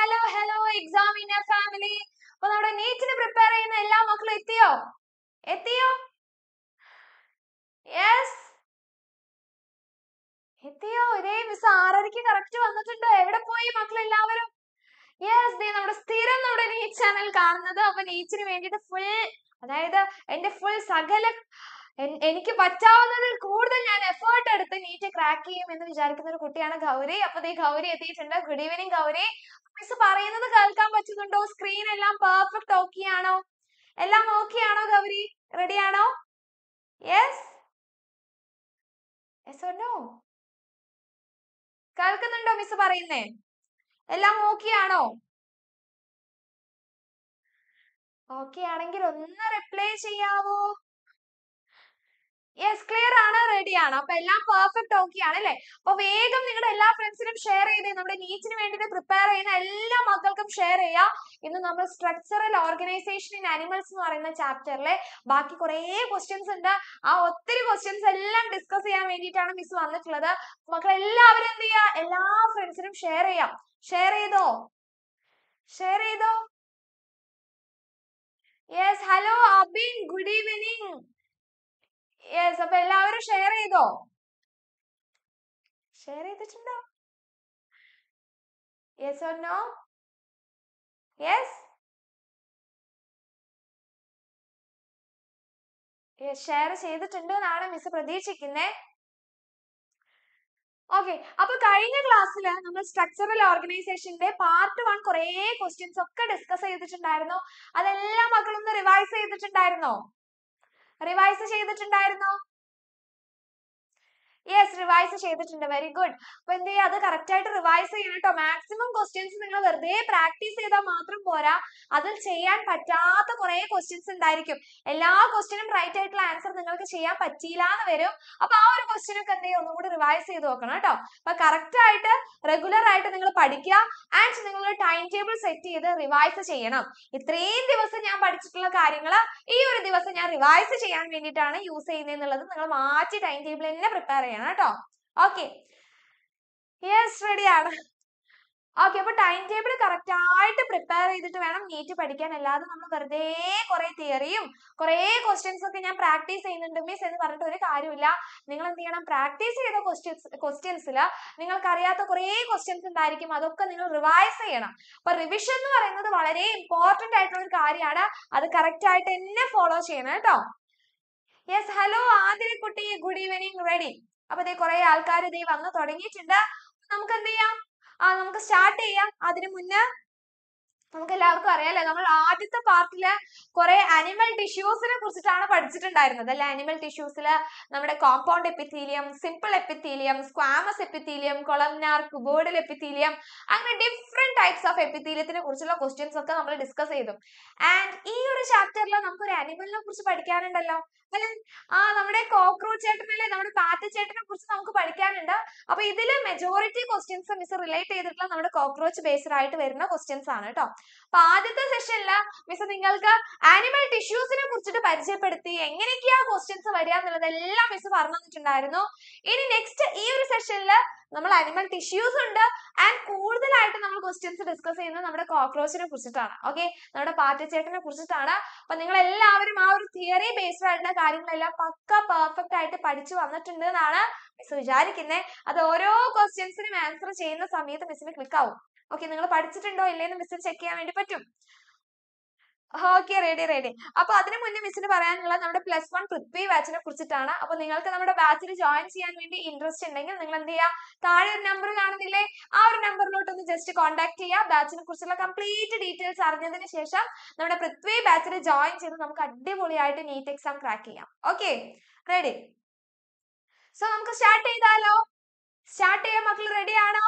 Hello hello examiner family അപ്പൊ നമ്മുടെ നീറ്റിന് prepare ചെയ്യുന്ന എല്ലാ മക്കളും എത്തിയോ എത്തിയോ യെസ് എത്തിയോ ഇതേ മിസ് ആറരയ്ക്ക് കറക്റ്റ് വന്നിട്ടുണ്ട് എവിടെ പോയി മക്കൾ എല്ലാവരും യെസ് ദേ നമ്മുടെ സ്ഥിരം നമ്മുടെ നീറ്റ് ചാനൽ കാണുന്നത് അപ്പൊ നീച്ചിന് വേണ്ടിയിട്ട് ഫുൾ അതായത് എന്റെ ഫുൾ സകല എനിക്ക് പറ്റാവുന്നതിൽ കൂടുതൽ ഞാൻ എഫേർട്ട് എടുത്ത് നീറ്റ് ക്രാക്ക് ചെയ്യും എന്ന് വിചാരിക്കുന്ന ഒരു കുട്ടിയാണ് ഗൗരി അപ്പൊ ഈ ഗൗരി എത്തിയിട്ടുണ്ട് ഗുഡ് ഈവനിങ് ഗൗരി മിസ് പറയുന്നത് കേൾക്കാൻ പറ്റുന്നുണ്ടോ സ്ക്രീൻ എല്ലാം പെർഫെക്റ്റ് ഓക്കെ ആണോ എല്ലാം ഓക്കെ ആണോ ഗൗരി റെഡി ആണോ യെസ് യെസ് നോ കേൾക്കുന്നുണ്ടോ മിസ് പറയുന്നേ എല്ലാം ഓക്കെ ആണോ ഓക്കെ ആണെങ്കിൽ ഒന്ന് റിപ്ലൈ ചെയ്യാവോ യെസ് ക്ലിയർ ആണ് റെഡി ആണ് അപ്പൊ എല്ലാം പെർഫെക്റ്റ് ഓക്കെ ആണ് അല്ലെ അപ്പൊ വേഗം നിങ്ങളുടെ എല്ലാ ഫ്രണ്ട്സിനും ഷെയർ ചെയ്ത് നമ്മുടെ നീറ്റിന് വേണ്ടിയിട്ട് പ്രിപ്പയർ ചെയ്യുന്ന എല്ലാ മക്കൾക്കും ഷെയർ ചെയ്യാം ഇന്ന് നമ്മൾ സ്ട്രക്ചറൽ ഓർഗനൈസേഷൻ ഇൻ അനിമൽസ് എന്ന് പറയുന്ന ചാപ്റ്ററിലെ ബാക്കി കുറേ ക്വസ്റ്റ്യൻസ് ഉണ്ട് ആ ഒത്തിരി ക്വസ്റ്റ്യൻസ് എല്ലാം ഡിസ്കസ് ചെയ്യാൻ വേണ്ടിയിട്ടാണ് മിസ് വന്നിട്ടുള്ളത് മക്കൾ എല്ലാവരും എന്ത് ചെയ്യുക എല്ലാ ഫ്രണ്ട്സിനും ഷെയർ ചെയ്യാം ഷെയർ ചെയ്തോ ഷെയർ ചെയ്തോ yes hello Abin good evening yes അപ്പൊ എല്ലാവരും ഷെയർ ചെയ്തോ ഷെയർ ചെയ്തിട്ടുണ്ടോ yes or no yes share ചെയ്തിട്ടുണ്ട് എന്നാണ് മിസ് പ്രതീക്ഷിക്കുന്നത് ഓക്കെ അപ്പൊ കഴിഞ്ഞ ക്ലാസ്സിൽ നമ്മൾ സ്ട്രക്ചറൽ ഓർഗനൈസേഷന്റെ പാർട്ട് വൺ കുറെ ക്വസ്റ്റ്യൻസ് ഒക്കെ ഡിസ്കസ് ചെയ്തിട്ടുണ്ടായിരുന്നു അതെല്ലാം മക്കളൊന്ന് റിവൈസ് ചെയ്തിട്ടുണ്ടായിരുന്നോ revise ചെയ്തിട്ടുണ്ടായിരുന്നോ യെസ് റിവൈസ് ചെയ്തിട്ടുണ്ട് വെരി ഗുഡ് അപ്പൊ എന്ത് ചെയ്യുക അത് കറക്റ്റ് ആയിട്ട് റിവൈസ് ചെയ്യണം കേട്ടോ മാക്സിമം ക്വസ്റ്റ്യൻസ് നിങ്ങൾ വെറുതെ പ്രാക്ടീസ് ചെയ്താൽ മാത്രം പോരാ അതിൽ ചെയ്യാൻ പറ്റാത്ത കുറേ ക്വസ്റ്റ്യൻസ് ഉണ്ടായിരിക്കും എല്ലാ ക്വസ്റ്റ്യനും റൈറ്റ് ആയിട്ടുള്ള ആൻസർ നിങ്ങൾക്ക് ചെയ്യാൻ പറ്റിയില്ല എന്ന് വരും അപ്പൊ ആ ഒരു ക്വസ്റ്റ്യൻ ഒക്കെ എന്ത് ചെയ്യും ഒന്നും കൂടി റിവൈസ് ചെയ്ത് നോക്കണം ട്ടോ അപ്പൊ കറക്റ്റ് ആയിട്ട് റെഗുലർ ആയിട്ട് നിങ്ങൾ പഠിക്കുക ആൻഡ് നിങ്ങൾ ടൈം ടേബിൾ സെറ്റ് ചെയ്ത് റിവൈസ് ചെയ്യണം ഇത്രയും ദിവസം ഞാൻ പഠിച്ചിട്ടുള്ള കാര്യങ്ങൾ ഈ ഒരു ദിവസം ഞാൻ റിവൈസ് ചെയ്യാൻ വേണ്ടിയിട്ടാണ് യൂസ് ചെയ്യുന്നത് എന്നുള്ളത് നിങ്ങൾ മാറ്റി ടൈം ടേബിൾ തന്നെ പ്രിപ്പയർ ചെയ്യണം ചെയ്യണം കേട്ടോ ഓക്കെ യെസ് റെഡിയാണ് ഓക്കെ അപ്പൊ ടൈം ടേബിൾ കറക്റ്റ് ആയിട്ട് പ്രിപ്പയർ ചെയ്തിട്ട് വേണം നീറ്റ് പഠിക്കാൻ അല്ലാതെ നമ്മൾ വെറുതെ കുറെ തിയറിയും കുറെ ക്വസ്റ്റ്യൻസ് ഒക്കെ ഞാൻ പ്രാക്ടീസ് ചെയ്യുന്നുണ്ട് മിസ് എന്ന് പറഞ്ഞിട്ട് ഒരു കാര്യമില്ല നിങ്ങൾ എന്ത് ചെയ്യണം പ്രാക്ടീസ് ചെയ്ത ക്വസ്റ്റ്യൻസ് ക്വസ്റ്റ്യൻസിൽ നിങ്ങൾക്ക് അറിയാത്ത കുറെ ക്വസ്റ്റ്യൻസ് ഉണ്ടായിരിക്കും അതൊക്കെ നിങ്ങൾ റിവൈസ് ചെയ്യണം അപ്പൊ റിവിഷൻ എന്ന് പറയുന്നത് വളരെ ഇമ്പോർട്ടന്റ് ആയിട്ടുള്ള ഒരു കാര്യമാണ് അത് കറക്റ്റ് ആയിട്ട് എന്നെ ഫോളോ ചെയ്യണം കേട്ടോ യെസ് ഹലോ ആതിരക്കുട്ടി ഗുഡ് ഈവനിങ് റെഡി അപ്പൊ ദേ കുറെ ആൾക്കാർ ദേ വന്നു തുടങ്ങിയിട്ടുണ്ട് നമുക്ക് എന്ത് ചെയ്യാം ആ നമുക്ക് start ചെയ്യാം അതിനു മുന്നേ നമുക്ക് എല്ലാവർക്കും അറിയാലോ നമ്മൾ ആദ്യത്തെ പാർട്ടില് കുറെ അനിമൽ ടിഷ്യൂസിനെ കുറിച്ചിട്ടാണ് പഠിച്ചിട്ടുണ്ടായിരുന്നത് അല്ലെ അനിമൽ ടിഷ്യൂസിൽ നമ്മുടെ compound epithelium simple epithelium squamous epithelium columnar cuboidal epithelium അങ്ങനെ ഡിഫറെന്റ് ടൈപ്സ് ഓഫ് എപ്പിത്തീലിയത്തിനെ കുറിച്ചുള്ള ക്വസ്റ്റ്യൻസ് ഒക്കെ നമ്മൾ ഡിസ്കസ് ചെയ്തു ആൻഡ് ഈ ഒരു ചാപ്റ്ററിൽ നമുക്ക് ഒരു അനിമലിനെ കുറിച്ച് പഠിക്കാനുണ്ടല്ലോ അല്ലെ ആ നമ്മുടെ കോക്രോച്ച് ചേട്ടനല്ലേ നമ്മുടെ പാത്ത ചേട്ടനെ കുറിച്ച് നമുക്ക് പഠിക്കാനുണ്ട് അപ്പൊ ഇതിൽ മെജോറിറ്റി ക്വസ്റ്റ്യൻസ് മിസ് റിലേറ്റ് ചെയ്തിട്ടുള്ള നമ്മുടെ കോക്രോച്ച് ബേസ്ഡ് ആയിട്ട് വരുന്ന ക്വസ്റ്റ്യൻസ് ആണ് കേട്ടോ അപ്പൊ ആദ്യത്തെ സെഷനിൽ മിസ് നിങ്ങൾക്ക് ആനിമൽ ടിഷ്യൂസിനെ കുറിച്ചിട്ട് പരിചയപ്പെടുത്തി എങ്ങനെയൊക്കെയാ ക്വസ്റ്റ്യൻസ് വരിക എന്നുള്ളത് എല്ലാം മിസ് പറഞ്ഞു തന്നിട്ടുണ്ടായിരുന്നു ഇനി നെക്സ്റ്റ് ഈ ഒരു സെഷനിൽ നമ്മൾ അനിമൽ ടിഷ്യൂസ് ഉണ്ട് ആൻഡ് കൂടുതലായിട്ട് നമ്മൾ ക്വസ്റ്റ്യൻസ് ഡിസ്കസ് ചെയ്യുന്നത് നമ്മുടെ കോക്രോച്ചിനെ കുറിച്ചിട്ടാണ് ഓക്കെ നമ്മുടെ പാറ്റച്ചേട്ടനെ കുറിച്ചിട്ടാണ് അപ്പൊ നിങ്ങൾ എല്ലാവരും ആ ഒരു തിയറി ബേസ്ഡ് ആയിട്ടുള്ള കാര്യങ്ങളെല്ലാം പക്ക പെർഫെക്റ്റ് ആയിട്ട് പഠിച്ചു വന്നിട്ടുണ്ട് എന്നാണ് മിസ് വിചാരിക്കുന്നത് അത് ഓരോ ക്വസ്റ്റ്യൻസിനും ആൻസർ ചെയ്യുന്ന സമയത്ത് മിസ്സിന് ക്ലിക്ക് ആവും ഓക്കെ നിങ്ങൾ പഠിച്ചിട്ടുണ്ടോ ഇല്ലേന്ന് മിസ്സിന് ചെക്ക് ചെയ്യാൻ വേണ്ടി പറ്റും ഓക്കെ റെഡി റെഡി അപ്പൊ അതിനു മുന്നേ മിസ്സിന് പറയാനുള്ളത് നമ്മുടെ പ്ലസ് വൺ പൃഥ്വി ബാച്ചിനെ കുറിച്ചിട്ടാണ് അപ്പൊ നിങ്ങൾക്ക് നമ്മുടെ ബാച്ചിൽ ജോയിൻ ചെയ്യാൻ വേണ്ടി ഇൻട്രസ്റ്റ് ഉണ്ടെങ്കിൽ നിങ്ങൾ എന്ത് ചെയ്യാ താഴെ ഒരു നമ്പർ കാണുന്നില്ലേ ആ ഒരു നമ്പറിലോട്ട് ഒന്ന് ജസ്റ്റ് കോൺടാക്ട് ചെയ്യുക ബാച്ചിനെ കുറിച്ചുള്ള കംപ്ലീറ്റ് ഡീറ്റെയിൽസ് അറിഞ്ഞതിന് ശേഷം നമ്മുടെ പൃഥ്വി ബാച്ചിൽ ജോയിൻ ചെയ്ത് നമുക്ക് അടിപൊളിയായിട്ട് നീറ്റ് എക്സാം ക്രാക്ക് ചെയ്യാം ഓക്കെ റെഡി സോ നമുക്ക് സ്റ്റാർട്ട് ചെയ്താലോ സ്റ്റാർട്ട് ചെയ്യാൻ മക്കൾ റെഡി ആണോ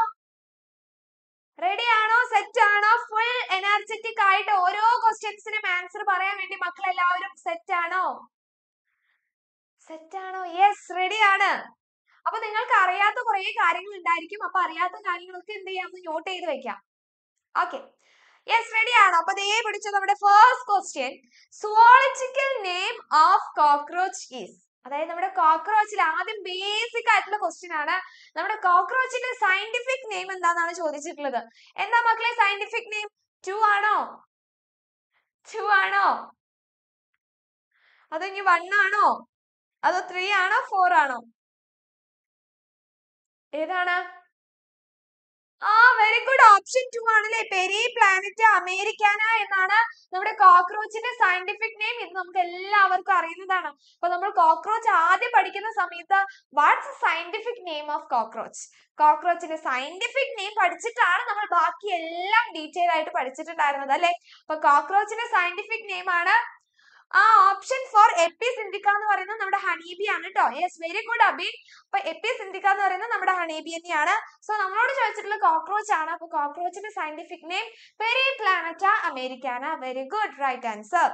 റെഡി ആണോ സെറ്റ് ആണോ ഫുൾ എനർജറ്റിക് ആയിട്ട് ഓരോ ക്വസ്റ്റ്യൻസിനും ആൻസർ പറയാൻ വേണ്ടി മക്കൾ എല്ലാവരും സെറ്റ് ആണോ സെറ്റ് ആണോ യെസ് റെഡി ആണ് അപ്പൊ നിങ്ങൾക്ക് അറിയാത്ത കുറെ കാര്യങ്ങൾ ഉണ്ടായിരിക്കും അപ്പൊ അറിയാത്ത കാര്യങ്ങളൊക്കെ എന്ത് ചെയ്യാം നോട്ട് ചെയ്ത് വെക്കാം ഓക്കെ യെസ് റെഡി ആണോ അപ്പൊ ദേ പിടിച്ച നമ്മുടെ first question zoological name of cockroach is അതായത് നമ്മുടെ കോക്രോച്ചിൽ ആദ്യം ബേസിക് ആയിട്ടുള്ള ക്വസ്റ്റ്യൻ ആണ് നമ്മുടെ കോക്രോച്ചിന്റെ സയന്റിഫിക് നെയിം എന്താണെന്നാണ് ചോദിച്ചിട്ടുള്ളത് എന്താ മക്കളെ സയന്റിഫിക് നെയിം ടു ആണോ ടു ആണോ അതോ ഇനി വൺ ആണോ അതോ ത്രീ ആണോ ഫോർ ആണോ ഏതാണ് ആ വെരി ഗുഡ് ഓപ്ഷൻ ടു ആണല്ലേ പെരി പ്ലാനറ്റ് അമേരിക്കാന എന്നാണ് നമ്മുടെ കോക്രോച്ചിന്റെ സയന്റിഫിക് നെയിം ഇത് നമുക്ക് എല്ലാവർക്കും അറിയുന്നതാണ് അപ്പൊ നമ്മൾ കോക്രോച്ച് ആദ്യം പഠിക്കുന്ന സമയത്ത് what's scientific name of cockroach കോക്രോച്ചിന്റെ സയന്റിഫിക് നെയിം പഠിച്ചിട്ടാണ് നമ്മൾ ബാക്കി എല്ലാം ഡീറ്റെയിൽ ആയിട്ട് പഠിച്ചിട്ടുണ്ടായിരുന്നത് അല്ലെ അപ്പൊ കോക്രോച്ചിന്റെ സയന്റിഫിക് നെയിം ആണ് ആ ഓപ്ഷൻ ഫോർ എപ്പി സിന്ധിക്ക എന്ന് പറയുന്നത് നമ്മുടെ ഹണീബി ആണ് ട്ടോ യെസ് വെരി ഗുഡ് അബി അപ്പൊ എപ്പി സിന്ധിക്ക എന്ന് പറയുന്നത് നമ്മുടെ ഹണീബി തന്നെയാണ് സോ നമ്മളോട് ചോദിച്ചിട്ടുള്ള കോക്രോച്ച് ആണ് അപ്പൊ കോക്രോച്ചിന്റെ scientific name Periplaneta americana very good right answer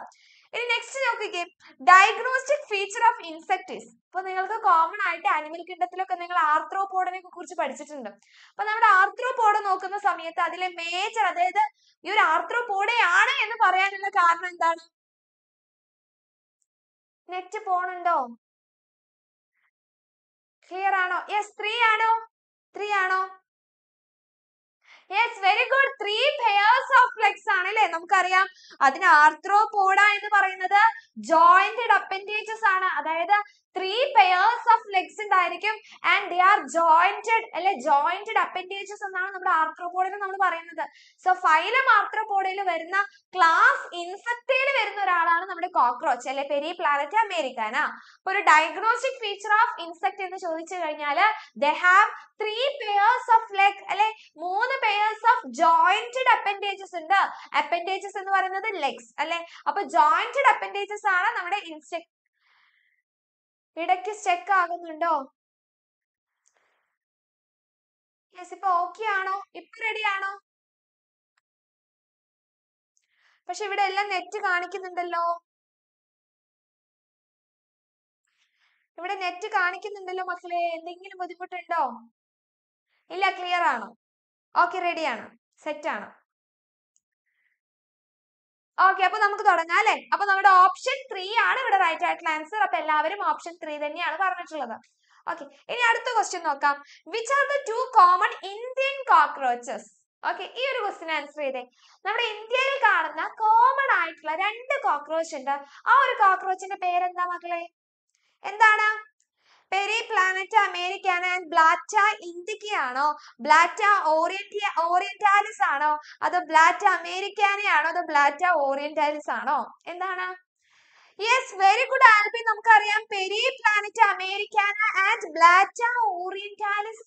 ഇനി നെക്സ്റ്റ് നോക്കിക്കേ ഡയഗ്നോസ്റ്റിക് ഫീച്ചർ ഓഫ് ഇൻസെക്ടീസ് അപ്പൊ നിങ്ങൾക്ക് കോമൺ ആയിട്ട് ആനിമൽ കിണ്ടത്തിലൊക്കെ നിങ്ങൾ ആർത്രോപോഡനെ കുറിച്ച് പഠിച്ചിട്ടുണ്ട് അപ്പൊ നമ്മുടെ ആർത്രോപോഡ നോക്കുന്ന സമയത്ത് അതിലെ മേജർ അതായത് ഈ ഒരു ആർത്രോപോഡയാണ് എന്ന് പറയാനുള്ള കാരണം എന്താണ് നെറ്റ് പോണുണ്ടോ ക്ലിയർ ആണോ യെസ് ത്രീ ആണോ ത്രീ ആണോ yes very good three pairs of flex ആണ് അല്ലേ നമുക്കറിയാം അതിന് ആർത്രോപോഡ എന്ന് പറയുന്നത് ജോയിന്റഡ് അപ്പൻഡേജസ് ആണ് അതായത് ത്രീ പെയേഴ്സ് ഓഫ് ലെഗ്സ് ഉണ്ടായിരിക്കും ആൻഡ് ദേ ആർ ജോയിന്റഡ് അല്ലെ ജോയിന്റഡ് അപ്പൻഡേജസ് എന്നാണ് നമ്മുടെ ആർത്രോപോഡിൽ നമ്മൾ പറയുന്നത് സോ ഫൈലം ആർത്രോപോഡിൽ വരുന്ന ക്ലാസ് ഇൻസെക്ടയിൽ വരുന്ന ഒരാളാണ് നമ്മുടെ കോക്രോച്ച് അല്ലെ പെരി പ്ലാനറ്റ് അമേരിക്കാന അപ്പൊ ഒരു ഡയഗ്നോസ്റ്റിക് ഫീച്ചർ ഓഫ് ഇൻസെക്ട് എന്ന് ചോദിച്ചു കഴിഞ്ഞാൽ they have three pairs of leg അല്ലെ മൂന്ന് പെയേഴ്സ് ഓഫ് ജോയിന്റഡ് അപ്പൻഡേജസ് ഉണ്ട് അപ്പൻഡേജസ് എന്ന് പറയുന്നത് ലെഗ്സ് അല്ലെ അപ്പൊ ജോയിന്റഡ് അപ്പൻഡേജസ് ആണ് നമ്മുടെ ഇൻസെക്ട് ഇടയ്ക്ക് സ്റ്റെക്ക് ആകുന്നുണ്ടോ യെസ് ഇപ്പൊ ഓക്കെ ആണോ ഇപ്പൊ റെഡി ആണോ പക്ഷെ ഇവിടെ എല്ലാം നെറ്റ് കാണിക്കുന്നുണ്ടല്ലോ ഇവിടെ നെറ്റ് കാണിക്കുന്നുണ്ടല്ലോ മക്കളെ എന്തെങ്കിലും ബുദ്ധിമുട്ടുണ്ടോ ഇല്ല ക്ലിയർ ആണോ ഓക്കെ റെഡി ആണോ സെറ്റ് ആണോ ഓക്കെ അപ്പൊ നമുക്ക് തുടങ്ങാം അല്ലെ അപ്പൊ നമ്മുടെ ഓപ്ഷൻ ത്രീ ആണ് ഇവിടെ റൈറ്റ് ആയിട്ടുള്ള ആൻസർ അപ്പൊ എല്ലാവരും ഓപ്ഷൻ ത്രീ തന്നെയാണ് പറഞ്ഞിട്ടുള്ളത് ഓക്കെ ഇനി അടുത്ത ക്വസ്റ്റ്യൻ നോക്കാം which are the two common Indian cockroaches okay ഈ ഒരു ക്വസ്റ്റ്യൻ ആൻസർ ചെയ്തേ നമ്മുടെ ഇന്ത്യയിൽ കാണുന്ന കോമൺ ആയിട്ടുള്ള രണ്ട് കോക്രോച്ച് ഉണ്ട് ആ ഒരു കോക്രോച്ചിന്റെ പേരെന്താ മക്കളെ എന്താണ് Periplaneta americana and Blatta ഇന്ത്യക്കാണോ ബ്ലാറ്റ ഓറിയന്റിയ ഓറിയന്റാലിസ് ആണോ അതോ ബ്ലാറ്റ അമേരിക്കാനയാണോ അതോ ബ്ലാറ്റ ഓറിയന്റാലിസ് ആണോ എന്താണ് യെസ് വെരി ഗുഡ് ആൽബി നമുക്കറിയാം Periplaneta americana and Blatta orientalis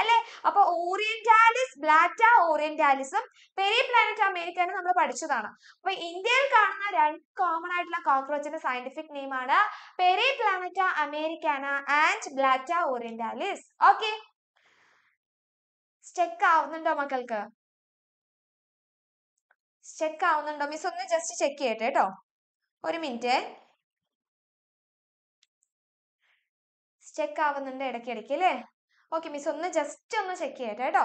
അല്ലെ അപ്പൊ ഓറിയന്റാലിസ് ബ്ലാറ്റ ഓറിയന്റാലിസും പ്ലാനറ്റ് അമേരിക്കാനും നമ്മൾ പഠിച്ചതാണ് അപ്പൊ ഇന്ത്യയിൽ കാണുന്ന രണ്ട് കോമൺ ആയിട്ടുള്ള കോക്രോച്ചിന്റെ സയന്റിഫിക് നെയിം ആണ് Periplaneta americana and Blatta orientalis okay stuck ആവുന്നുണ്ടോ മക്കൾക്ക് ചെക്ക് ആവുന്നുണ്ടോ മിസ് ഒന്ന് ജസ്റ്റ് ചെക്ക് ചെയ്യട്ടെ കേട്ടോ ഒരു മിനിറ്റ് ചെക്ക് ആവുന്നുണ്ട് ഇടയ്ക്കിടയ്ക്ക് അല്ലേ ഓക്കെ മിസ് ഒന്ന് ജസ്റ്റ് ഒന്ന് ചെക്ക് ചെയ്യട്ടെ കേട്ടോ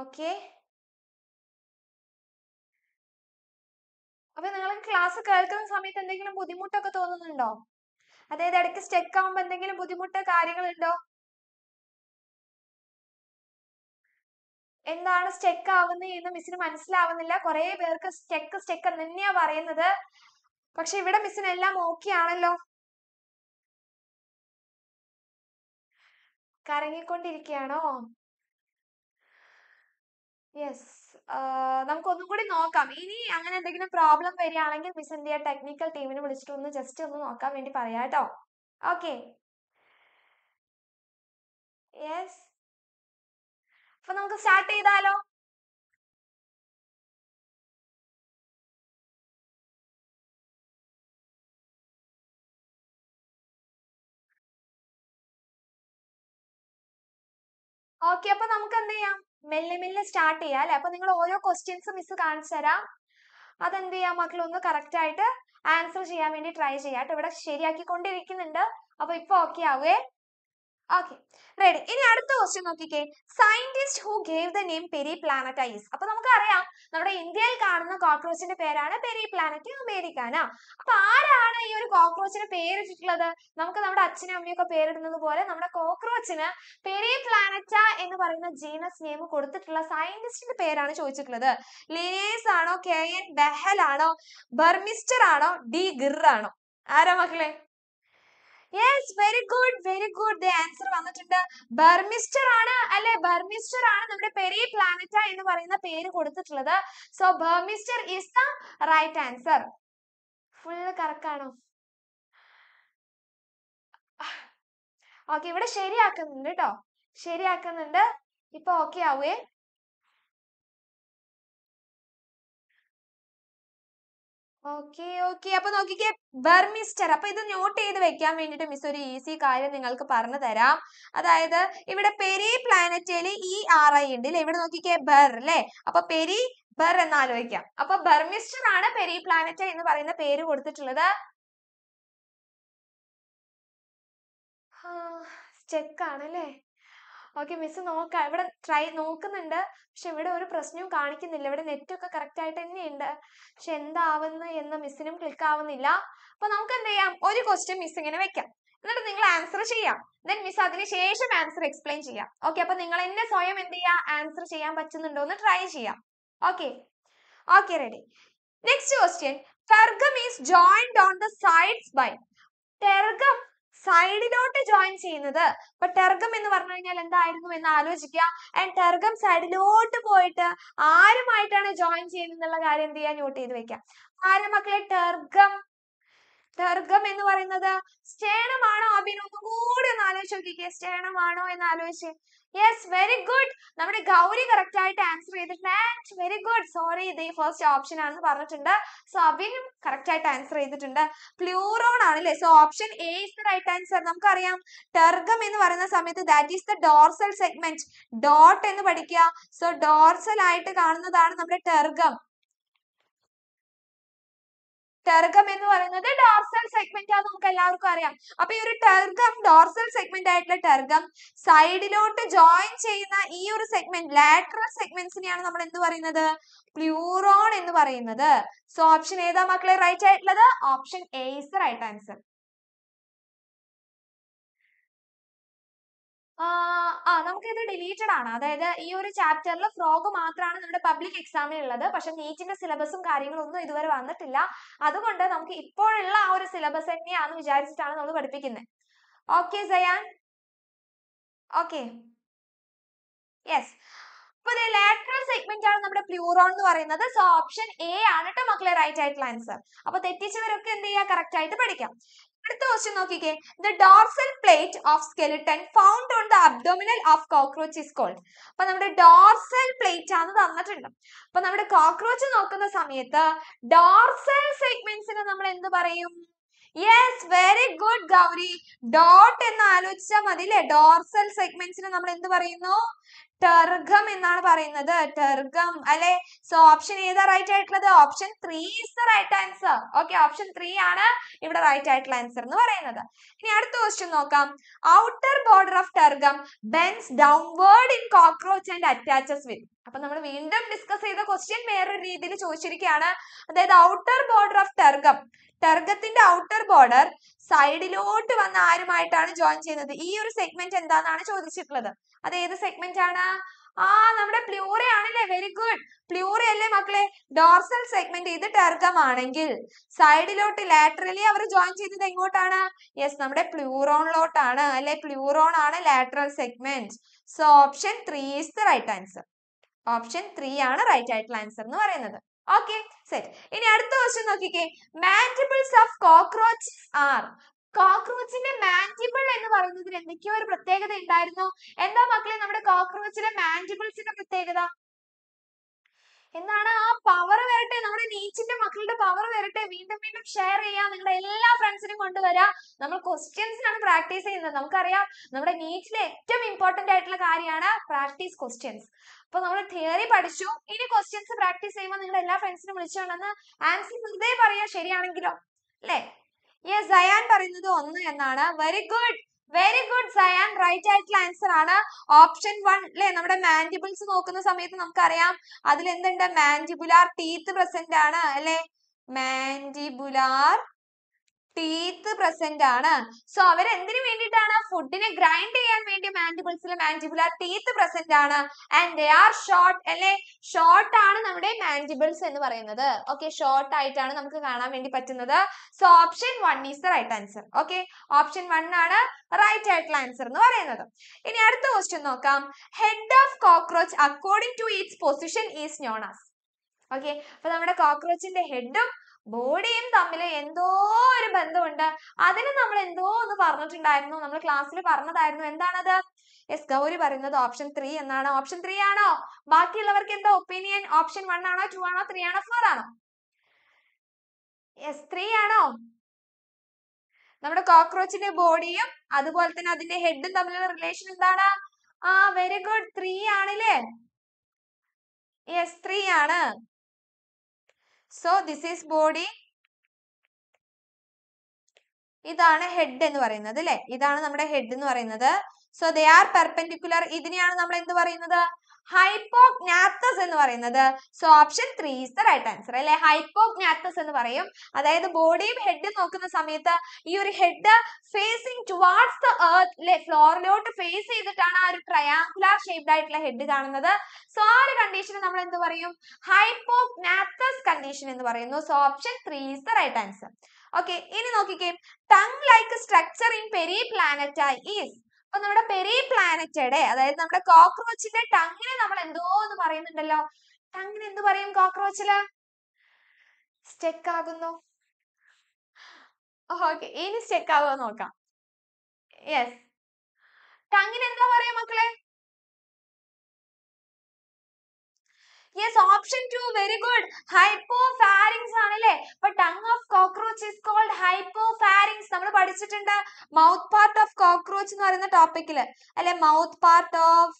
ഓക്കെ അപ്പൊ നിങ്ങൾക്ക് ക്ലാസ് കേൾക്കുന്ന സമയത്ത് എന്തെങ്കിലും ബുദ്ധിമുട്ടൊക്കെ തോന്നുന്നുണ്ടോ അതായത് ഇടയ്ക്ക് സ്റ്റെക്ക് ആവുമ്പോ എന്തെങ്കിലും ബുദ്ധിമുട്ട് കാര്യങ്ങളുണ്ടോ എന്താണ് സ്റ്റെക്ക് ആവുന്നത് എന്ന് മിസ്സിന് മനസ്സിലാവുന്നില്ല കുറെ പേർക്ക് സ്റ്റെക്ക് സ്റ്റെക്ക് തന്നെയാ പറയുന്നത് പക്ഷെ ഇവിടെ മിസ്സിന് എല്ലാം ഓക്കെ ആണല്ലോ കറങ്ങിക്കൊണ്ടിരിക്കുകയാണോ യെസ് നമുക്കൊന്നും കൂടി നോക്കാം ഇനി അങ്ങനെ എന്തെങ്കിലും പ്രോബ്ലം വരികയാണെങ്കിൽ മിസ് എന്ത് ചെയ്യാം ടെക്നിക്കൽ ടീമിനെ വിളിച്ചിട്ട് ഒന്ന് ജസ്റ്റ് ഒന്ന് നോക്കാൻ വേണ്ടി പറയാം കേട്ടോ ഓക്കെ യെസ് അപ്പൊ നമുക്ക് സ്റ്റാർട്ട് ചെയ്താലോ ഓക്കെ അപ്പൊ നമുക്ക് എന്ത് ചെയ്യാം മെല്ലെ മെല്ലെ സ്റ്റാർട്ട് ചെയ്യാം അല്ലെ അപ്പൊ നിങ്ങൾ ഓരോ ക്വസ്റ്റ്യൻസ് മിസ് കാണിച്ചു തരാം അതെന്ത് ചെയ്യാം മക്കൾ ഒന്ന് കറക്റ്റ് ആയിട്ട് ആൻസർ ചെയ്യാൻ വേണ്ടി ട്രൈ ചെയ്യാം ഇവിടെ ശരിയാക്കി കൊണ്ടിരിക്കുന്നുണ്ട് അപ്പൊ ഇപ്പൊ ഓക്കെ ആവുകയെ ഓക്കെ റെഡി ഇനി അടുത്ത ക്വസ്റ്റ്യൻ നോക്കിക്കേ scientist who gave the name Periplaneta is അപ്പൊ നമുക്കറിയാം നമ്മുടെ ഇന്ത്യയിൽ കാണുന്ന കോക്രോച്ചിന്റെ പേരാണ് പെരി പ്ലാനറ്റ് അമേരിക്കാന അപ്പൊ ആരാണ് ഈ ഒരു കോക്രോച്ചിന് പേരിട്ടിട്ടുള്ളത് നമുക്ക് നമ്മുടെ അച്ഛനും അമ്മയൊക്കെ പേരിടുന്നത് പോലെ നമ്മുടെ കോക്രോച്ചിന് പെരി പ്ലാനറ്റ എന്ന് പറയുന്ന ജീനസ് നെയിം കൊടുത്തിട്ടുള്ള സയന്റിസ്റ്റിന്റെ പേരാണ് ചോദിച്ചിട്ടുള്ളത് ലിനേസ് ആണോ കെ എൻ ബെഹൽ ആണോ ബർമിസ്റ്റർ ആണോ ഡി ഗിർ ആണോ ആരാ മക്കളെ yes very good very good the answer വന്നിട്ടുണ്ട് ബർമിസ്റ്റർ ആണ് അല്ലെ ബർമിസ്റ്റർ ആണ് നമ്മുടെ പെരി പ്ലാനറ്റ എന്ന് പറയുന്ന പേര് കൊടുത്തിട്ടുള്ളത് so Burmeister is the right answer full കറക്കാണോ ഓക്കെ ഇവിടെ ശരിയാക്കുന്നുണ്ട് കേട്ടോ ശരിയാക്കുന്നുണ്ട് ഇപ്പൊ ഓക്കെ ആവുകയെ ഓക്കെ ഓക്കെ അപ്പൊ നോക്കിക്കേ ബർമിസ്റ്റർ അപ്പൊ ഇത് നോട്ട് ചെയ്ത് വെക്കാൻ വേണ്ടിട്ട് മിസ് ഒരു ഈസി കാര്യം നിങ്ങൾക്ക് പറഞ്ഞു തരാം അതായത് ഇവിടെ പെരി പ്ലാനറ്റില് ഇ ആർ ഐ ഉണ്ട് അല്ലെ ഇവിടെ നോക്കിക്കേ ബർ അല്ലെ അപ്പൊ പെരി ബർ എന്ന് ആലോചിക്കാം അപ്പൊ ബർമിസ്റ്റർ ആണ് പെരി പ്ലാനറ്റ് എന്ന് പറയുന്ന പേര് കൊടുത്തിട്ടുള്ളത് ആണല്ലേ ഓക്കെ മിസ് നോക്ക ഇവിടെ ട്രൈ നോക്കുന്നുണ്ട് പക്ഷെ ഇവിടെ ഒരു പ്രശ്നവും കാണിക്കുന്നില്ല ഇവിടെ നെറ്റ് ഒക്കെ കറക്റ്റ് ആയിട്ട് തന്നെയുണ്ട് പക്ഷെ എന്താവുന്നു എന്ന് മിസ്സിനും ക്ലിക്ക് ആവുന്നില്ല അപ്പൊ നമുക്ക് എന്ത് ചെയ്യാം ഒരു ക്വസ്റ്റ്യൻ മിസ് ഇങ്ങനെ വെക്കാം എന്നിട്ട് നിങ്ങൾ ആൻസർ ചെയ്യാം ദെൻ മിസ് അതിനുശേഷം ആൻസർ എക്സ്പ്ലെയിൻ ചെയ്യാം ഓക്കെ അപ്പൊ നിങ്ങൾ എന്നെ സ്വയം എന്ത് ചെയ്യാം ആൻസർ ചെയ്യാൻ പറ്റുന്നുണ്ടോ എന്ന് ട്രൈ ചെയ്യാം okay okay ready next question tergum is joined on the sides by tergum സൈഡിലോട്ട് ജോയിൻ ചെയ്യുന്നത് അപ്പൊ ടെർഗം എന്ന് പറഞ്ഞു കഴിഞ്ഞാൽ എന്തായിരുന്നു എന്ന് ആലോചിക്കുക ആൻഡ് ടെർഗം സൈഡിലോട്ട് പോയിട്ട് ആരുമായിട്ടാണ് ജോയിൻ ചെയ്യുന്നത് എന്നുള്ള കാര്യം എന്ത് ചെയ്യാൻ നോട്ട് ചെയ്ത് വെക്കാം ആരാ മക്കളെ ടെർഗം ദർഗം എന്ന് പറയുന്നത് സ്റ്റേണമാണോ അബിൻ ഒന്നുകൂടി ഒന്ന് ആലോചിച്ച് നോക്കിക്കേ സ്റ്റേണമാണോ എന്ന് ആലോചിച്ച് യെസ് വെരി ഗുഡ് നമ്മുടെ ഗൗരി കറക്റ്റ് ആയിട്ട് ആൻസർ ചെയ്തിട്ടുണ്ട് വെരി ഗുഡ് സോറി ഇത് ഫസ്റ്റ് ഓപ്ഷൻ ആണെന്ന് പറഞ്ഞിട്ടുണ്ട് സോ അബിനും കറക്റ്റ് ആയിട്ട് ആൻസർ ചെയ്തിട്ടുണ്ട് പ്ലൂറോൺ ആണ് അല്ലേ so option A is the right answer നമുക്കറിയാം ടെർഗം എന്ന് പറയുന്ന സമയത്ത് that is the dorsal segment dot എന്ന് പഠിക്കുക സോ ഡോർസൽ ആയിട്ട് കാണുന്നതാണ് നമ്മുടെ ടെർഗം ടെർഗം എന്ന് പറയുന്നത് ഡോർസൽ സെഗ്മെന്റ് ആണ് നമുക്ക് എല്ലാവർക്കും അറിയാം അപ്പൊ ഈ ഒരു ടെർഗം ഡോർസൽ സെഗ്മെന്റ് ആയിട്ടുള്ള ടെർഗം സൈഡിലോട്ട് ജോയിൻ ചെയ്യുന്ന ഈ ഒരു സെഗ്മെന്റ് ലാറ്ററൽ സെഗ്മെന്റ്സിനെയാണ് നമ്മൾ എന്ത് പറയുന്നത് പ്ലൂറോൺ എന്ന് പറയുന്നത് സോ ഓപ്ഷൻ ഏതാ മക്കളെ റൈറ്റ് ആയിട്ടുള്ളത് option A is right answer ആ നമുക്ക് ഇത് ഡിലീറ്റഡ് ആണ് അതായത് ഈ ഒരു ചാപ്റ്ററിൽ ഫ്രോഗ് മാത്രമാണ് നമ്മുടെ പബ്ലിക് എക്സാമിൽ ഉള്ളത് പക്ഷെ നീറ്റിന്റെ സിലബസും കാര്യങ്ങളൊന്നും ഇതുവരെ വന്നിട്ടില്ല അതുകൊണ്ട് നമുക്ക് ഇപ്പോഴുള്ള ആ ഒരു സിലബസ് തന്നെയാന്ന് വിചാരിച്ചിട്ടാണ് നമ്മൾ പഠിപ്പിക്കുന്നത് ഓക്കെ സയാൻ ഓക്കെ യെസ് അപ്പൊ ലാറ്ററൽ സെഗ്മെന്റ് ആണ് നമ്മുടെ പ്ലൂറോൺ എന്ന് പറയുന്നത് സോ ഓപ്ഷൻ എ ആണ് കേട്ടോ മക്കളെ റൈറ്റ് ആയിട്ടുള്ള ആൻസർ അപ്പൊ തെറ്റിച്ചവരൊക്കെ എന്ത് ചെയ്യുക കറക്റ്റ് ആയിട്ട് പഠിക്കാം അടുത്ത ക്വസ്റ്റ്യൻ നോക്കിക്കേ the dorsal plate of skeleton found on the abdominal of cockroach is called അപ്പൊ നമ്മുടെ ഡോർസൽ പ്ലേറ്റ് ആണ് തന്നിട്ടുണ്ട് അപ്പൊ നമ്മുടെ കോക്രോച്ച് നോക്കുന്ന സമയത്ത് ഡോർസൽ സെഗ്മെന്റ്സിനെ നമ്മൾ എന്ത് പറയും yes very good Gauri dot എന്ന് ആലോചിച്ചാൽ മതി അല്ലേ ഡോർസൽ സെഗ്മെന്റ്സിന് നമ്മൾ എന്ത് പറയുന്നു ടെർഗം എന്നാണ് പറയുന്നത് ടെർഗം അല്ലെ സോ ഓപ്ഷൻ ഏതാ റൈറ്റ് ആയിട്ടുള്ളത് option three is the right answer okay option three ആണ് ഇവിടെ റൈറ്റ് ആയിട്ടുള്ള ആൻസർ എന്ന് പറയുന്നത് ഇനി അടുത്ത ക്വസ്റ്റ്യൻ നോക്കാം outer border of tergum bends downward in cockroach and attaches with അപ്പൊ നമ്മൾ വീണ്ടും ഡിസ്കസ് ചെയ്ത ക്വസ്റ്റ്യൻ വേറൊരു രീതിയിൽ ചോദിച്ചിരിക്കുകയാണ് അതായത് ഔട്ടർ ബോർഡർ ഓഫ് ടർഗം ടർഗത്തിന്റെ ഔട്ടർ ബോർഡർ സൈഡിലോട്ട് വന്ന ആരുമായിട്ടാണ് ജോയിൻ ചെയ്യുന്നത് ഈ ഒരു സെഗ്മെന്റ് എന്താന്നാണ് ചോദിച്ചിട്ടുള്ളത് അത് ഏത് സെഗ്മെന്റ് ആണ് ആ നമ്മുടെ പ്ലൂറ ആണല്ലേ വെരി ഗുഡ് പ്ലൂറ അല്ലേ മക്കളെ ഡോർസൽ സെഗ്മെന്റ് ഇത് ടർഗം ആണെങ്കിൽ സൈഡിലോട്ട് ലാറ്ററലി അവർ ജോയിൻ ചെയ്യുന്നത് എങ്ങോട്ടാണ് യെസ് നമ്മുടെ പ്ലൂറോണിലോട്ടാണ് അല്ലെ പ്ലൂറോൺ ആണ് lateral segment so option three is the right answer option three ആണ് റൈറ്റ് ആയിട്ടുള്ള ആൻസർ എന്ന് പറയുന്നത് ഓക്കെ സെറ്റ് ഇനി അടുത്ത ക്വസ്റ്റ്യൻ നോക്കിക്കേ മാൻറ്റിബിൾസ് ഓഫ് കോക്രോച്ച് ആർ കോക്രോച്ചിന്റെ മാൻറ്റിബിൾ എന്ന് പറയുന്നതിന് എന്തൊക്കെയോ ഒരു പ്രത്യേകത ഉണ്ടായിരുന്നു എന്താ മക്കളെ നമ്മുടെ കോക്രോച്ചിന്റെ മാൻറ്റിബിൾസിന്റെ പ്രത്യേകത എന്താണ് ആ പവർ വരട്ടെ നമ്മുടെ നീച്ചിന്റെ മക്കളുടെ പവർ വരട്ടെ വീണ്ടും വീണ്ടും ഷെയർ ചെയ്യാം നിങ്ങളുടെ എല്ലാ ഫ്രണ്ട്സിനും കൊണ്ടുവരാം നമ്മൾ ക്വസ്റ്റ്യൻസിനാണ് പ്രാക്ടീസ് ചെയ്യുന്നത് നമുക്കറിയാം നമ്മുടെ നീറ്റിലെ ഏറ്റവും ഇമ്പോർട്ടന്റ് ആയിട്ടുള്ള കാര്യമാണ് പ്രാക്ടീസ് ക്വസ്റ്റ്യൻസ് അപ്പൊ നമ്മൾ തിയറി പഠിച്ചു ഇനി ക്വസ്റ്റ്യൻസ് പ്രാക്ടീസ് ചെയ്യുമ്പോൾ നിങ്ങൾ എല്ലാ ഫ്രണ്ട്സിനും വിളിച്ചുകൊണ്ടെന്ന് ആൻസർ വെറുതെ പറയാ ശരിയാണെങ്കിലോ അല്ലേ യെസ് സയാൻ പറയുന്നത് ഒന്ന് എന്നാണ് very good very good Sayan right ആയിട്ടുള്ള ആൻസർ ആണ് ഓപ്ഷൻ വൺ അല്ലെ നമ്മുടെ മാൻഡിബിൾസ് നോക്കുന്ന സമയത്ത് നമുക്കറിയാം അതിൽ എന്തുണ്ട് മാൻഡിബുലാർ ടീത്ത് പ്രസന്റ് ആണ് അല്ലെ മാൻഡിബുലാർ ടീത്ത് പ്രസന്റ് ആണ് സോ അവർ എന്തിനു വേണ്ടിയിട്ടാണ് ഫുഡിനെ ഗ്രൈൻഡ് ചെയ്യാൻ വേണ്ടി മാൻഡിബിൾസിലെ മാൻഡിബുലാർ ടീത്ത് പ്രസന്റ് ആണ് ആൻഡ് ദേ ആർ ഷോർട്ട് അല്ലെ ഷോർട്ട് ആണ് നമ്മുടെ മാൻഡിബിൾസ് എന്ന് പറയുന്നത് ഓക്കെ ഷോർട്ട് ആയിട്ടാണ് നമുക്ക് കാണാൻ വേണ്ടി പറ്റുന്നത് so option one is the right answer okay option one ആണ് റൈറ്റ് ആയിട്ടുള്ള ആൻസർ എന്ന് പറയുന്നത് ഇനി അടുത്ത ക്വസ്റ്റ്യൻ നോക്കാം head of cockroach according to its position is known as okay അപ്പൊ നമ്മുടെ കോക്രോച്ചിന്റെ ഹെഡും ബോഡിയും തമ്മിൽ എന്തോ ഒരു ബന്ധമുണ്ട് അതിന് നമ്മൾ എന്തോ ഒന്ന് പറഞ്ഞിട്ടുണ്ടായിരുന്നു നമ്മൾ ക്ലാസ്സിൽ പറഞ്ഞതായിരുന്നു എന്താണത് എസ് ഗൗരി പറയുന്നത് ഓപ്ഷൻ ത്രീ എന്നാണ് ഓപ്ഷൻ ത്രീ ആണോ ബാക്കിയുള്ളവർക്ക് എന്താ ഒപ്പീനിയൻ ഓപ്ഷൻ വൺ ആണോ ടു ആണോ ത്രീ ആണോ ഫോർ ആണോ എസ് ത്രീ ആണോ നമ്മുടെ കോക്രോച്ചിന്റെ ബോഡിയും അതുപോലെ തന്നെ അതിന്റെ ഹെഡും തമ്മിലുള്ള റിലേഷൻ എന്താണ് ആ വെരി ഗുഡ് ത്രീ ആണല്ലേ യെസ് ത്രീ ആണ് സോ ദിസ് ഈസ് ബോഡി ഇതാണ് ഹെഡ് എന്ന് പറയുന്നത് അല്ലെ ഇതാണ് നമ്മുടെ ഹെഡ് എന്ന് പറയുന്നത് സോ ദർ പെർപെൻഡിക്കുലർ ഇതിനെയാണ് നമ്മൾ എന്ത് പറയുന്നത് ഹൈപ്പോഗ്നാത്തസ് എന്ന് പറയുന്നത് so option three is the right answer അല്ലെ ഹൈപ്പോഗ്നാത്തസ് എന്ന് പറയും അതായത് ബോഡിയും ഹെഡ് നോക്കുന്ന സമയത്ത് ഈ ഒരു head facing towards the earth അല്ലെ ഫ്ലോറിലോട്ട് ഫേസ് ചെയ്തിട്ടാണ് ആ ഒരു ട്രയാങ്കുലർ ഷേപ്ഡ് ആയിട്ടുള്ള ഹെഡ് കാണുന്നത് സോ ആ ഒരു കണ്ടീഷനെ നമ്മൾ എന്ത് പറയും ഹൈപ്പോഗ്നാത്തസ് കണ്ടീഷൻ എന്ന് പറയുന്നു so option three is the right answer okay ഇനി നോക്കിക്കേ tongue like structure in Periplaneta is അപ്പൊ നമ്മുടെ പെരിപ്ലാനറ്റയുടെ അതായത് നമ്മുടെ കോക്രോച്ചിന്റെ ടങ്ങിനെ നമ്മൾ എന്തോ എന്ന് പറയുന്നുണ്ടല്ലോ ടങ്ങിന് എന്ത് പറയും കോക്രോച്ചില് സ്റ്റെക്ക് ആകുന്നു ഓക്കെ ഇനി സ്റ്റെക്ക് ആവുമോ നോക്കാം യെസ് ടങ്ങിന് എന്താ പറയാ മക്കളെ yes option two very good hypopharynx ആണ് അല്ലേ അപ്പൊ tongue of cockroach is called hypopharynx നമ്മൾ പഠിച്ചിട്ടുണ്ട് മൗത്ത് പാർട്ട് ഓഫ് കോക്രോച്ച് എന്ന് പറയുന്ന ടോപ്പിക്കിൽ അല്ലെ മൗത്ത് പാർട്ട് ഓഫ്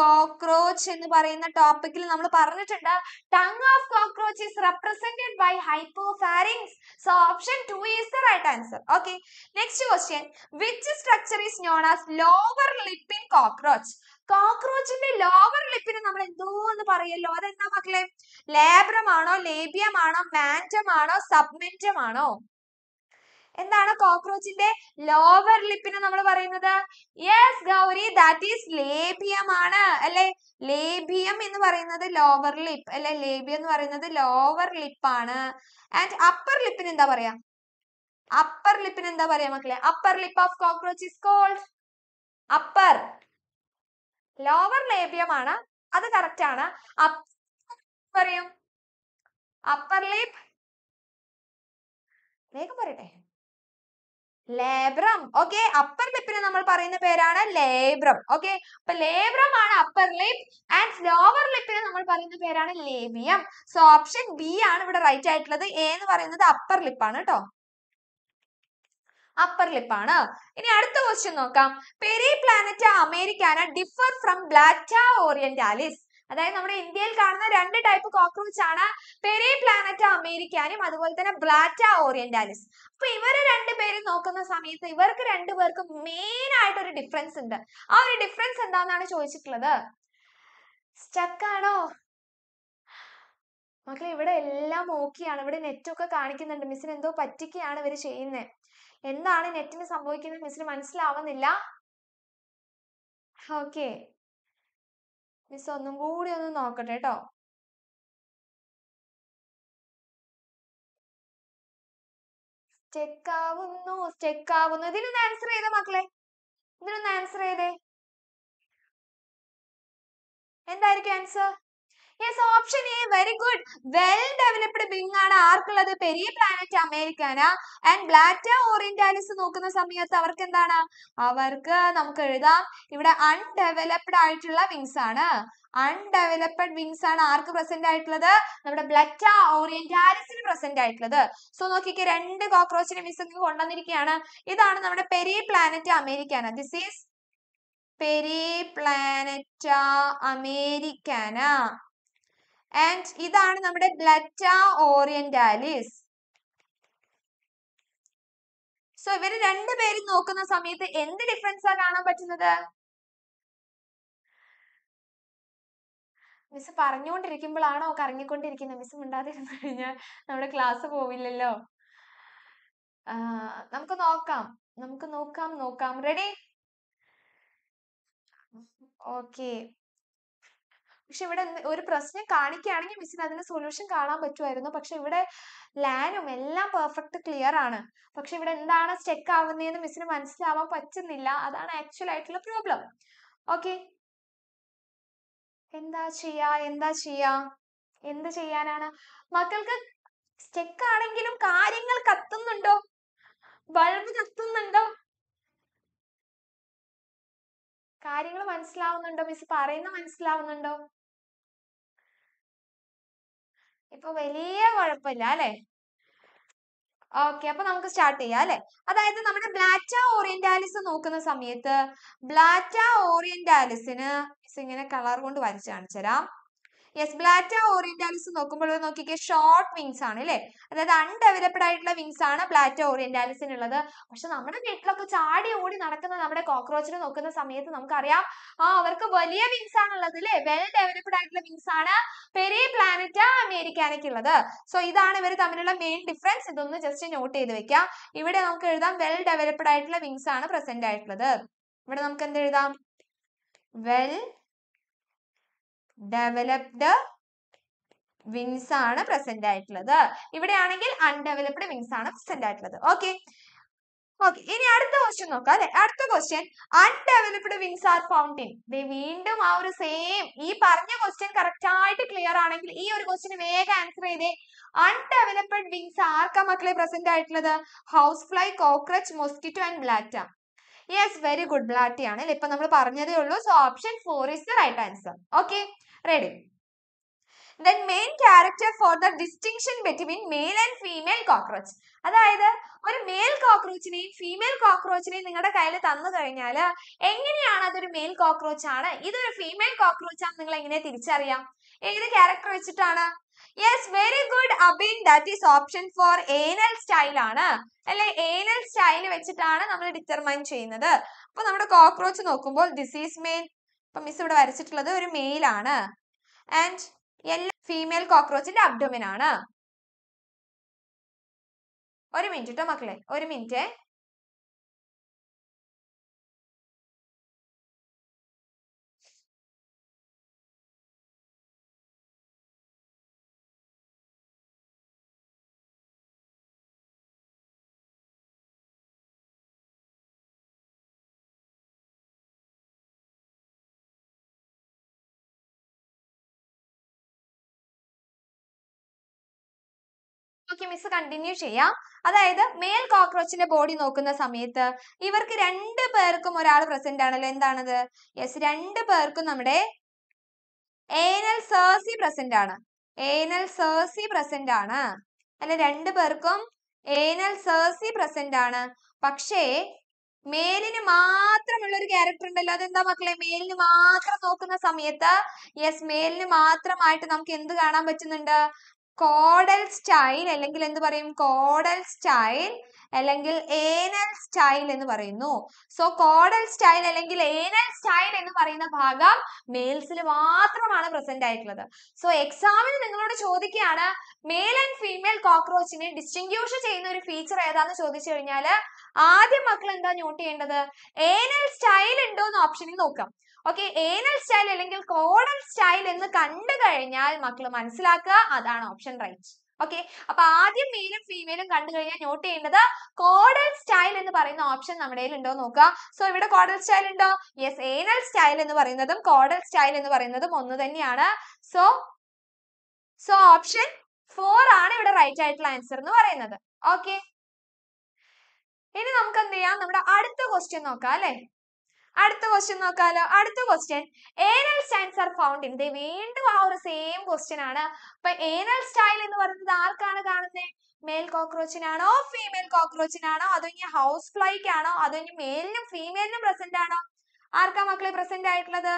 കോക്രോച്ച് എന്ന് പറയുന്ന ടോപ്പിക്കിൽ നമ്മൾ പറഞ്ഞിട്ടുണ്ട് tongue of cockroach is represented by hypopharynx so option two is the right answer okay next question which structure is known as lower lip in cockroach കോക്രോച്ചിന്റെ ലോവർ ലിപ്പിനെ നമ്മൾ എന്തോ എന്ന് പറയല്ലോ അതെന്താ മക്കളെ ലേബ്രമാണോ ലേബ്യമാണോ മാൻറ്റമാണോ സബ്മെന്റമാണോ എന്താണ് കോക്രോച്ചിന്റെ ലോവർ ലിപ്പിനെ നമ്മൾ പറയുന്നത് യെസ് ഗൗരി ദാറ്റ് ഈസ് ലേബിയമാണ് അല്ലെ ലേബിയം എന്ന് പറയുന്നത് ലോവർ ലിപ്പ് അല്ലെ ലേബിയം എന്ന് പറയുന്നത് ലോവർ ലിപ്പാണ് ആൻഡ് അപ്പർ ലിപ്പിന് എന്താ പറയാ അപ്പർ ലിപ്പിന് എന്താ പറയാ മക്കളെ upper lip of cockroach is called upper lower labium ആണ് അത് കറക്റ്റ് ആണ് പറയും അപ്പർ ലിപ് വേഗം പറയട്ടെ ലേബ്രം ഓക്കെ അപ്പർ ലിപ്പിന് നമ്മൾ പറയുന്ന പേരാണ് ലേബ്രം ഓക്കെ അപ്പൊ ലേബ്രം ആണ് അപ്പർ ലിപ് ആൻഡ് ലോവർ ലിപ്പിന് നമ്മൾ പറയുന്ന പേരാണ് ലേബിയം സോ ഓപ്ഷൻ ബി ആണ് ഇവിടെ റൈറ്റ് ആയിട്ടുള്ളത് എന്ന് പറയുന്നത് അപ്പർ ലിപ്പാണ് കേട്ടോ അപ്പർ ലിപ്പാണ് ഇനി അടുത്ത ക്വസ്റ്റ്യൻ നോക്കാം Periplaneta americana differ from Blatta orientalis അതായത് നമ്മുടെ ഇന്ത്യയിൽ കാണുന്ന രണ്ട് ടൈപ്പ് കോക്രോച്ച് ആണ് പെരി പ്ലാനറ്റ അമേരിക്കാനും അതുപോലെ തന്നെ ബ്ലാറ്റ ഓറിയന്റാലിസ് അപ്പൊ ഇവർ രണ്ടുപേരും നോക്കുന്ന സമയത്ത് ഇവർക്ക് രണ്ടുപേർക്കും മെയിൻ ആയിട്ട് ഒരു ഡിഫറൻസ് ഉണ്ട് ആ ഒരു ഡിഫറൻസ് എന്താണെന്നാണ് ചോദിച്ചിട്ടുള്ളത് സ്റ്റക്കാണോ മക്കളെ ഇവിടെ എല്ലാം ഓക്കെയാണ് ഇവിടെ നെറ്റൊക്കെ കാണിക്കുന്നുണ്ട് മിസ്സിന് എന്തോ പറ്റിക്കുകയാണ് ഇവർ ചെയ്യുന്നത് എന്താണ് നെറ്റിന് സംഭവിക്കുന്നത് മിസ്സിന് മനസ്സിലാവുന്നില്ല ഓക്കെ മിസ് ഒന്നും കൂടി ഒന്ന് നോക്കട്ടെ കേട്ടോ സ്റ്റെക്ക് ആവുന്നു സ്റ്റെക്ക് ആവുന്നു ഇതിനൊന്ന് ആൻസർ ചെയ്തേ മക്കളെ ഇതിനൊന്ന് ആൻസർ ചെയ്തേ എന്തായിരിക്കും answer yes option A very good well developed ബിങ് ആണ് ആർക്കുള്ളത് Periplaneta americana and Blatta orientalis നോക്കുന്ന സമയത്ത് അവർക്ക് എന്താണ് അവർക്ക് നമുക്ക് എഴുതാം ഇവിടെ അൺഡെവലപ്ഡ് ആയിട്ടുള്ള വിങ്സ് ആണ് അൺഡെവലപ്ഡ് വിങ്സ് ആണ് ആർക്ക് പ്രസന്റ് ആയിട്ടുള്ളത് നമ്മുടെ ബ്ലറ്റ ഓറിയന്റാലിസിന് പ്രസന്റ് ആയിട്ടുള്ളത് സോ നോക്കിക്കേ രണ്ട് കോക്രോച്ചിനെ മിസ് കൊണ്ടുവന്നിരിക്കുകയാണ് ഇതാണ് നമ്മുടെ Periplaneta americana this is Periplaneta americana and ഇതാണ് നമ്മുടെ ബ്ലറ്റ ഓറിയന്റാലിസ് സോ ഇവര് രണ്ടുപേരും നോക്കുന്ന സമയത്ത് എന്ത് ഡിഫറൻസാ കാണാൻ പറ്റുന്നത് മിസ് പറഞ്ഞുകൊണ്ടിരിക്കുമ്പോഴാണോ കറങ്ങിക്കൊണ്ടിരിക്കുന്നത് മിസ് മിണ്ടാതിരുന്നു കഴിഞ്ഞാൽ നമ്മുടെ ക്ലാസ് പോവില്ലല്ലോ നമുക്ക് നോക്കാം നമുക്ക് നോക്കാം നോക്കാം റെഡി ഓക്കെ പക്ഷെ ഇവിടെ ഒരു പ്രശ്നം കാണിക്കുകയാണെങ്കിൽ മിസ്സിന് അതിന് സൊല്യൂഷൻ കാണാൻ പറ്റുമായിരുന്നു പക്ഷെ ഇവിടെ ലാനും എല്ലാം പെർഫെക്റ്റ് ക്ലിയർ ആണ് പക്ഷെ ഇവിടെ എന്താണ് സ്റ്റെക്ക് ആവുന്നതെന്ന് മിസ്സിന് മനസ്സിലാവാൻ പറ്റുന്നില്ല അതാണ് ആക്ച്വൽ ആയിട്ടുള്ള പ്രോബ്ലം ഓക്കെ എന്താ ചെയ്യാ എന്താ ചെയ്യാ എന്ത് ചെയ്യാനാണ് മക്കൾക്ക് സ്റ്റെക്ക് ആണെങ്കിലും കാര്യങ്ങൾ കത്തുന്നുണ്ടോ ബൾബ് കത്തുന്നുണ്ടോ കാര്യങ്ങൾ മനസ്സിലാവുന്നുണ്ടോ മിസ് പറയുന്ന മനസ്സിലാവുന്നുണ്ടോ ഇപ്പൊ വലിയ കുഴപ്പമില്ല അല്ലെ ഓക്കെ അപ്പൊ നമുക്ക് സ്റ്റാർട്ട് ചെയ്യാം അല്ലെ അതായത് നമ്മുടെ ബ്ലാറ്റ ഓറിയന്റാലിസ് നോക്കുന്ന സമയത്ത് ബ്ലാറ്റ ഓറിയന്റാലിസിന് ഇങ്ങനെ കളർ കൊണ്ട് വരച്ചു കാണിച്ചു തരാം യെസ് ബ്ലാറ്റ ഓറിയന്റാലിസ് നോക്കുമ്പോൾ നോക്കിക്കേ ഷോർട്ട് വിങ്സ് ആണ് അല്ലേ അതായത് അൺഡെവലപ്ഡ് ആയിട്ടുള്ള വിങ്സ് ആണ് ബ്ലാറ്റ ഓറിയന്റാലിസിനുള്ളത് പക്ഷെ നമ്മുടെ വീട്ടിലൊക്കെ ചാടി ഓടി നടക്കുന്ന നമ്മുടെ കോക്രോച്ചിനെ നോക്കുന്ന സമയത്ത് നമുക്കറിയാം ആ അവർക്ക് വലിയ വിങ്സ് ആണുള്ളത് അല്ലേ വെൽ ഡെവലപ്ഡ് ആയിട്ടുള്ള വിങ്സ് ആണ് പെരി പ്ലാനറ്റ അമേരിക്കാനൊക്കെ ഉള്ളത് സോ ഇതാണ് ഇവർ തമ്മിലുള്ള മെയിൻ ഡിഫറൻസ് ഇതൊന്ന് ജസ്റ്റ് നോട്ട് ചെയ്ത് വെക്കാം ഇവിടെ നമുക്ക് എഴുതാം വെൽ ഡെവലപ്ഡ് ആയിട്ടുള്ള വിങ്സ് ആണ് പ്രസന്റ് ആയിട്ടുള്ളത് ഇവിടെ നമുക്ക് എന്ത് എഴുതാം വെൽ ഡെവലപ്ഡ് വിങ്സ് ആണ് പ്രസന്റ് ആയിട്ടുള്ളത് ഇവിടെയാണെങ്കിൽ അൺഡെവലപ്ഡ് വിങ്സ് ആണ് പ്രസന്റ് ആയിട്ടുള്ളത് ഓക്കെ ഓക്കെ ഇനി അടുത്ത ക്വസ്റ്റ്യൻ നോക്കാം അല്ലെ അടുത്ത question undeveloped wings are found in വീണ്ടും ആ ഒരു സെയിം ഈ പറഞ്ഞ ക്വസ്റ്റ്യൻ കറക്റ്റ് ആയിട്ട് ക്ലിയർ ആണെങ്കിൽ ഈ ഒരു ക്വസ്റ്റ്യൻ വേഗം ആൻസർ ചെയ്തേ അൺഡെവലപ്ഡ് വിങ്സ് ആർക്കാ മക്കളെ പ്രസന്റ് ആയിട്ടുള്ളത് house fly cockroach mosquito and Blatta yes very good ബ്ലാറ്റിയാണ് അല്ലെ ഇപ്പൊ നമ്മൾ പറഞ്ഞതേ ഉള്ളൂ so option four is the right answer okay ready then main character for the distinction between male and female cockroach അതായത് ഒരു മെയിൽ കോക്രോച്ചിനെയും ഫീമെയിൽ കോക്രോച്ചിനെയും നിങ്ങളുടെ കയ്യിൽ തന്നു കഴിഞ്ഞാൽ എങ്ങനെയാണ് അതൊരു മെയിൽ കോക്രോച്ച് ആണ് ഇതൊരു ഫീമെയിൽ കോക്രോച്ച് ആണ് നിങ്ങൾ എങ്ങനെ തിരിച്ചറിയാം ഏത് ക്യാരക്ടർ വെച്ചിട്ടാണ് yes very good Abin that is option four anal style ആണ് അല്ലെ ഏനൽ സ്റ്റൈൽ വെച്ചിട്ടാണ് നമ്മൾ ഡിറ്റർമൈൻ ചെയ്യുന്നത് അപ്പൊ നമ്മുടെ കോക്രോച്ച് നോക്കുമ്പോൾ ദിസ് ഈസ് മെയിൻ അപ്പൊ മിസ് ഇവിടെ വരച്ചിട്ടുള്ളത് ഒരു മെയിൽ ആണ് ആൻഡ് എല്ലാ ഫീമെയിൽ കോക്രോച്ചിന്റെ അബ്ഡോമിൻ ആണ് ഒരു മിനിറ്റ് കേട്ടോ മക്കളെ ഒരു മിനിറ്റ് നോക്കി മിസ് കണ്ടിന്യൂ ചെയ്യാം അതായത് മെയിൽ കോക്രോച്ചിന്റെ ബോഡി നോക്കുന്ന സമയത്ത് ഇവർക്ക് രണ്ട് പേർക്കും ഒരാൾ പ്രസന്റ് ആണല്ലോ എന്താണത് യെസ് രണ്ട് പേർക്കും നമ്മുടെ ഏനൽ സേഴ്സി പ്രസന്റ് ആണ് ഏനൽ സേഴ്സി പ്രസന്റ് ആണ് അല്ല രണ്ട് പേർക്കും ഏനൽ സേഴ്സി പ്രസന്റ് ആണ് പക്ഷേ മേലിന് മാത്രമുള്ള ഒരു ക്യാരക്ടർ ഉണ്ടല്ലോ അതെന്താ മക്കളെ മേലിന് മാത്രം നോക്കുന്ന സമയത്ത് യെസ് മേലിന് മാത്രമായിട്ട് നമുക്ക് എന്ത് കാണാൻ പറ്റുന്നുണ്ട് കോഡൽ സ്റ്റൈൽ അല്ലെങ്കിൽ എന്ത് പറയും കോഡൽ സ്റ്റൈൽ അല്ലെങ്കിൽ ഏനൽ സ്റ്റൈൽ എന്ന് പറയുന്നു സോ കോഡൽ സ്റ്റൈൽ അല്ലെങ്കിൽ ഏനൽ സ്റ്റൈൽ എന്ന് പറയുന്ന ഭാഗം മെയിൽസിൽ മാത്രമാണ് പ്രസന്റ് ആയിട്ടുള്ളത് സോ എക്സാമിന് നിങ്ങളോട് ചോദിക്കുകയാണ് മെയിൽ ആൻഡ് ഫീമെയിൽ കോക്രോച്ചിനെ ഡിസ്റ്റിങ്ക്യൂഷ് ചെയ്യുന്ന ഒരു ഫീച്ചർ ഏതാന്ന് ചോദിച്ചു കഴിഞ്ഞാൽ ആദ്യം മക്കൾ എന്താ നോട്ട് ചെയ്യേണ്ടത് ഏനൽ സ്റ്റൈൽ ഉണ്ടോ എന്ന് ഓപ്ഷനിൽ നോക്കാം ഓക്കെ ഏനൽ സ്റ്റൈൽ അല്ലെങ്കിൽ കോഡൽ സ്റ്റൈൽ എന്ന് കണ്ടു കഴിഞ്ഞാൽ മക്കൾ മനസ്സിലാക്കുക അതാണ് ഓപ്ഷൻ റൈറ്റ് ഓക്കെ അപ്പൊ ആദ്യം മെയിലും ഫീമെയിലും കണ്ടു കഴിഞ്ഞാൽ നോട്ട് ചെയ്യേണ്ടത് കോഡൽ സ്റ്റൈൽ എന്ന് പറയുന്ന ഓപ്ഷൻ നമ്മുടെ കയ്യിൽ ഉണ്ടോ നോക്കുക സോ ഇവിടെ കോഡൽ സ്റ്റൈൽ ഉണ്ടോ യെസ് ഏനൽ സ്റ്റൈൽ എന്ന് പറയുന്നതും കോഡൽ സ്റ്റൈൽ എന്ന് പറയുന്നതും ഒന്ന് തന്നെയാണ് സോ സോ ഓപ്ഷൻ ഫോർ ആണ് ഇവിടെ റൈറ്റ് ആയിട്ടുള്ള ആൻസർ എന്ന് പറയുന്നത് ഓക്കെ ഇനി നമുക്ക് എന്ത് ചെയ്യാം നമ്മുടെ അടുത്ത ക്വസ്റ്റ്യൻ നോക്കാം അല്ലെ അടുത്ത ക്വസ്റ്റ്യൻ നോക്കാലോ അടുത്ത question anal styles are found in the വീണ്ടും ആ ഒരു സെയിം ക്വസ്റ്റ്യൻ ആണ് അപ്പൊ ഏനൽ സ്റ്റൈൽ എന്ന് പറയുന്നത് ആർക്കാണ് കാണുന്നത് മെയിൽ കോക്രോച്ചിനാണോ ഫീമെയിൽ കോക്രോച്ചിനാണോ അതോ ഇനി ഹൗസ് ഫ്ലൈക്ക് ആണോ അതോ ഇനി മെയിലിനും ഫീമെയിലിനും പ്രസന്റ് ആണോ ആർക്കാ മക്കളെ പ്രസന്റ് ആയിട്ടുള്ളത്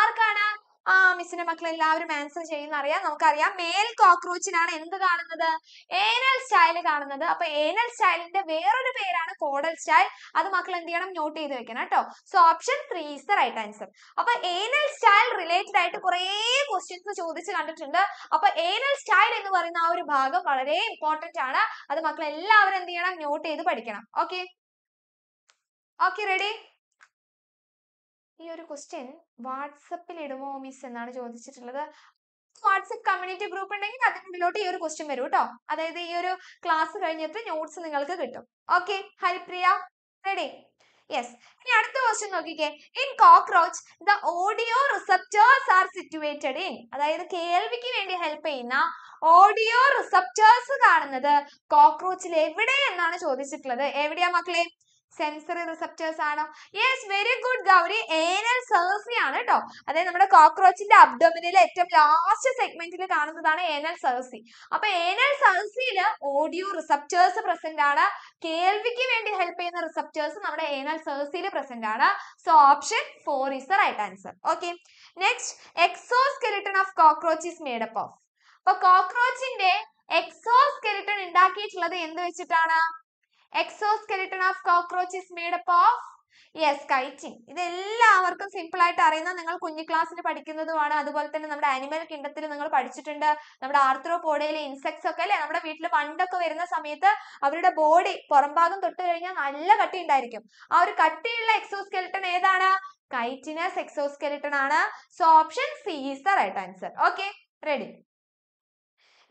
ആർക്കാണ് ആ മിസ്സിന്റെ മക്കൾ എല്ലാവരും ആൻസർ ചെയ്യുന്ന അറിയാം നമുക്കറിയാം മേൽ കോക്രോച്ചിനാണ് എന്ത് കാണുന്നത് ഏനൽ സ്റ്റൈൽ കാണുന്നത് അപ്പൊ ഏനൽ സ്റ്റൈലിന്റെ വേറൊരു പേരാണ് കോഡൽ സ്റ്റൈൽ അത് മക്കൾ എന്ത് ചെയ്യണം നോട്ട് ചെയ്ത് വെക്കണം കേട്ടോ so option three is the right answer അപ്പൊ ഏനൽ സ്റ്റൈൽ റിലേറ്റഡ് ആയിട്ട് കുറെ ക്വസ്റ്റ്യൻസ് ചോദിച്ചു കണ്ടിട്ടുണ്ട് അപ്പൊ ഏനൽ സ്റ്റൈൽ എന്ന് പറയുന്ന ആ ഒരു ഭാഗം വളരെ ഇമ്പോർട്ടന്റ് ആണ് അത് മക്കൾ എല്ലാവരും എന്ത് ചെയ്യണം നോട്ട് ചെയ്ത് പഠിക്കണം ഓക്കെ ഓക്കെ റെഡി ഈ ഒരു ക്വസ്റ്റ്യൻ വാട്സപ്പിൽ ഇടുമോ മിസ് എന്നാണ് ചോദിച്ചിട്ടുള്ളത് വാട്സപ്പ് കമ്മ്യൂണിറ്റി ഗ്രൂപ്പ് ഉണ്ടെങ്കിൽ അതിനുള്ളിലോട്ട് ഈ ഒരു ക്വസ്റ്റ്യൻ വരും കേട്ടോ അതായത് ഈ ഒരു ക്ലാസ് കഴിഞ്ഞിട്ട് നോട്ട്സ് നിങ്ങൾക്ക് കിട്ടും ഓക്കെ ഹരിപ്രിയ റെഡി യെസ് ഇനി അടുത്ത ക്വസ്റ്റ്യൻ നോക്കിക്കേ in cockroach the audio receptors are situated in അതായത് കേൾവിക്ക് വേണ്ടി ഹെൽപ്പ് ചെയ്യുന്ന ഓഡിയോ റിസപ്റ്റേഴ്സ് കാണുന്നത് കോക്രോച്ചിൽ എവിടെ എന്നാണ് ചോദിച്ചിട്ടുള്ളത് എവിടെയാ മക്കളെ സെൻസറി റിസപ്റ്റേഴ്സ് ആണോ yes very good Gauri anal cerci ആണ് കേട്ടോ അതായത് നമ്മുടെ കോക്രോച്ചിന്റെ അബ്ഡോമിനിലെ ഏറ്റവും ലാസ്റ്റ് സെഗ്മെന്റിൽ കാണുന്നതാണ് ഏനൽ സെർസി അപ്പൊ ഏനൽ സെർസിയിൽ ഓഡിയോ റിസപ്റ്റേഴ്സ് പ്രസന്റ് ആണ് കേൾവിക്ക് വേണ്ടി ഹെൽപ്പ് ചെയ്യുന്ന റിസപ്റ്റേഴ്സ് നമ്മുടെ ഏനൽ സെർസിയിൽ പ്രസന്റ് ആണ് so option four is the right answer okay next exo of cockroach is up of അപ്പൊ കോക്രോച്ചിന്റെ എക്സോ ഉണ്ടാക്കിയിട്ടുള്ളത് എന്ത് വെച്ചിട്ടാണ് exoskeleton of cockroach is made up of yes chitin ഇത് എല്ലാവർക്കും സിമ്പിൾ ആയിട്ട് അറിയുന്ന നിങ്ങൾ കുഞ്ഞു ക്ലാസ്സിൽ പഠിക്കുന്നതുമാണ് അതുപോലെ തന്നെ നമ്മുടെ അനിമൽ കിണ്ടത്തിൽ നിങ്ങൾ പഠിച്ചിട്ടുണ്ട് നമ്മുടെ ആർത്രോപോഡയിലെ ഇൻസെക്ട്സ് ഒക്കെ അല്ലേ നമ്മുടെ വീട്ടിൽ പണ്ടൊക്കെ വരുന്ന സമയത്ത് അവരുടെ ബോഡി പുറംഭാഗം തൊട്ട് കഴിഞ്ഞാൽ നല്ല കട്ടി ഉണ്ടായിരിക്കും ആ ഒരു കട്ടിയുള്ള എക്സോസ്കെലിറ്റൺ ഏതാണ് കൈറ്റിനസ് എക്സോസ്കെലിറ്റൺ ആണ് so option C is the right answer okay ready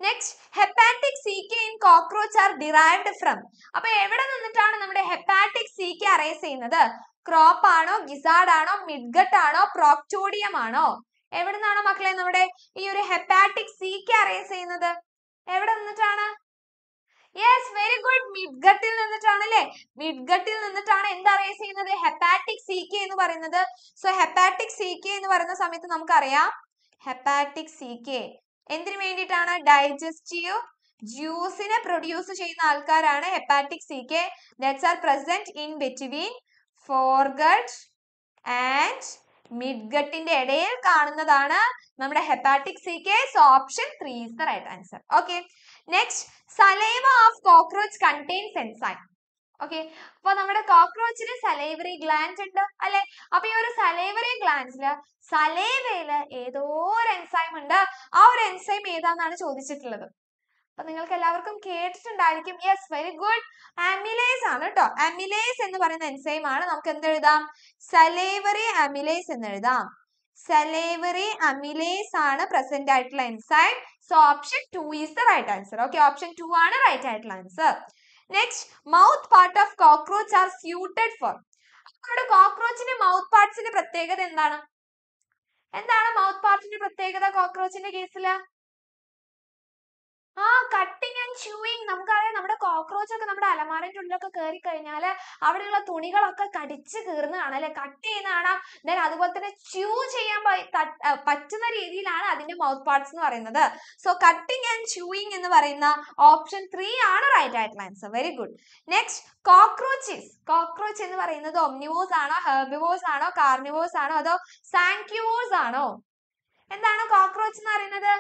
next hepatic caeca in cockroach are derived from അപ്പൊ എവിടെ നിന്നിട്ടാണ് നമ്മുടെ ഹെപ്പാറ്റിക് സി കെ അറേസ് ചെയ്യുന്നത് ക്രോപ്പ് ആണോ ഗിസാഡ് ആണോ മിഡ്ഗട്ട് ആണോ പ്രോക്ടോഡിയം ആണോ എവിടെ നിന്നാണോ മക്കളെ നമ്മുടെ ഈ ഒരു ഹെപ്പാറ്റിക് സി കെ അറേസ് ചെയ്യുന്നത് എവിടെ നിന്നിട്ടാണ് യെസ് വെരി ഗുഡ് മിഡ്ഗട്ടിൽ നിന്നിട്ടാണ് അല്ലെ മിഡ്ഗട്ടിൽ നിന്നിട്ടാണ് എന്ത് അറേസ് ചെയ്യുന്നത് ഹെപ്പാറ്റിക് സി എന്ന് പറയുന്നത് സോ ഹെപ്പാറ്റിക് സി എന്ന് പറയുന്ന സമയത്ത് നമുക്കറിയാം ഹെപ്പാറ്റിക് സി കെ എന്തിനു വേണ്ടിയിട്ടാണ് ഡൈജസ്റ്റീവ് ജ്യൂസിനെ പ്രൊഡ്യൂസ് ചെയ്യുന്ന ആൾക്കാരാണ് hepatic caeca that's are present in between foregut and മിഡ്ഗട്ടിന്റെ ഇടയിൽ കാണുന്നതാണ് നമ്മുടെ hepatic caeca so option three is the right answer okay next saliva of cockroach contains enzyme okay അപ്പൊ നമ്മുടെ cockroach ന് salivary glands ഉണ്ട് അല്ലെ അപ്പൊ ഈ ഒരു salivary glands ല് saliva യില് ഏതോ ഒരു enzyme ഉണ്ട് ആ ഒരു enzyme ഏതാന്നാണ് ചോദിച്ചിട്ടുള്ളത് അപ്പൊ നിങ്ങൾക്ക് എല്ലാവർക്കും കേട്ടിട്ടുണ്ടായിരിക്കും yes very good amylase ആണ് ട്ടോ amylase എന്ന് പറയുന്ന enzyme ആണ് നമുക്ക് എന്ത് എഴുതാം salivary amylase എന്ന് എഴുതാം salivary amylase ആണ് present ആയിട്ടുള്ള enzyme so option 2 is the right answer okay option 2 ആണ് right ആയിട്ടുള്ള answer next mouth part of cockroach are suited for അവിടെ കോക്രോച്ചിന്റെ മൗത്ത് പാർട്സിന്റെ പ്രത്യേകത എന്താണ് എന്താണ് മൗത്ത് പാർട്ടിന്റെ പ്രത്യേകത കോക്രോച്ചിന്റെ കേസിൽ ആ കട്ടിങ് ആൻഡ് ച്യൂയിങ് നമുക്കറിയാം നമ്മുടെ കോക്രോച്ച് ഒക്കെ നമ്മുടെ അലമാരൻ്റെ ഉള്ളിലൊക്കെ കയറി കഴിഞ്ഞാല് അവിടെയുള്ള തുണികളൊക്കെ കടിച്ച് കീറുന്നതാണ് അല്ലെ കട്ട് ചെയ്യുന്നതാണ് ദെൻ അതുപോലെ തന്നെ ച്യൂ ചെയ്യാൻ പറ്റുന്ന രീതിയിലാണ് അതിന്റെ മൗത്ത് പാർട്സ് എന്ന് പറയുന്നത് സോ കട്ടിങ് ആൻഡ് ച്യൂയിങ് എന്ന് പറയുന്ന ഓപ്ഷൻ ത്രീ ആണ് റൈറ്റ് ആയിട്ടുള്ള answer very good next cockroaches cockroach എന്ന് പറയുന്നത് ഒമ്നിവോസ് ആണോ ഹെർബിവോസ് ആണോ കാർണിവോസ് ആണോ അതോ സാങ്ക്യുവോസ് ആണോ എന്താണ് കോക്രോച്ച് എന്ന് പറയുന്നത്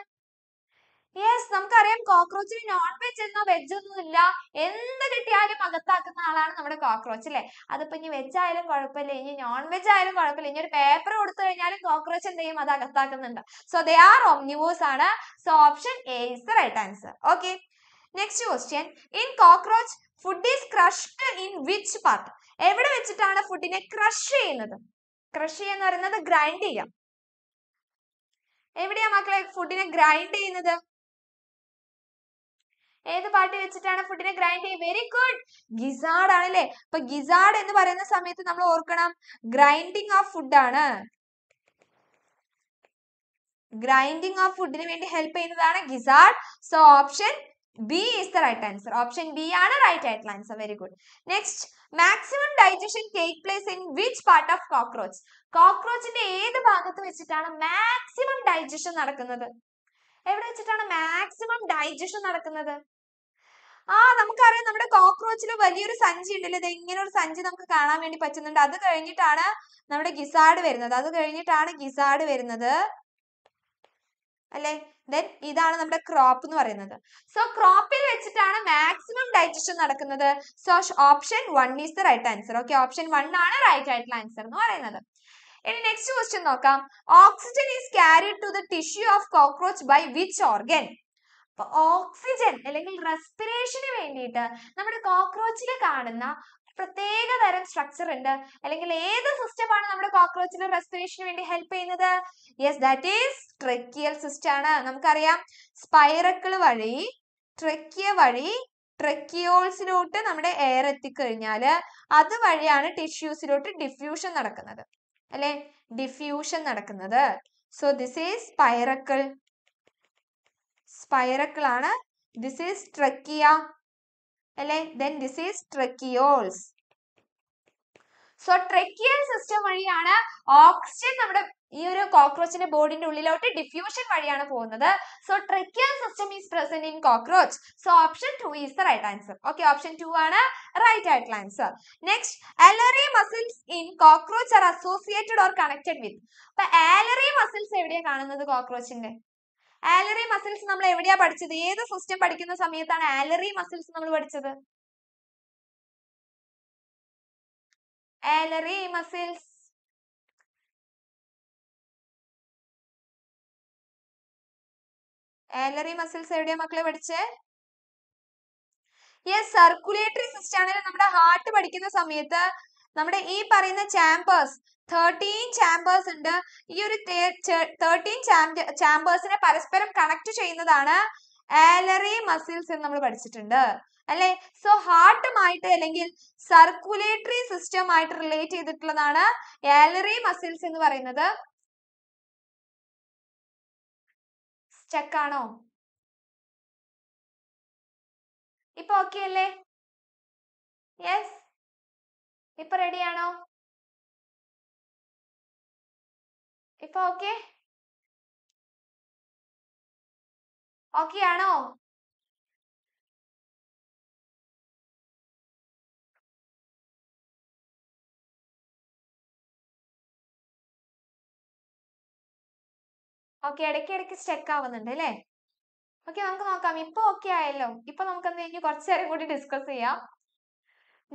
യെസ് നമുക്കറിയാം കോക്രോച്ചിന് നോൺ വെജ് എന്നോ വെജ് ഒന്നുമില്ല എന്ത് കിട്ടിയാലും അകത്താക്കുന്ന ആളാണ് നമ്മുടെ കോക്രോച്ച് അല്ലേ അതിപ്പോ ഇനി വെജ് ആയാലും കുഴപ്പമില്ല ഇനി നോൺ വെജ് ആയാലും കുഴപ്പമില്ല ഇനി ഒരു പേപ്പർ കൊടുത്തു കഴിഞ്ഞാലും കോക്രോച്ച് എന്ത് ചെയ്യും അത് അകത്താക്കുന്നുണ്ട് സോ ദേ ആർ ഒംനിവോസ് ആണ് so option A is the right answer okay next question in cockroach food is crushed in which part എവിടെ വെച്ചിട്ടാണ് ഫുഡിനെ ക്രഷ് ചെയ്യുന്നത് ക്രഷ് ചെയ്യുക പറയുന്നത് ഗ്രൈൻഡ് ചെയ്യാം എവിടെയാ മക്കളെ ഫുഡിനെ ഗ്രൈൻഡ് ചെയ്യുന്നത് ഏത് പാട്ട് വെച്ചിട്ടാണ് ഫുഡിനെ ഗ്രൈൻഡ് ചെയ്യുക വെരി ഗുഡ് ഗിസാർഡ് ആണ് അല്ലെ അപ്പൊ ഗിസാർഡ് എന്ന് പറയുന്ന സമയത്ത് നമ്മൾ ഓർക്കണം ഗ്രൈൻഡിങ് ഓഫ് ഫുഡാണ് ഗ്രൈൻഡിങ് ഓഫ് ഫുഡിന് വേണ്ടി ഹെൽപ്പ് ചെയ്യുന്നതാണ് gizzard so option B is the right answer option B ആണ് റൈറ്റ് ആയിട്ടുള്ള answer very good next maximum digestion take place in which part of cockroach കോക്രോച്ചിന്റെ ഏത് ഭാഗത്ത് വെച്ചിട്ടാണ് മാക്സിമം ഡൈജഷൻ നടക്കുന്നത് എവിടെ വെച്ചിട്ടാണ് മാക്സിമം ഡൈജഷൻ നടക്കുന്നത് ആ നമുക്കറിയാം നമ്മുടെ കോക്രോച്ചിൽ വലിയൊരു സഞ്ചി ഉണ്ടല്ലോ ഇത് ഇങ്ങനെ ഒരു സഞ്ചി നമുക്ക് കാണാൻ വേണ്ടി പറ്റുന്നുണ്ട് അത് കഴിഞ്ഞിട്ടാണ് നമ്മുടെ ഗിസാഡ് വരുന്നത് അത് കഴിഞ്ഞിട്ടാണ് ഗിസാഡ് വരുന്നത് അല്ലെ ദെൻ ഇതാണ് നമ്മുടെ ക്രോപ്പ് എന്ന് പറയുന്നത് സോ ക്രോപ്പിൽ വെച്ചിട്ടാണ് മാക്സിമം ഡൈജഷൻ നടക്കുന്നത് so option one is the right answer okay option one ആണ് റൈറ്റ് ആയിട്ടുള്ള ആൻസർ എന്ന് പറയുന്നത് ഇനി നെക്സ്റ്റ് ക്വസ്റ്റ്യൻ നോക്കാം oxygen is carried to the tissue of cockroach by which organ oxygen അല്ലെങ്കിൽ റെസ്പിറേഷന് വേണ്ടിയിട്ട് നമ്മുടെ കോക്രോച്ചിൽ കാണുന്ന പ്രത്യേക തരം സ്ട്രക്ചർ ഉണ്ട് അല്ലെങ്കിൽ ഏത് സിസ്റ്റം ആണ് നമ്മുടെ കോക്രോച്ചിന് റെസ്പിറേഷന് വേണ്ടി ഹെൽപ്പ് ചെയ്യുന്നത് yes that is tracheal system ആണ് നമുക്കറിയാം സ്പൈറക്കിൾ വഴി ട്രക്കിയ വഴി ട്രക്കിയോൾസിലോട്ട് നമ്മുടെ എയർ അത് അതുവഴിയാണ് ടിഷ്യൂസിലോട്ട് ഡിഫ്യൂഷൻ നടക്കുന്നത് അല്ലെ ഡിഫ്യൂഷൻ നടക്കുന്നത് സോ ദിസ് ഈസ് സ്പൈറക്കിൾ സ്പൈറക്കിളാണ് ദിസ് ഈസ് ട്രക്കിയ അല്ലേ then this is tracheoles so tracheal system വഴിയാണ് ഓക്സിജൻ നമ്മുടെ ഈ ഒരു കോക്രോച്ചിന്റെ ബോഡിന്റെ ഉള്ളിലോട്ട് ഡിഫ്യൂഷൻ വഴിയാണ് പോകുന്നത് so tracheal system is present in cockroach so option two is the right answer okay option two ആണ് റൈറ്റ് ആയിട്ടുള്ള answer next alary muscles in cockroach are associated or connected with അപ്പൊ ആലറി മസിൽസ് എവിടെയാണ് കാണുന്നത് കോക്രോച്ചിന്റെ alary muscles നമ്മൾ എവിടെയാ പഠിച്ചത് ഏത് system പഠിക്കുന്ന സമയത്താണ് ആലറി മസിൽസ് നമ്മൾ പഠിച്ചത് ആലറി മസിൽസ് ആലറി മസിൽസ് എവിടെയാ മക്കളെ പഠിച്ചേ യെസ് സർക്കുലേറ്ററി സിസ്റ്റം ആണെങ്കിൽ നമ്മുടെ ഹാർട്ട് പഠിക്കുന്ന സമയത്ത് നമ്മുടെ ഈ പറയുന്ന ചാമ്പേഴ്സ് തേർട്ടീൻ ചാമ്പേഴ്സ് ഉണ്ട് ഈ ഒരു തേർട്ടീൻ ചാമ്പേഴ്സിനെ പരസ്പരം കണക്ട് ചെയ്യുന്നതാണ് ആലറി മസിൽസ് എന്ന് നമ്മൾ പഠിച്ചിട്ടുണ്ട് അല്ലെ സോ ഹാർട്ടുമായിട്ട് അല്ലെങ്കിൽ സർക്കുലേറ്ററി സിസ്റ്റമായിട്ട് റിലേറ്റ് ചെയ്തിട്ടുള്ളതാണ് ആലറി മസിൽസ് എന്ന് പറയുന്നത് സ്റ്റക്ക് ആണോ ഇപ്പൊ ഓക്കെ അല്ലേ യെസ് ഇപ്പൊ റെഡിയാണോ ഇപ്പൊ ഓക്കെ ഓക്കെ ആണോ ഓക്കെ ഇടയ്ക്ക് ഇടയ്ക്ക് സ്റ്റെക്ക് ആവുന്നുണ്ട് അല്ലേ ഓക്കെ നമുക്ക് നോക്കാം ഇപ്പൊ ഓക്കെ ആയല്ലോ ഇപ്പൊ നമുക്ക് എന്ത് കഴിഞ്ഞ് കുറച്ചു നേരം കൂടി ഡിസ്കസ് ചെയ്യാം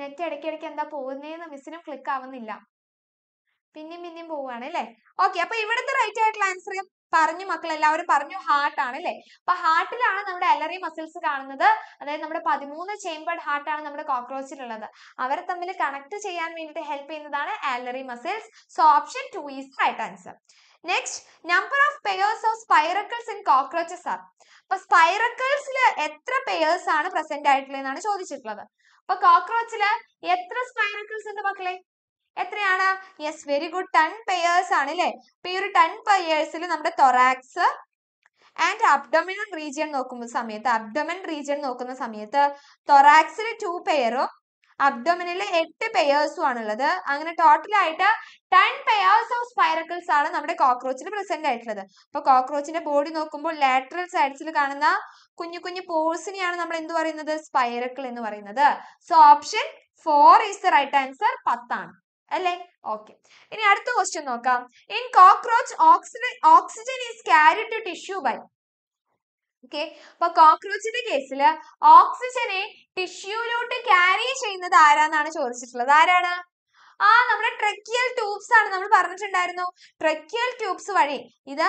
നെറ്റ് ഇടയ്ക്ക് എന്താ പോകുന്നതെന്ന് മിസ്സിനും ക്ലിക്ക് ആവുന്നില്ല പിന്നെയും പിന്നെയും പോവുകയാണ് അല്ലേ ഓക്കെ അപ്പൊ ഇവിടുത്തെ റൈറ്റ് ആയിട്ടുള്ള ആൻസർ പറഞ്ഞു മക്കൾ എല്ലാവരും പറഞ്ഞു ഹാർട്ട് ആണ് അല്ലെ അപ്പൊ ഹാർട്ടിലാണ് നമ്മുടെ അലറി മസിൽസ് e കാണുന്നത് അതായത് നമ്മുടെ പതിമൂന്ന് ചേംബേർഡ് ഹാർട്ട് ആണ് നമ്മുടെ കോക്രോച്ചിലുള്ളത് അവരെ തമ്മിൽ കണക്ട് ചെയ്യാൻ വേണ്ടിയിട്ട് ഹെൽപ്പ് ചെയ്യുന്നതാണ് alary muscles so option two is right answer next number of pairs of spiracles in cockroaches are അപ്പൊ സ്പൈറക്കിൾസിൽ എത്ര പെയേഴ്സ് ആണ് പ്രസന്റ് ആയിട്ടുള്ളതെന്നാണ് ചോദിച്ചിട്ടുള്ളത് അപ്പൊ കോക്രോച്ചില് എത്ര സ്പൈറക്കിൾസ് ഉണ്ട് മക്കളെ എത്രയാണ് yes very good ten pairs ആണ് അല്ലെ അപ്പൊ ഈ ഒരു ടെൻ പെയേഴ്സിൽ നമ്മുടെ തൊറാക്സ് ആൻഡ് അബ്ഡമിനൽ റീജിയൻ നോക്കുന്ന സമയത്ത് അബ്ഡമൻ റീജിയൻ നോക്കുന്ന സമയത്ത് തൊറാക്സിൽ ടു പെയറും അബ്ഡമിനിൽ എട്ട് പെയേഴ്സും ആണുള്ളത് അങ്ങനെ ടോട്ടലായിട്ട് ആയിട്ട് ടെൻ പെയേഴ്സ് ഓഫ് സ്പൈറക്കിൾസ് ആണ് നമ്മുടെ കോക്രോച്ചിൽ പ്രസന്റ് ആയിട്ടുള്ളത് അപ്പൊ കോക്രോച്ചിന്റെ ബോഡി നോക്കുമ്പോൾ ലാറ്ററൽ സൈഡ്സിൽ കാണുന്ന കുഞ്ഞു കുഞ്ഞു പോഴ്സിനെയാണ് നമ്മൾ എന്ത് പറയുന്നത് സ്പൈറക്കിൾ എന്ന് പറയുന്നത് so option four is the right answer പത്താണ് അല്ലേ ഓക്കെ ഇനി അടുത്ത ക്വസ്റ്റ്യൻ നോക്കാം in cockroach oxygen oxygen is carry to tissue by okay അപ്പൊ കോക്രോച്ചിന്റെ കേസിൽ ഓക്സിജനെ ടിഷ്യൂലോട്ട് ക്യാരി ചെയ്യുന്നത് ആരാന്നാണ് ചോദിച്ചിട്ടുള്ളത് ആരാണ് ആ നമ്മുടെ ട്രക്കിയൽ ട്യൂബ്സ് ആണ് നമ്മൾ പറഞ്ഞിട്ടുണ്ടായിരുന്നു ട്രക്കിയൽ ട്യൂബ്സ് വഴി ഇത്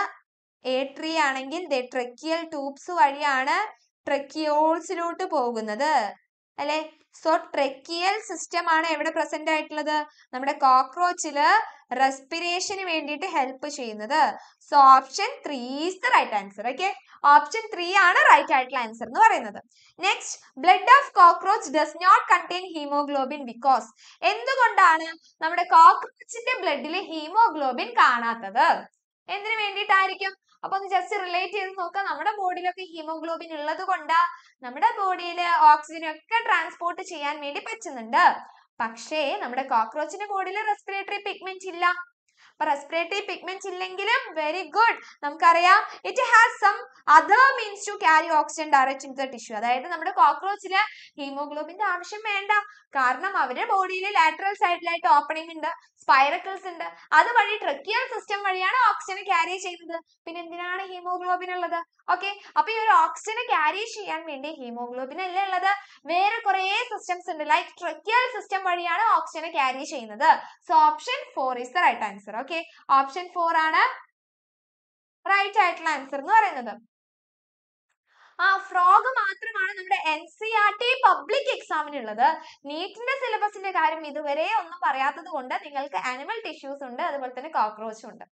ഏട്രി ആണെങ്കിൽ ട്രക്കിയൽ ട്യൂബ്സ് വഴിയാണ് ട്രക്കിയോൾസിലോട്ട് പോകുന്നത് അല്ലെ സോ ട്രെക്കിയൽ സിസ്റ്റം ആണ് എവിടെ പ്രസന്റ് ആയിട്ടുള്ളത് നമ്മുടെ കോക്രോച്ചില് റെസ്പിറേഷന് വേണ്ടിയിട്ട് ഹെൽപ്പ് ചെയ്യുന്നത് so option three is the right answer okay option three ആണ് റൈറ്റ് ആയിട്ടുള്ള ആൻസർ എന്ന് പറയുന്നത് next blood of cockroach does not contain haemoglobin because എന്തുകൊണ്ടാണ് നമ്മുടെ കോക്രോച്ചിന്റെ ബ്ലഡിൽ ഹീമോഗ്ലോബിൻ കാണാത്തത് എന്തിനു വേണ്ടിയിട്ടായിരിക്കും അപ്പൊ ഒന്ന് ജസ്റ്റ് റിലേറ്റ് ചെയ്ത് നോക്കാം നമ്മുടെ ബോഡിയിലൊക്കെ ഹീമോഗ്ലോബിൻ ഉള്ളത് കൊണ്ട് നമ്മുടെ ബോഡിയിൽ ഓക്സിജൻ ഒക്കെ ട്രാൻസ്പോർട്ട് ചെയ്യാൻ വേണ്ടി പറ്റുന്നുണ്ട് പക്ഷേ നമ്മുടെ കോക്രോച്ചിന്റെ ബോഡിയിൽ റെസ്പിറേറ്ററി പിഗ്മെന്റ് ഇല്ല അപ്പൊ റെസ്പിറേറ്ററി പിഗ്മെന്റ്സ് ഇല്ലെങ്കിലും വെരി ഗുഡ് നമുക്കറിയാം it has some other means to carry oxygen direct in the tissue അതായത് നമ്മുടെ കോക്രോച്ചിന് ഹീമോഗ്ലോബിന്റെ ആവശ്യം വേണ്ട കാരണം അവരുടെ ബോഡിയിൽ ലാറ്ററൽ സൈഡിലായിട്ട് ഓപ്പണിംഗ് ഉണ്ട് സ്പൈറക്കിൾസ് ഉണ്ട് അതുവഴി ട്രക്കിയൽ സിസ്റ്റം വഴിയാണ് ഓക്സിജൻ ക്യാരി ചെയ്യുന്നത് പിന്നെ എന്തിനാണ് ഹീമോഗ്ലോബിൻ ഉള്ളത് ഓക്കെ അപ്പൊ ഈ ഒരു ഓക്സിജൻ ക്യാരി ചെയ്യാൻ വേണ്ടി ഹീമോഗ്ലോബിൻ അല്ല ഉള്ളത് വേറെ കുറെ സിസ്റ്റംസ് ഉണ്ട് ലൈക്ക് ട്രക്കിയൽ സിസ്റ്റം വഴിയാണ് ഓക്സിജൻ ക്യാരി ചെയ്യുന്നത് so option four is the right answer okay okay option four ആണ് റൈറ്റ് ആയിട്ടുള്ള ആൻസർ എന്ന് പറയുന്നത് ആ ഫ്രോഗ് മാത്രമാണ് നമ്മുടെ N C R T public എക്സാമിനുള്ളത് നീറ്റിന്റെ സിലബസിന്റെ കാര്യം ഇതുവരെ ഒന്നും പറയാത്തത് കൊണ്ട് നിങ്ങൾക്ക് ആനിമൽ ടിഷ്യൂസ് ഉണ്ട് അതുപോലെ തന്നെ കോക്രോച്ചും ഉണ്ട്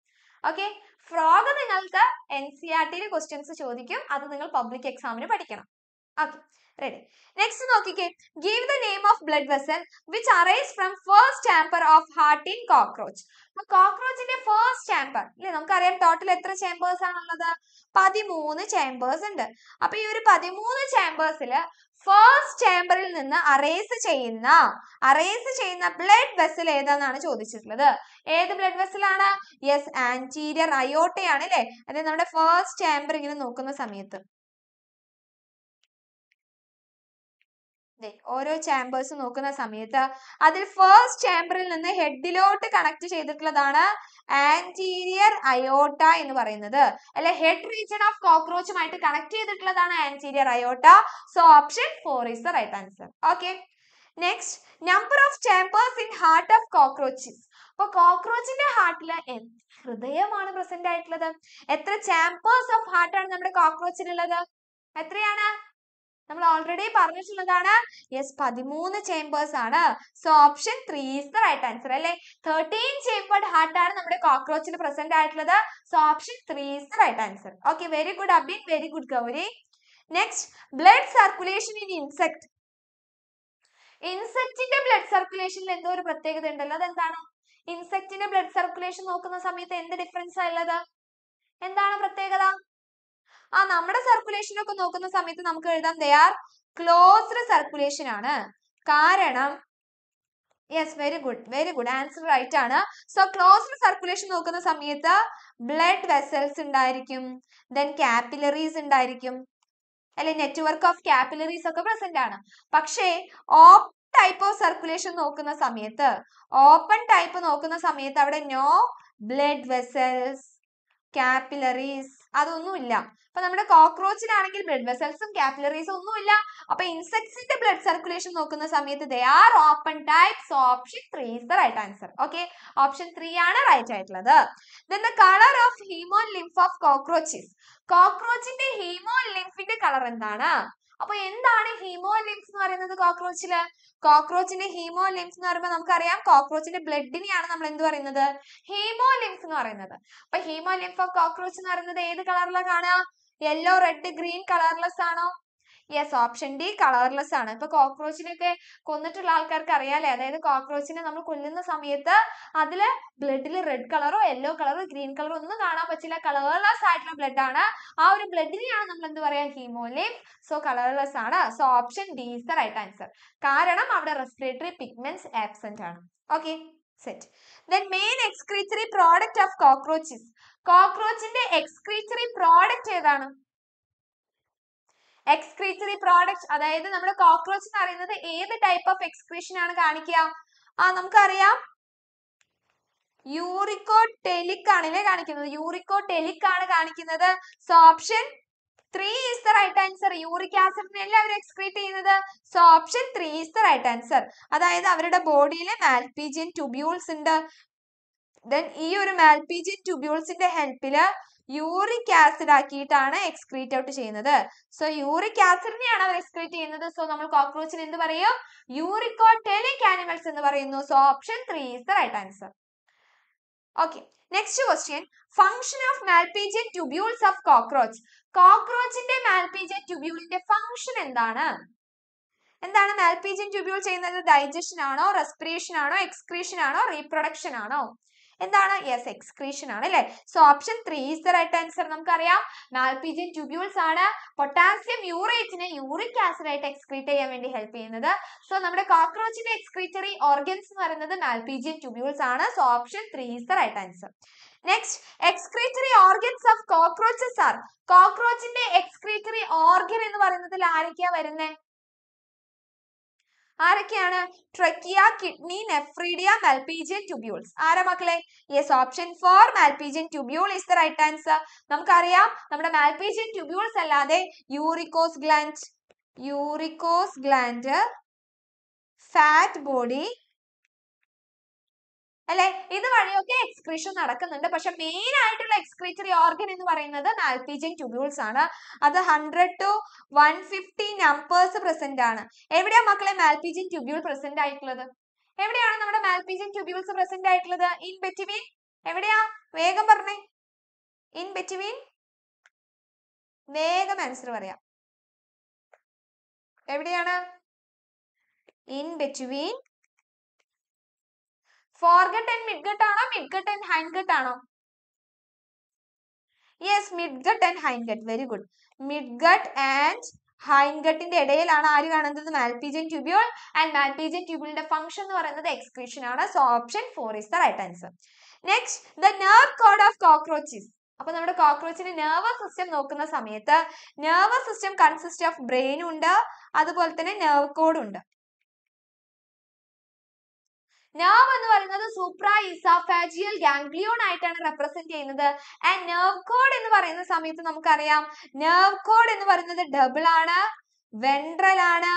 ഓക്കെ ഫ്രോഗ് നിങ്ങൾക്ക് എൻ സി ആർ ടിയിലെ ക്വസ്റ്റ്യൻസ് ചോദിക്കും അത് നിങ്ങൾ പബ്ലിക് എക്സാമിന് പഠിക്കണം ഓക്കെ റെഡി നെക്സ്റ്റ് നോക്കിക്കേ give the name of blood vessel which arises from first chamber of heart in cockroach കോക്രോച്ചിന്റെ ഫസ്റ്റ് ചാമ്പർ അല്ലെ നമുക്കറിയാം ടോട്ടൽ എത്ര ചേമ്പേഴ്സ് ആണുള്ളത് പതിമൂന്ന് ചേമ്പേഴ്സ് ഉണ്ട് അപ്പൊ ഈ ഒരു പതിമൂന്ന് ചേമ്പേഴ്സിൽ ഫസ്റ്റ് ചേമ്പറിൽ നിന്ന് അറേസ് ചെയ്യുന്ന അറേസ് ചെയ്യുന്ന ബ്ലഡ് വെസൽ ഏതാണെന്നാണ് ചോദിച്ചിട്ടുള്ളത് ഏത് ബ്ലഡ് വെസലാണ് യെസ് ആന്റീരിയർ അയോട്ടയാണ് അല്ലേ അതായത് നമ്മുടെ ഫസ്റ്റ് ചാമ്പർ ഇങ്ങനെ നോക്കുന്ന സമയത്ത് ഓരോ ചാമ്പേഴ്സ് നോക്കുന്ന സമയത്ത് അതിൽ ഫസ്റ്റ് ചാമ്പറിൽ നിന്ന് ഹെഡിലോട്ട് കണക്ട് ചെയ്തിട്ടുള്ളതാണ് ആന്റീരിയർ അയോട്ട എന്ന് പറയുന്നത് അല്ലെ ഹെഡ് റീജിയൻ ഓഫ് കോക്രോച്ചുമായിട്ട് കണക്ട് ചെയ്തിട്ടുള്ളതാണ് anterior aorta so option four is the right answer okay next number of chambers in heart of cockroaches അപ്പൊ കോക്രോച്ചിന്റെ ഹാർട്ടിൽ ഹൃദയമാണ് പ്രസന്റ് ആയിട്ടുള്ളത് എത്ര ചാമ്പേഴ്സ് ഓഫ് ഹാർട്ടാണ് നമ്മുടെ കോക്രോച്ചിനുള്ളത് എത്രയാണ് നമ്മൾ ഓൾറെഡി പറഞ്ഞിട്ടുള്ളതാണ് യെസ് പതിമൂന്ന് ചേമ്പേഴ്സ് ആണ് so option three is the right answer അല്ലെ തേർട്ടീൻ ചേമ്പേർഡ് ഹാർട്ട് ആണ് നമ്മുടെ കോക്രോച്ചിൽ പ്രസന്റ് ആയിട്ടുള്ളത് so option three is the right answer okay very good Abin very good Gauri next blood circulation in insect ഇൻസെക്റ്റിന്റെ blood സർക്കുലേഷനിൽ എന്തോ ഒരു പ്രത്യേകത ഉണ്ടല്ലോ അതെന്താണ് ഇൻസെക്റ്റിന്റെ ബ്ലഡ് സർക്കുലേഷൻ നോക്കുന്ന സമയത്ത് എന്ത് ഡിഫറൻസ് ഉള്ളത് എന്താണ് പ്രത്യേകത ആ നമ്മുടെ സർക്കുലേഷൻ ഒക്കെ നോക്കുന്ന സമയത്ത് നമുക്ക് എഴുതാം ദേ ആർ ക്ലോസ്ഡ് സർക്കുലേഷൻ ആണ് കാരണം yes very good very good answer right ആണ് സോ ക്ലോസ്ഡ് സർക്കുലേഷൻ നോക്കുന്ന സമയത്ത് ബ്ലഡ് വെസൽസ് ഉണ്ടായിരിക്കും ദെൻ കാപ്പിലറീസ് ഉണ്ടായിരിക്കും അല്ലെ നെറ്റ്വർക്ക് ഓഫ് കാപ്പിലറീസ് ഒക്കെ പ്രസന്റ് ആണ് പക്ഷേ ഓപ്പ് ടൈപ്പ് ഓഫ് സർക്കുലേഷൻ നോക്കുന്ന സമയത്ത് ഓപ്പൺ ടൈപ്പ് നോക്കുന്ന സമയത്ത് അവിടെ നോ ബ്ലഡ് വെസൽസ് കാപ്പിലറീസ് അതൊന്നുമില്ല അപ്പൊ നമ്മുടെ കോക്രോച്ചിലാണെങ്കിൽ ബ്ലഡ് വെസൽസും കാപ്പിലറീസും ഒന്നുമില്ല അപ്പൊ ഇൻസെക്ട്സിന്റെ ബ്ലഡ് സർക്കുലേഷൻ നോക്കുന്ന സമയത്ത് they are open types option three is the right answer okay option three ആണ് റൈറ്റ് ആയിട്ടുള്ളത് then the colour of haemolymph of cockroaches കോക്രോച്ചിന്റെ ഹീമോൻ ലിംഫിന്റെ കളർ എന്താണ് അപ്പൊ എന്താണ് ഹീമോ ലിംസ് എന്ന് പറയുന്നത് കോക്രോച്ചില് കോക്രോച്ചിന്റെ ഹീമോ ലിംസ് എന്ന് പറയുമ്പോൾ നമുക്കറിയാം കോക്രോച്ചിന്റെ ബ്ലഡിനെയാണ് നമ്മൾ എന്ത് പറയുന്നത് ഹീമോ ലിംസ് എന്ന് പറയുന്നത് അപ്പൊ ഹീമോ ലിംഫ് ഓഫ് കോക്രോച്ച് എന്ന് പറയുന്നത് ഏത് കളറിലാണ് കാണുക യെല്ലോ റെഡ് ഗ്രീൻ കളർലെസ് ആണോ യെസ് ഓപ്ഷൻ ഡി കളർലെസ് ആണ് ഇപ്പൊ കോക്രോച്ചിനൊക്കെ കൊന്നിട്ടുള്ള ആൾക്കാർക്ക് അറിയാലേ അതായത് കോക്രോച്ചിനെ നമ്മൾ കൊല്ലുന്ന സമയത്ത് അതിൽ ബ്ലഡിൽ റെഡ് കളറോ യെല്ലോ കളറോ ഗ്രീൻ കളറോ ഒന്നും കാണാൻ പറ്റില്ല കളർലെസ് ആയിട്ടുള്ള ബ്ലഡ് ആണ് ആ ഒരു ബ്ലഡിനെയാണ് നമ്മൾ എന്ത് പറയാ ഹീമോലിം സോ കളർലെസ് ആണ് so option D is the right answer കാരണം അവിടെ റെസ്പിറേറ്ററി പിഗ്മെന്റ്സ് ആബ്സെന്റ് ആണ് okay set then main excretory product of cockroaches കോക്രോച്ചിന്റെ എക്സ്ക്രീറ്ററി പ്രോഡക്റ്റ് ഏതാണ് എക്സ്ക്രീറ്ററി പ്രോഡക്റ്റ് അതായത് നമ്മുടെ കോക്രോച്ച് എന്ന് പറയുന്നത് ഏത് ടൈപ്പ് ഓഫ് എക്സ്ക്രീഷൻ ആണ് കാണിക്കുക ആ നമുക്കറിയാം യൂറിക്കോ ടെലിക് ആണല്ലേ കാണിക്കുന്നത് യൂറിക്കോ ടെലിക് ആണ് കാണിക്കുന്നത് so option three is the right answer uric ആസിഡിനെ എല്ലാവരും എക്സ്ക്രീറ്റ് ചെയ്യുന്നത് so option three is the right answer അതായത് അവരുടെ ബോഡിയിൽ മാൽപീജിയൻ ട്യൂബ്യൂൾസ് ഉണ്ട് ദെൻ ഈ ഒരു മാൽപീജിയൻ ട്യൂബ്യൂൾസിന്റെ ഹെൽപ്പില് യൂറിക് ആസിഡ് ആക്കിയിട്ടാണ് എക്സ്ക്രീറ്റ് ഔട്ട് ചെയ്യുന്നത് സോ യൂറിക് ആസിഡിനെയാണ് അവർ എക്സ്ക്രീറ്റ് ചെയ്യുന്നത് സോ നമ്മൾ കോക്രോച്ചിന് എന്ത് പറയും ടെലിക് ആനിമൽസ് എന്ന് പറയുന്നു so option three is the right answer okay next question function of Malpighian tubules of cockroach കോക്രോച്ചിന്റെ മാൽപീജിയൻ ട്യൂബ്യൂളിന്റെ ഫംഗ്ഷൻ എന്താണ് എന്താണ് മാൽപീജിയൻ ട്യൂബ്യൂൾ ചെയ്യുന്നത് ഡൈജഷൻ ആണോ റെസ്പിറേഷൻ ആണോ എക്സ്ക്രീഷൻ ആണോ റീപ്രൊഡക്ഷൻ ആണോ എന്താണ് യെസ് എക്സ്ക്രീഷൻ ആണ് അല്ലെ so option three is the right answer നമുക്കറിയാം നാൽപ്പിജിൻ ട്യൂബ്യൂൾസ് ആണ് പൊട്ടാസ്യം യൂറേറ്റിനെ യൂറിക് ആസിഡ് ആയിട്ട് എക്സ്ക്രീറ്റ് ചെയ്യാൻ വേണ്ടി ഹെൽപ്പ് ചെയ്യുന്നത് സോ നമ്മുടെ കോക്രോച്ചിന്റെ എക്സ്ക്രീറ്ററി ഓർഗൻസ് എന്ന് പറയുന്നത് നാൽപ്പിജിൻ ട്യൂബ്യൂൾസ് ആണ് so option three is the right answer next excretory organs of cockroaches are കോക്രോച്ചിന്റെ എക്സ്ക്രീറ്ററി ഓർഗൻ എന്ന് പറയുന്നതിൽ ആരൊക്കെയാ വരുന്നത് ആരൊക്കെയാണ് trachea kidney nephridia Malpighian tubules ആരാ മക്കളെ yes option four Malpighian tubule is the right answer നമുക്കറിയാം നമ്മുടെ മാൽപീജിയൻ ട്യൂബ്യൂൾസ് അല്ലാതെ uricose gland uricose gland fat body അല്ലെ ഇത് വഴിയൊക്കെ എക്സ്ക്രീഷൻ നടക്കുന്നുണ്ട് പക്ഷെ മെയിൻ ആയിട്ടുള്ള എക്സ്ക്രീറ്ററി ഓർഗൻ എന്ന് പറയുന്നത് malpighian ട്യൂബ്യൂൾസ് ആണ് അത് hundred to one fifty numbers present ആണ് എവിടെയാ മക്കളെ മാൽപീജിയൻ ട്യൂബ്യൂൾ പ്രസന്റ് ആയിട്ടുള്ളത് എവിടെയാണ് നമ്മുടെ മാൽപീജിയൻ ട്യൂബ്യൂൾസ് പ്രസന്റ് ആയിട്ടുള്ളത് ഇൻ ബെറ്റിവീൻ എവിടെയാ വേഗം പറഞ്ഞേ ഇൻ ബെറ്റിവീൻ വേഗം ആൻസർ പറയാം എവിടെയാണ് in between foregut and midgut ആണോ മിഡ്ഗട്ട് ആൻഡ് ഹൈൻഗട്ട് ആണോ yes midgut and hindgut very good midgut and ഹൈൻഗട്ടിന്റെ ഇടയിലാണ് ആര് കാണുന്നത് മാൽപീജൻ ട്യൂബ്യൂൾ ആൻഡ് മാൽപീജൻ ട്യൂബ്യൂളിന്റെ ഫംഗ്ഷൻ എന്ന് പറയുന്നത് എക്സ്ക്രീഷൻ ആണ് so option four is the right answer next the nerve cord of cockroaches അപ്പൊ നമ്മുടെ കോക്രോച്ചിന്റെ നെർവസ് സിസ്റ്റം നോക്കുന്ന സമയത്ത് nervous system consist of brain ഉണ്ട് അതുപോലെ തന്നെ നെർവ് കോഡ് ഉണ്ട് നെർവ് എന്ന് പറയുന്നത് സൂപ്ര ഇസാഫാജിയൽ ഗാംഗ്ലിയോൺ ആയിട്ടാണ് റെപ്രസെന്റ് ചെയ്യുന്നത് ആൻഡ് നെർവ് കോഡ് എന്ന് പറയുന്ന സമയത്ത് നമുക്കറിയാം നെർവ് കോഡ് എന്ന് പറയുന്നത് ഡബിൾ ആണ് വെൻട്രൽ ആണ്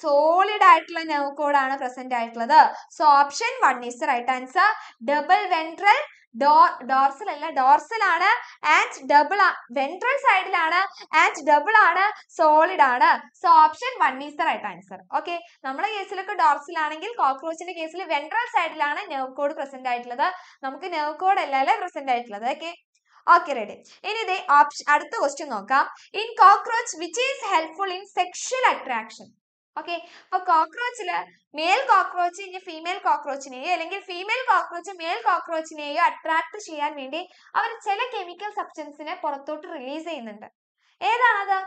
സോളിഡ് ആയിട്ടുള്ള നെവ് കോഡ് ആണ് പ്രസന്റ് ആയിട്ടുള്ളത് so option one is right answer double ventral ഡോ ഡോർസൽ അല്ല ഡോർസൽ ആണ് ആൻഡ് ഡബിൾ വെൻട്രൽ സൈഡിലാണ് ആൻഡ് ഡബിൾ ആണ് സോളിഡ് ആണ് so option one is the answer okay നമ്മുടെ കേസിലൊക്കെ ഡോർസൽ ആണെങ്കിൽ കോക്രോച്ചിന്റെ കേസിൽ വെൻട്രൽ സൈഡിലാണ് നെവ് കോഡ് പ്രസന്റ് ആയിട്ടുള്ളത് നമുക്ക് നെവ് കോഡ് അല്ലല്ലേ പ്രസന്റ് ആയിട്ടുള്ളത് ഓക്കെ ഓക്കെ റെഡി ഇനി ഇതേ ഓപ്ഷൻ അടുത്ത ക്വസ്റ്റ്യൻ നോക്കാം in cockroach which is helpful in sexual attraction okay അപ്പൊ കോക്രോച്ചില് മെയിൽ കോക്രോച്ച് ഇനി ഫീമെയിൽ കോക്രോച്ചിനെയോ അല്ലെങ്കിൽ ഫീമെയിൽ കോക്രോച്ച് മെയിൽ കോക്രോച്ചിനെയോ അട്രാക്ട് ചെയ്യാൻ വേണ്ടി അവർ ചില കെമിക്കൽ സബ്സ്റ്റൻസിനെ പുറത്തോട്ട് റിലീസ് ചെയ്യുന്നുണ്ട് ഏതാണത്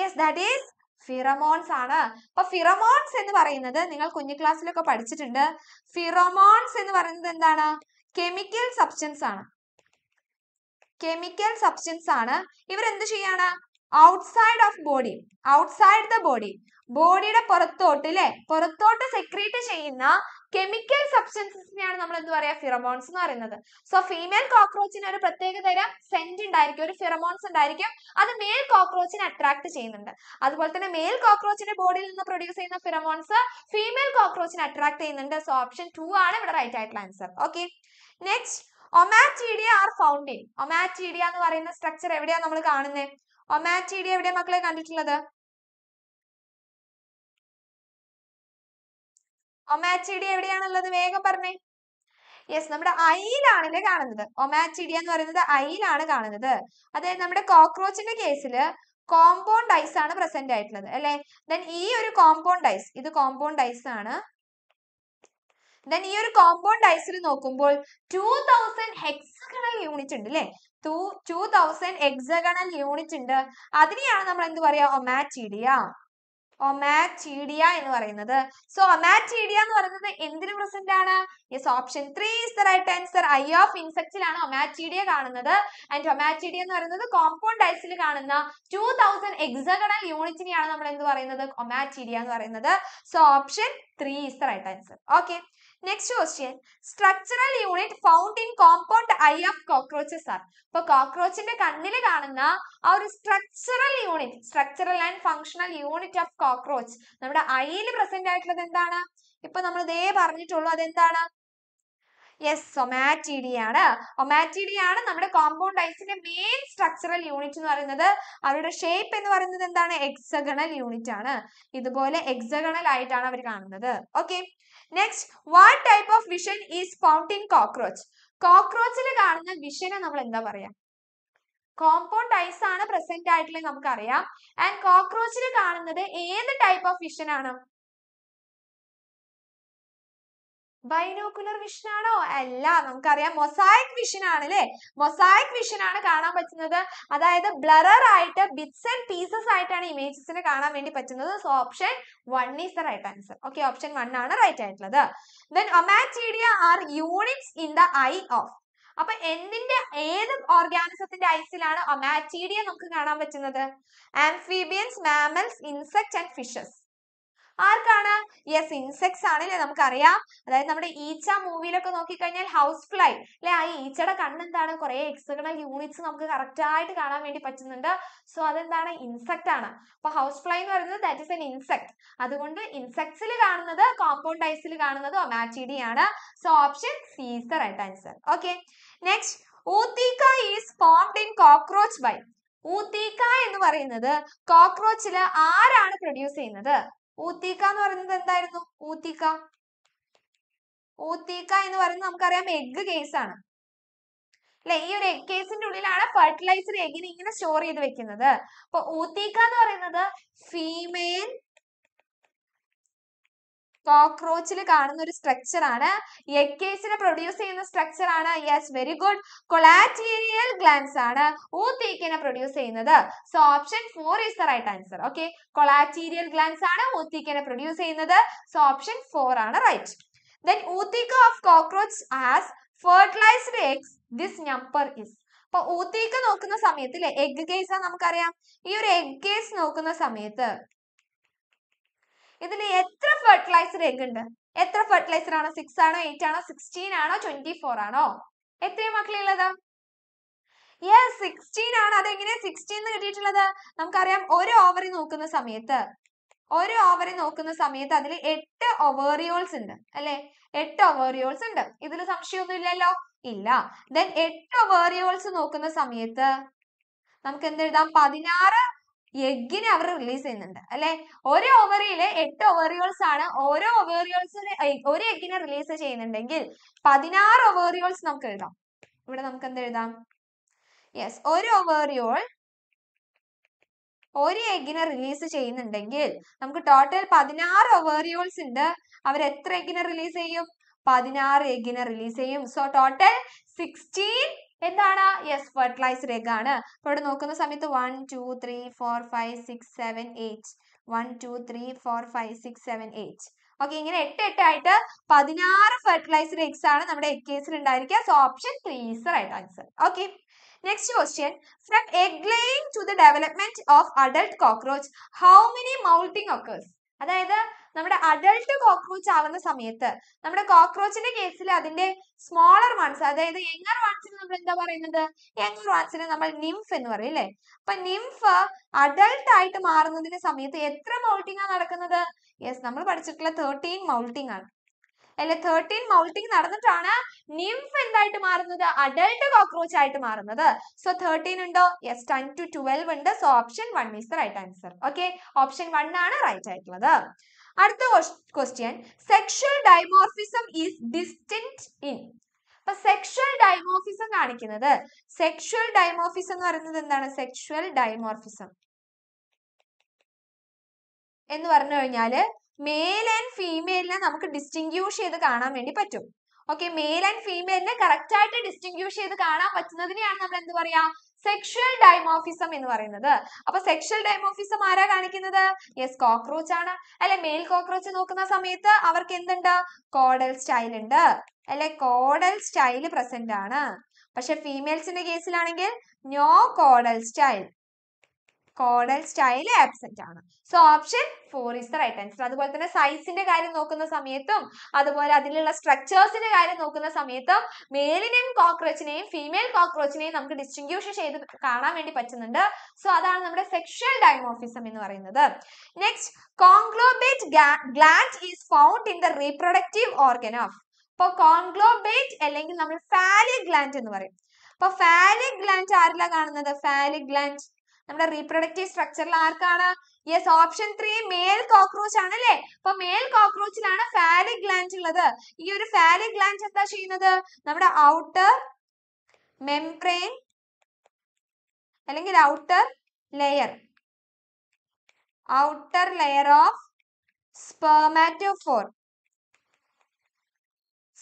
യെസ് ദാറ്റ് ഈസ് ഫിറമോൺസ് ആണ് അപ്പൊ ഫിറമോൺസ് എന്ന് പറയുന്നത് നിങ്ങൾ കുഞ്ഞു ക്ലാസ്സിലൊക്കെ പഠിച്ചിട്ടുണ്ട് ഫിറമോൺസ് എന്ന് പറയുന്നത് എന്താണ് കെമിക്കൽ സബ്സ്റ്റൻസ് ആണ് കെമിക്കൽ സബ്സ്റ്റൻസ് ആണ് ഇവർ എന്ത് ചെയ്യാണ് outside of body outside the body ബോഡിയുടെ പുറത്തോട്ട് അല്ലെ പുറത്തോട്ട് സെക്രീറ്റ് ചെയ്യുന്ന കെമിക്കൽ സബ്സ്റ്റൻസിനെയാണ് നമ്മൾ എന്ത് പറയാ ഫിറമോൺസ് എന്ന് പറയുന്നത് സോ ഫീമെയിൽ കോക്രോച്ചിന് ഒരു പ്രത്യേക തരം സെന്റ് ഉണ്ടായിരിക്കും ഒരു ഫിറമോൺസ് ഉണ്ടായിരിക്കും അത് മെയിൽ കോക്രോച്ചിനെ അട്രാക്ട് ചെയ്യുന്നുണ്ട് അതുപോലെ തന്നെ മെയിൽ കോക്രോച്ചിന്റെ ബോഡിയിൽ നിന്ന് പ്രൊഡ്യൂസ് ചെയ്യുന്ന ഫിറമോൺസ് ഫീമെയിൽ കോക്രോച്ചിനെ അട്രാക്ട് ചെയ്യുന്നുണ്ട് സോ ഓപ്ഷൻ ടു ആണ് ഇവിടെ റൈറ്റ് ആയിട്ടുള്ള answer okay next ommatidia are found in ommatidia എന്ന് പറയുന്ന സ്ട്രക്ചർ എവിടെയാണ് നമ്മൾ കാണുന്നത് ഒമാറ്റീഡിയ എവിടെയാണ് മക്കളെ കണ്ടിട്ടുള്ളത് ഒമാച്ചിഡി എവിടെയാണുള്ളത് വേഗം പറഞ്ഞേ യെസ് നമ്മുടെ ഐയിലാണല്ലേ കാണുന്നത് ഒമാച്ചിഡിയ എന്ന് പറയുന്നത് ഐയിലാണ് കാണുന്നത് അതായത് നമ്മുടെ കോക്രോച്ചിന്റെ കേസിൽ കോമ്പൗണ്ട് ഐസ് ആണ് പ്രസന്റ് ആയിട്ടുള്ളത് അല്ലെ ദെൻ ഈ ഒരു കോമ്പൗണ്ട് ഐസ് ഇത് കോമ്പൗണ്ട് ഐസ് ആണ് ദെൻ ഈ ഒരു കോമ്പൗണ്ട് ഐസിൽ നോക്കുമ്പോൾ ടു തൗസൻഡ് ഹെക്സഗണൽ യൂണിറ്റ് ഉണ്ട് അല്ലെ ടു തൗസൻഡ് ഹെക്സഗണൽ യൂണിറ്റ് ഉണ്ട് അതിനെയാണ് നമ്മൾ എന്ത് പറയാ ഒമാറ്റീഡിയ ഒമാറ്റീഡിയ എന്ന് പറയുന്നത് സോ ഒമാറ്റീഡിയ എന്ന് പറയുന്നത് എന്തിനു പ്രസന്റ് ആണ് yes option three is the right answer eye of ഇൻസെക്ട്സിലാണ് ഒമാറ്റീഡിയ കാണുന്നത് ആൻഡ് ഒമാറ്റീഡിയ എന്ന് പറയുന്നത് കോമ്പൗണ്ട് ഐസിൽ കാണുന്ന ടൂ തൗസൻഡ് എക്സഗണൽ യൂണിറ്റിനെയാണ് നമ്മൾ എന്ത് പറയുന്നത് ഒമാറ്റീഡിയ എന്ന് പറയുന്നത് so option three is the right answer okay next question structural unit found in compound eye of cockroaches are അപ്പൊ കോക്രോച്ചിന്റെ കണ്ണില് കാണുന്ന ആ ഒരു structural unit structural and functional unit of cockroach നമ്മുടെ ഐയിൽ പ്രസന്റ് ആയിട്ടുള്ളത് എന്താണ് ഇപ്പൊ നമ്മൾ ഇതേ പറഞ്ഞിട്ടുള്ളു അതെന്താണ് യെസ് ഒമാറ്റിഡി ആണ് ഒമാറ്റിഡി ആണ് നമ്മുടെ കോമ്പൗണ്ട് ഐസിന്റെ മെയിൻ സ്ട്രക്ചറൽ യൂണിറ്റ് എന്ന് പറയുന്നത് അവരുടെ ഷേപ്പ് എന്ന് പറയുന്നത് എന്താണ് എക്സഗണൽ യൂണിറ്റ് ആണ് ഇതുപോലെ എക്സഗണൽ ആയിട്ടാണ് അവർ കാണുന്നത് okay next what type of vision is found in cockroach കോക്രോച്ചിൽ കാണുന്ന വിഷനെ നമ്മൾ എന്താ പറയാ കോമ്പൗണ്ട് ഐസ് ആണ് പ്രസന്റ് ആയിട്ടുള്ളത് നമുക്കറിയാം ആൻഡ് കോക്രോച്ചിൽ കാണുന്നത് ഏത് ടൈപ്പ് ഓഫ് വിഷൻ ആണ് ബൈനോക്കുലർ വിഷൻ ആണോ അല്ല നമുക്കറിയാം മൊസായിക് വിഷൻ ആണ് അല്ലെ മൊസായിക് വിഷൻ ആണ് കാണാൻ പറ്റുന്നത് അതായത് ബ്ലറർ ആയിട്ട് ബിറ്റ്സ് ആൻഡ് പീസസ് ആയിട്ടാണ് ഇമേജസിനെ കാണാൻ വേണ്ടി പറ്റുന്നത് so option one is the right answer okay option one ആണ് റൈറ്റ് ആയിട്ടുള്ളത് then ommatidia are units in the eye of അപ്പൊ എന്തിന്റെ ഏത് ഓർഗാനിസത്തിന്റെ ഐസിലാണ് ഒമാറ്റീഡിയ നമുക്ക് കാണാൻ പറ്റുന്നത് amphibians mammals insect and fishes ആർക്കാണ് യെസ് ഇൻസെക്ട്സ് ആണ് അല്ലെ നമുക്കറിയാം അതായത് നമ്മുടെ ഈച്ച മൂവിയിലൊക്കെ നോക്കിക്കഴിഞ്ഞാൽ ഹൗസ് ഫ്ലൈ അല്ലെ ആ ഈച്ചയുടെ കണ്ണെന്താണ് കുറെ എക്സ്റ്റേണൽ യൂണിറ്റ്സ് നമുക്ക് കറക്റ്റ് ആയിട്ട് കാണാൻ വേണ്ടി പറ്റുന്നുണ്ട് സോ അതെന്താണ് ഇൻസെക്ട് ആണ് അപ്പൊ ഹൗസ് ഫ്ലൈ എന്ന് പറയുന്നത് ദാറ്റ് ഇസ് എൻ ഇൻസെക്ട് അതുകൊണ്ട് ഇൻസെക്ട്സിൽ കാണുന്നത് കോമ്പൗണ്ട് ഐസിൽ കാണുന്നത് ഒമാറ്റിഡി ആണ് so option C is the right answer okay next ootheca is formed in cockroach by ootheca എന്ന് പറയുന്നത് കോക്രോച്ചില് ആരാണ് പ്രൊഡ്യൂസ് ചെയ്യുന്നത് ഊത്തീക്ക എന്ന് പറയുന്നത് എന്തായിരുന്നു ഊത്തീക്ക ഊത്തീക്ക എന്ന് പറയുന്നത് നമുക്കറിയാം എഗ് കേസ് ആണ് അല്ലെ ഈ ഒരു എഗ് കേസിന്റെ ഉള്ളിലാണ് ഫെർട്ടിലൈസർ എഗിനെ ഇങ്ങനെ സ്റ്റോർ ചെയ്ത് വെക്കുന്നത് അപ്പൊ ഊത്തീക്ക എന്ന് പറയുന്നത് ഫീമെയിൽ കോക്രോച്ചിൽ കാണുന്ന ഒരു സ്ട്രക്ചർ ആണ് എക്കേസിനെ പ്രൊഡ്യൂസ് ചെയ്യുന്ന സ്ട്രക്ചർ ആണ് yes very good colleterial glands ആണ് ഊത്തീക്കിനെ പ്രൊഡ്യൂസ് ചെയ്യുന്നത് so option four is the right answer okay colleterial glands ആണ് ഊത്തീക്കിനെ പ്രൊഡ്യൂസ് ചെയ്യുന്നത് സോ ഓപ്ഷൻ ഫോർ ആണ് right then ootheca of cockroach as fertilised eggs this number is അപ്പൊ ootheca നോക്കുന്ന സമയത്ത് എഗ് കേസ് ആണ് നമുക്കറിയാം ഈ ഒരു എഗ് കേസ് നോക്കുന്ന സമയത്ത് ഇതിൽ എത്ര ഫെർട്ടിലൈസർ എഗ് ഉണ്ട് എത്ര ഫെർട്ടിലൈസർ ആണോ സിക്സ് ആണോ എയ്റ്റ് ആണോ സിക്സ്റ്റീൻ ആണോ ട്വന്റി ഫോർ ആണോ എത്രയും മക്കളുള്ളത് യെസ് സിക്സ്റ്റീൻ ആണ് അതെങ്ങനെ സിക്സ്റ്റീൻ കിട്ടിയിട്ടുള്ളത് നമുക്കറിയാം ഒരു ഓവറി നോക്കുന്ന സമയത്ത് ഒരു ഓവറി നോക്കുന്ന സമയത്ത് അതിൽ എട്ട് ഒവേറിയോൾസ് ഉണ്ട് അല്ലെ എട്ട് ഒവേറിയോൾസ് ഉണ്ട് ഇതിൽ സംശയമൊന്നും ഇല്ലല്ലോ ഇല്ല ദെൻ എട്ട് ഒവേറിയോൾസ് നോക്കുന്ന സമയത്ത് നമുക്ക് എന്ത് എഴുതാം പതിനാറ് എഗ്ഗിനെ അവർ റിലീസ് ചെയ്യുന്നുണ്ട് അല്ലെ ഒരു ഓവറിയില് എട്ട് ഓവറിയോൾസ് ആണ് ഓരോ ഓവറിയോൾസിനെ ഒരു എഗ്ഗിനെ റിലീസ് ചെയ്യുന്നുണ്ടെങ്കിൽ പതിനാറ് ഓവറിയോൾസ് നമുക്ക് എഴുതാം ഇവിടെ നമുക്ക് എന്ത് എഴുതാം യെസ് ഒരു ഓവറിയോൾ ഒരു എഗ്ഗിനെ റിലീസ് ചെയ്യുന്നുണ്ടെങ്കിൽ നമുക്ക് ടോട്ടൽ പതിനാറ് ഓവറിയോൾസ് ഉണ്ട് അവർ എത്ര എഗ്ഗിനെ റിലീസ് ചെയ്യും പതിനാറ് എഗ്ഗിനെ റിലീസ് ചെയ്യും സോ ടോട്ടൽ സിക്സ്റ്റീൻ എന്താണ് യെസ് ഫെർട്ടിലൈസർ എഗ് ആണ് അപ്പോൾ ഇവിടെ നോക്കുന്ന സമയത്ത് one two three four five six seven eight one two three four five six seven eight okay ഇങ്ങനെ എട്ട് എട്ട് ആയിട്ട് പതിനാറ് ഫെർട്ടിലൈസർ എഗ്സ് ആണ് നമ്മുടെ എഗ് കേസിൽ ഉണ്ടായിരിക്കുക സോ ഓപ്ഷൻ ത്രീസർ ആയിട്ട് answer okay next question from egg laying to the development of adult cockroach how many moulting occurs അതായത് നമ്മുടെ അഡൾട്ട് കോക്രോച്ച് ആവുന്ന സമയത്ത് നമ്മുടെ കോക്രോച്ചിന്റെ കേസിൽ അതിന്റെ സ്മോളർ വൺസ് അതായത് യങ്ങർ വൺസിന് നമ്മൾ എന്താ പറയുന്നത് യങ്ങർ വൺസിന് നമ്മൾ നിംഫ് എന്ന് പറയും അല്ലെ അപ്പൊ നിംഫ് അഡൾട്ട് ആയിട്ട് മാറുന്നതിന്റെ സമയത്ത് എത്ര മൗൾട്ടിംഗ് ആണ് നടക്കുന്നത് യെസ് നമ്മൾ പഠിച്ചിട്ടുള്ള തേർട്ടീൻ മൗൾട്ടിംഗ് ആണ് അല്ലെ തേർട്ടീൻ മൗൾട്ടിംഗ് നടന്നിട്ടാണ് നിംഫ് എന്തായിട്ട് മാറുന്നത് അഡൾട്ട് കോക്രോച്ച് ആയിട്ട് മാറുന്നത് സോ തേർട്ടീൻ ഉണ്ടോ യെസ് ടെൻ ടു ട്വൽവ് ഉണ്ട് so option one is the right answer okay option one ആണ് റൈറ്റ് ആയിട്ടുള്ളത് അടുത്ത question sexual dimorphism is distinct in അപ്പൊ സെക്ഷൽ ഡൈമോർഫിസം കാണിക്കുന്നത് സെക്ഷൽ ഡൈമോർഫിസം എന്ന് പറയുന്നത് എന്താണ് സെക്ഷൽ ഡൈമോർഫിസം എന്ന് പറഞ്ഞു കഴിഞ്ഞാല് മെയിൽ ആൻഡ് ഫീമെയിലിനെ നമുക്ക് ഡിസ്റ്റിങ്ക്യൂഷ് ചെയ്ത് കാണാൻ വേണ്ടി പറ്റും ഓക്കെ മെയിൽ ആൻഡ് ഫീമെയിലിനെ കറക്റ്റ് ആയിട്ട് ഡിസ്റ്റിങ്ക്യൂഷ് ചെയ്ത് കാണാൻ പറ്റുന്നതിനെയാണ് നമ്മൾ എന്ത് പറയാ സെക്ഷൽ ഡൈമോഫിസം എന്ന് പറയുന്നത് അപ്പൊ സെക്ഷൽ ഡൈമോഫിസം ആരാ കാണിക്കുന്നത് യെസ് കോക്രോച്ച് ആണ് അല്ലെ മെയിൽ കോക്രോച്ച് നോക്കുന്ന സമയത്ത് അവർക്ക് എന്തുണ്ട് കോഡൽ സ്റ്റൈൽ ഉണ്ട് അല്ലെ കോഡൽ സ്റ്റൈൽ പ്രസന്റ് ആണ് പക്ഷെ ഫീമെയിൽസിന്റെ കേസിലാണെങ്കിൽ no caudal style caudal style absent ആണ് so option four is the right answer അതുപോലെ തന്നെ സൈസിന്റെ കാര്യം നോക്കുന്ന സമയത്തും അതുപോലെ അതിലുള്ള സ്ട്രക്ചേഴ്സിന്റെ കാര്യം നോക്കുന്ന സമയത്തും മെയിലിനെയും കോക്രോച്ചിനെയും ഫീമെയിൽ കോക്രോച്ചിനെയും നമുക്ക് ഡിസ്ട്രിബ്യൂഷൻ ചെയ്ത് കാണാൻ വേണ്ടി പറ്റുന്നുണ്ട് സോ അതാണ് നമ്മുടെ സെക്ഷൽ ഡയമോഫിസം എന്ന് പറയുന്നത് next conglobate gland is found in the reproductive organ of ഇപ്പോൾ കോൺഗ്ലോബേറ്റ് അല്ലെങ്കിൽ നമ്മൾ ഫാലിക് ഗ്ലാൻഡ് എന്ന് പറയും അപ്പൊ ഫാലിക് ഗ്ലാൻഡ് ആരിലാ കാണുന്നത് ഫാലിക് ഗ്ലാൻഡ് നമ്മുടെ റീപ്രൊഡക്റ്റീവ് സ്ട്രക്ചറിൽ ആർക്കാണ് yes option three male cockroach ആണ് അല്ലെ അപ്പൊ മേൽ കോക്രോച്ചിലാണ് ഫാലി ഗ്ലാൻഡ് ഉള്ളത് ഈ ഒരു ഫാലി ഗ്ലാൻഡ് എന്താ ചെയ്യുന്നത് നമ്മുടെ ഔട്ടർ മെംബ്രെയിൻ അല്ലെങ്കിൽ outer layer outer layer of spermatophore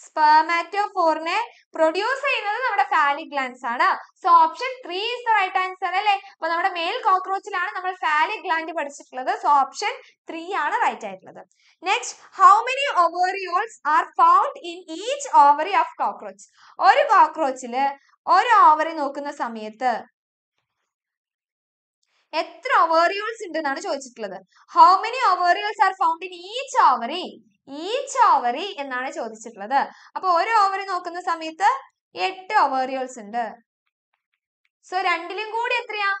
സ്പെർമാറ്റോഫോറിനെ പ്രൊഡ്യൂസ് ചെയ്യുന്നത് നമ്മുടെ ഫാലി ഗ്ലാൻസ് ആണ് so option three is the right answer അല്ലേ അപ്പൊ നമ്മുടെ മെയിൽ കോക്രോച്ചിലാണ് നമ്മൾ ഫാലി ഗ്ലാൻഡ് പഠിച്ചിട്ടുള്ളത് സോ ഓപ്ഷൻ ത്രീ ആണ് റൈറ്റ് ആയിട്ടുള്ളത് next how many ovarioles are found in each ovary of cockroach ഒരു കോക്രോച്ചില് ഒരു ഓവറി നോക്കുന്ന സമയത്ത് എത്ര ഓവറിയോൾസ് ഉണ്ട് എന്നാണ് ചോദിച്ചിട്ടുള്ളത് how many ovarioles are found in each ovary each ovary എന്നാണ് ചോദിച്ചിട്ടുള്ളത് അപ്പൊ ഒരു ഓവറി നോക്കുന്ന സമയത്ത് എട്ട് ഒവേറിയോൾസ് ഉണ്ട് സോ രണ്ടിലും കൂടി എത്രയാ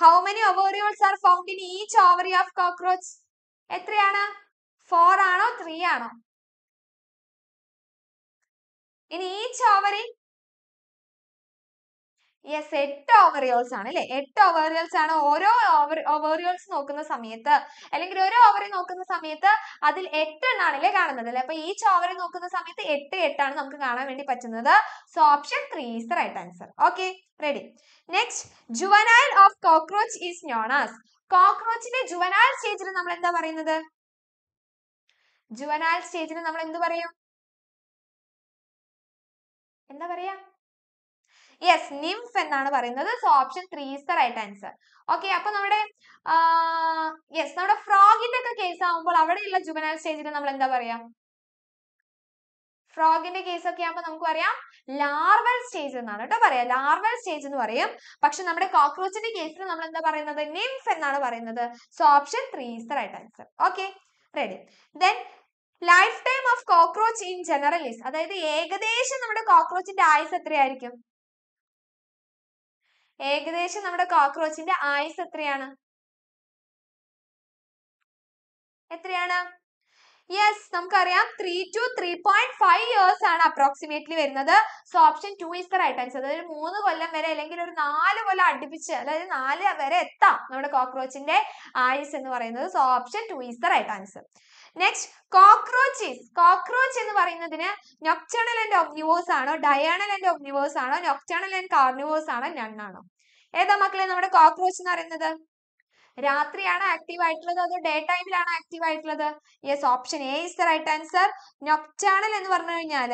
how many ovarioles are found in each ovary of cockroach എത്രയാണ് ഫോർ ആണോ ത്രീ ആണോ ഇനി ഈച്ച് ഓവറി യെസ് എട്ട് ഓവറിയോൾസ് ആണ് അല്ലെ എട്ട് ഓവറിയോൾസ് ആണ് ഓരോ ഓവർ ഓവറിയോൾസ് നോക്കുന്ന സമയത്ത് അല്ലെങ്കിൽ ഓരോ ഓവറി നോക്കുന്ന സമയത്ത് അതിൽ എട്ടെണ്ണാണ് അല്ലെ കാണുന്നത് അല്ലെ അപ്പൊ ഈ ഓവറി നോക്കുന്ന സമയത്ത് എട്ട് എട്ടാണ് നമുക്ക് കാണാൻ വേണ്ടി പറ്റുന്നത് so option three is the right answer okay ready next juvenile of cockroach is known as കോക്രോച്ചിന്റെ ജുവനൈൽ സ്റ്റേജിൽ നമ്മൾ എന്താ പറയുന്നത് ജുവനൈൽ സ്റ്റേജിൽ നമ്മൾ എന്ത് പറയും എന്താ പറയാ യെസ് നിംഫ് എന്നാണ് പറയുന്നത് so option three is the right answer okay അപ്പൊ നമ്മുടെ യെസ് നമ്മുടെ ഫ്രോഗിന്റെ ഒക്കെ കേസ് ആവുമ്പോൾ അവിടെയുള്ള ജുബനൽ സ്റ്റേജിൽ നമ്മൾ എന്താ പറയാ ഫ്രോഗിന്റെ കേസ് ഒക്കെ ആകുമ്പോൾ നമുക്ക് പറയാം ലാർവൽ സ്റ്റേജ് എന്നാണ് കേട്ടോ പറയാം ലാർവൽ സ്റ്റേജ് എന്ന് പറയും പക്ഷെ നമ്മുടെ കോക്രോച്ചിന്റെ കേസിൽ നമ്മൾ എന്താ പറയുന്നത് നിംഫ് എന്നാണ് പറയുന്നത് so option three is the right answer okay ready then lifetime of cockroach in general അതായത് ഏകദേശം നമ്മുടെ കോക്രോച്ചിന്റെ ആയുസ് എത്രയായിരിക്കും ഏകദേശം നമ്മുടെ കോക്രോച്ചിന്റെ ആയുസ് എത്രയാണ് എത്രയാണ് യെസ് നമുക്കറിയാം three two three point five years ആണ് അപ്രോക്സിമേറ്റ്ലി വരുന്നത് so option two is the right answer അതായത് മൂന്ന് കൊല്ലം വരെ അല്ലെങ്കിൽ ഒരു നാല് കൊല്ലം അടുപ്പിച്ച് അതായത് നാല് വരെ എത്താം നമ്മുടെ കോക്രോച്ചിന്റെ ആയുസ് എന്ന് പറയുന്നത് so option two is the right answer next cockroaches cockroach എന്ന് പറയുന്നതിന് നൊക്ചണൽ ആൻഡ് ഒബ്നിവേഴ്സ് ആണോ ഡയാണൽ ആൻഡ് ഒബ്നിവേഴ്സ് ആണോ നൊക്ചണൽ ആൻഡ് കാർണിവേഴ്സ് ആണോ ഞണ്ണാണോ ഏതാ മക്കളെ നമ്മുടെ കോക്രോച്ച് എന്ന് പറയുന്നത് രാത്രിയാണ് ആക്റ്റീവ് ആയിട്ടുള്ളത് അതോ ഡേ ടൈമിലാണ് ആക്റ്റീവ് ആയിട്ടുള്ളത് yes option A is the right answer nocturnal എന്ന് പറഞ്ഞു കഴിഞ്ഞാൽ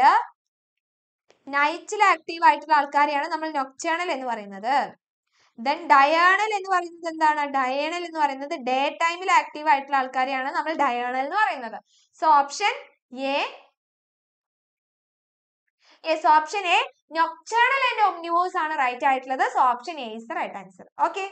നൈറ്റിൽ ആക്റ്റീവ് ആയിട്ടുള്ള ആൾക്കാരെയാണ് നമ്മൾ നൊക്ചാണൽ എന്ന് പറയുന്നത് ദെൻ ഡയാണൽ എന്ന് പറയുന്നത് എന്താണ് ഡയാണൽ എന്ന് പറയുന്നത് ഡേ ടൈമിൽ ആക്റ്റീവ് ആയിട്ടുള്ള ആൾക്കാരെയാണ് നമ്മൾ ഡയാണൽ എന്ന് പറയുന്നത് so option A yes option A nocturnal and omnivores ആണ് റൈറ്റ് ആയിട്ടുള്ളത് so option A is the right answer okay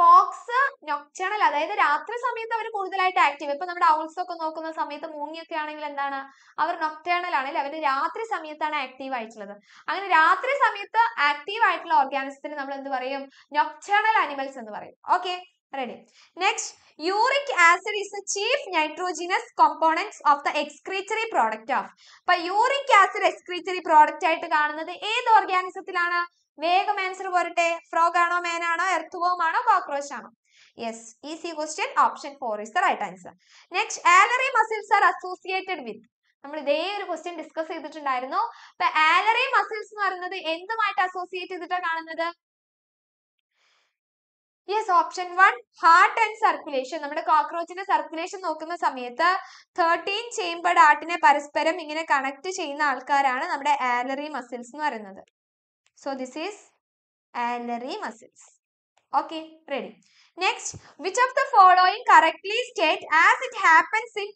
folks nocturnal അതായത് രാത്രി സമയത്ത് അവർ കൂടുതലായിട്ട് ആക്റ്റീവ് ഇപ്പൊ നമ്മുടെ ഔൾസ് ഒക്കെ നോക്കുന്ന സമയത്ത് മൂങ്ങിയൊക്കെ ആണെങ്കിൽ എന്താണ് അവർ നൊക്ടേണൽ ആണ് അവർ രാത്രി സമയത്താണ് ആക്റ്റീവ് ആയിട്ടുള്ളത് അങ്ങനെ രാത്രി സമയത്ത് ആക്റ്റീവ് ആയിട്ടുള്ള ഓർഗാനിസത്തിന് നമ്മൾ എന്ത് പറയും നൊക്ടേണൽ അനിമൽസ് എന്ന് പറയും okay ready next uric acid is the chief nitrogenous components of the excretory product of അപ്പൊ യൂറിക് ആസിഡ് എക്സ്ക്രീറ്ററി പ്രോഡക്റ്റ് ആയിട്ട് കാണുന്നത് ഏത് ഓർഗാനിസത്തിലാണ് വേഗം ആൻസർ പോരട്ടെ ഫ്രോഗ് ആണോ മേനാണോ വോം ആണോ കോക്രോച്ച് ആണോ yes easy question option four is the right answer next alary muscles are associated with നമ്മൾ ഇതേ ഒരു ക്വസ്റ്റ്യൻ ഡിസ്കസ് ചെയ്തിട്ടുണ്ടായിരുന്നു അപ്പൊ ആലറി മസിൽസ് എന്ന് പറയുന്നത് എന്തുമായിട്ട് അസോസിയേറ്റ് ചെയ്തിട്ടാണ് കാണുന്നത് yes option one heart and circulation നമ്മുടെ കോക്രോച്ചിന്റെ സർക്കുലേഷൻ നോക്കുന്ന സമയത്ത് തേർട്ടീൻ ചേംബർഡ് ആർട്ടിനെ പരസ്പരം ഇങ്ങനെ കണക്ട് ചെയ്യുന്ന ആൾക്കാരാണ് നമ്മുടെ ആലറി മസിൽസ് എന്ന് പറയുന്നത് so this is alary muscles okay ready next which of the following correctly state as it happens in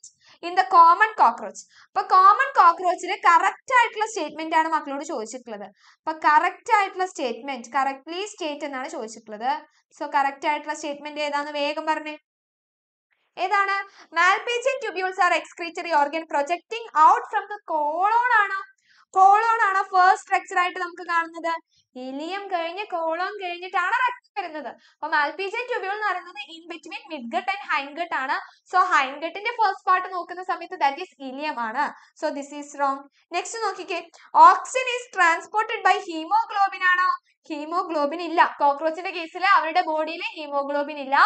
in the common cockroach അപ്പൊ കോമൺ കോക്രോച്ചിൽ കറക്റ്റ് ആയിട്ടുള്ള സ്റ്റേറ്റ്മെന്റ് ആണ് മക്കളോട് ചോദിച്ചിട്ടുള്ളത് അപ്പൊ കറക്റ്റ് ആയിട്ടുള്ള സ്റ്റേറ്റ്മെന്റ് കറക്റ്റ്ലി സ്റ്റേറ്റ് എന്നാണ് ചോദിച്ചിട്ടുള്ളത് സോ കറക്റ്റ് ആയിട്ടുള്ള സ്റ്റേറ്റ്മെന്റ് ഏതാന്ന് വേഗം പറഞ്ഞേ ഏതാണ് Malpighian tubules are excretory organ projecting out from the colon ആണോ കോളോൺ ആണോ ഫസ്റ്റ് സ്ട്രക്ചർ ആയിട്ട് നമുക്ക് കാണുന്നത് ഹീലിയം കഴിഞ്ഞ് കോളം കഴിഞ്ഞിട്ടാണ് റെക്സ് വരുന്നത് അപ്പം ആൽപീജിയൻ ട്യൂബുകൾ എന്ന് പറയുന്നത് in between midgut and hindgut ആണ് സോ ഹൈൻഗട്ടിന്റെ ഫസ്റ്റ് പാർട്ട് നോക്കുന്ന സമയത്ത് ദാറ്റ് ഈസ് ഹീലിയം ആണ് so this is wrong next നോക്കിക്കേ oxygen is transported by haemoglobin ആണോ ഹീമോഗ്ലോബിൻ ഇല്ല കോക്രോച്ചിന്റെ കേസിൽ അവരുടെ ബോഡിയിൽ ഹീമോഗ്ലോബിൻ ഇല്ല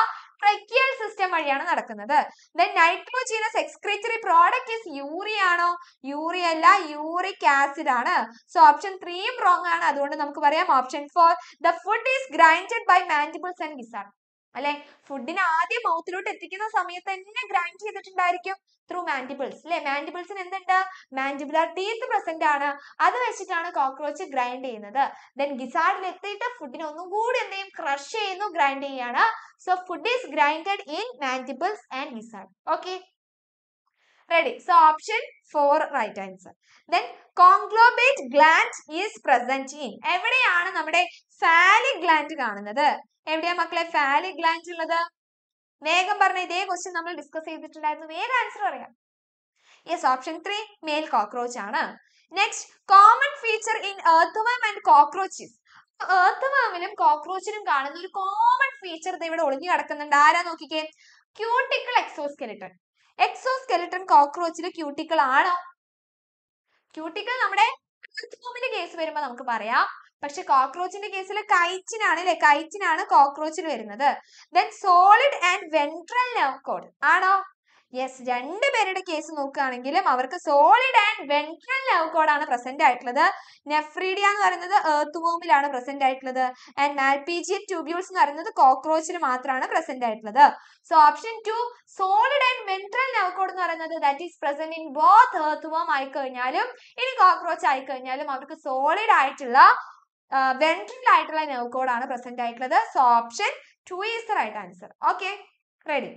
ട്രക്കിയൽ സിസ്റ്റം വഴിയാണ് നടക്കുന്നത് then nitrogenous excretory product is urea ആണോ യൂറിയ അല്ല യൂറിക് ആസിഡ് ആണ് സോ ഓപ്ഷൻ ത്രീയും റോങ് ആണ് അതുകൊണ്ട് നമുക്ക് പറയാം പറയാം option four the food is grinded by mandibles and gizzard അല്ലെ ഫുഡിനെ ആദ്യം മൗത്തിലോട്ട് എത്തിക്കുന്ന സമയത്ത് തന്നെ ഗ്രൈൻഡ് ചെയ്തിട്ടുണ്ടായിരിക്കും ത്രൂ മാൻഡിബിൾസ് അല്ലെ മാൻഡിബിൾസിന് എന്തുണ്ട് മാൻഡിബിളാർ ടീത്ത് പ്രസന്റ് ആണ് അത് വെച്ചിട്ടാണ് കോക്രോച്ച് ഗ്രൈൻഡ് ചെയ്യുന്നത് ദെൻ ഗിസാഡിൽ എത്തിയിട്ട് ഫുഡിനെ ഒന്നും കൂടി എന്തെയും ക്രഷ് ചെയ്യുന്നു ഗ്രൈൻഡ് ചെയ്യാണ് so food is grinded in mandibles and gizzard okay ready so option four right answer then conglobate gland is present in എവിടെയാണ് നമ്മുടെ ഫാലി ഗ്ലാൻഡ് കാണുന്നത് എവിടെയാ മക്കളെ ഫാലി ഗ്ലാൻഡ് ഉള്ളത് വേഗം പറഞ്ഞ ഇതേ ക്വസ്റ്റ്യൻ നമ്മൾ ഡിസ്കസ് ചെയ്തിട്ടുണ്ടായിരുന്നു വേഗം ആൻസർ പറയാം yes option three male cockroach ആണ് next common feature in earthworm and cockroaches ഏർത്തുവാമിലും കോക്രോച്ചിനും കാണുന്ന ഒരു കോമൺ ഫീച്ചർ ഇത് ഇവിടെ ഒളിഞ്ഞു കിടക്കുന്നുണ്ട് ആരാ നോക്കിക്കേ ക്യൂട്ടിക്കിൾ എക്സോസ്കെലിട്ടൺ എക്സോ സ്കെലിട്ടൺ കോക്രോച്ചിൽ ക്യൂട്ടിക്കിൾ ആണോ ക്യൂട്ടിക്കിൾ നമ്മുടെ കേസ് വരുമ്പോൾ നമുക്ക് പറയാം പക്ഷെ കോക്രോച്ചിന്റെ കേസിൽ കൈറ്റിനാണ് അല്ലെ കൈറ്റിനാണ് കോക്രോച്ചിൽ വരുന്നത് then solid and ventral nerve ആണോ യെസ് രണ്ട് പേരുടെ കേസ് നോക്കുകയാണെങ്കിലും അവർക്ക് സോളിഡ് ആൻഡ് വെൻട്രൽ ലവ് കോഡാണ് പ്രസന്റ് ആയിട്ടുള്ളത് നെഫ്രീഡിയ എന്ന് പറയുന്നത് എർത്ത് വോമിലാണ് പ്രസന്റ് ആയിട്ടുള്ളത് ആൻഡ് മാൽപീജിയ ട്യൂബ്യൂൾസ് എന്ന് പറയുന്നത് കോക്രോച്ചിൽ മാത്രമാണ് പ്രസന്റ് ആയിട്ടുള്ളത് so option two solid and ventral nerve cord എന്ന് പറയുന്നത് that is present in both earthworm ആയി കഴിഞ്ഞാലും ഇനി കോക്രോച്ച് ആയി കഴിഞ്ഞാലും അവർക്ക് സോളിഡ് ആയിട്ടുള്ള വെൻട്രൽ ആയിട്ടുള്ള കോഡ് കോഡാണ് പ്രസന്റ് ആയിട്ടുള്ളത് so option two is the right answer okay ready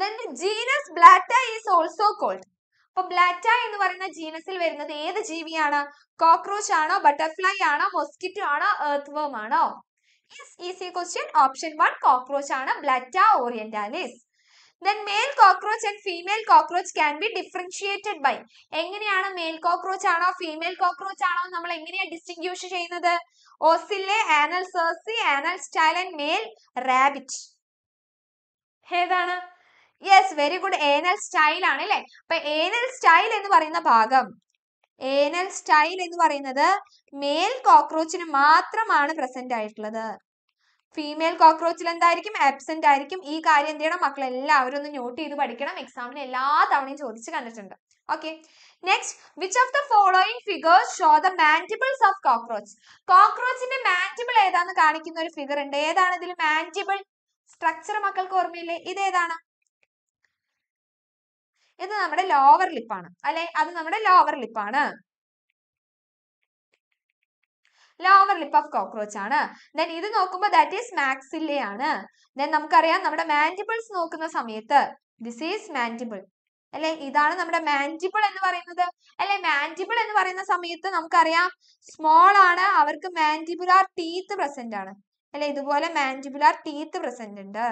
then genus Blatta is also called അപ്പൊ ബ്ലാറ്റ എന്ന് പറയുന്ന ജീനസിൽ വരുന്നത് ഏത് ജീവിയാണ് കോക്രോച്ച് ആണോ ബട്ടർഫ്ലൈ ആണോ മൊസ്കിറ്റോ ആണോ എർത്ത് വേം ആണോ yes easy question option one cockroach ആണ് Blatta orientalis then male cockroach and female cockroach can be differentiated by എങ്ങനെയാണ് മെയിൽ കോക്രോച്ച് ആണോ ഫീമെയിൽ കോക്രോച്ച് ആണോ നമ്മൾ എങ്ങനെയാണ് ഡിസ്റ്റിങ്യൂഷ് ചെയ്യുന്നത് ഓസിലെ anal cerci anal style and male rabbit ഏതാണ് yes very good anal style ആണ് അല്ലെ അപ്പൊ ഏനൽ സ്റ്റൈൽ എന്ന് പറയുന്ന ഭാഗം ഏനൽ സ്റ്റൈൽ എന്ന് പറയുന്നത് മെയിൽ കോക്രോച്ചിന് മാത്രമാണ് പ്രസന്റ് ആയിട്ടുള്ളത് ഫീമെയിൽ കോക്രോച്ചിൽ എന്തായിരിക്കും ആബ്സെന്റ് ആയിരിക്കും ഈ കാര്യം എന്ത് ചെയ്യണം മക്കൾ എല്ലാവരും ഒന്ന് നോട്ട് ചെയ്ത് പഠിക്കണം എക്സാമിന് എല്ലാ തവണയും ചോദിച്ച് കണ്ടിട്ടുണ്ട് okay next which of the following figures show the mandibles of cockroach കോക്രോച്ചിന്റെ മാൻറ്റിബിൾ ഏതാന്ന് കാണിക്കുന്ന ഒരു ഫിഗർ ഉണ്ട് ഏതാണ് ഇതിൽ മാൻറ്റിബിൾ സ്ട്രക്ചർ മക്കൾക്ക് ഓർമ്മയില്ലേ ഇത് ഏതാണ് ഇത് നമ്മുടെ ലോവർ ലിപ്പാണ് അല്ലെ അത് നമ്മുടെ ലോവർ ലിപ്പാണ് ലോവർ ലിപ്പ് ഓഫ് കോക്രോച്ച് ആണ് ദെൻ ഇത് നോക്കുമ്പോൾ ദാറ്റ് ഈസ് മാക്സില്ലേ ആണ് ദെൻ നമുക്കറിയാം നമ്മുടെ മാൻഡിബിൾസ് നോക്കുന്ന സമയത്ത് ദിസ് ഈസ് മാൻഡിബിൾ അല്ലെ ഇതാണ് നമ്മുടെ മാൻഡിബിൾ എന്ന് പറയുന്നത് അല്ലെ മാൻഡിബിൾ എന്ന് പറയുന്ന സമയത്ത് നമുക്കറിയാം സ്മോൾ ആണ് അവർക്ക് മാൻഡിബുലാർ ടീത്ത് പ്രസന്റ് ആണ് അല്ലെ ഇതുപോലെ മാൻഡിബുലാർ ടീത്ത് പ്രസന്റ് ഉണ്ട്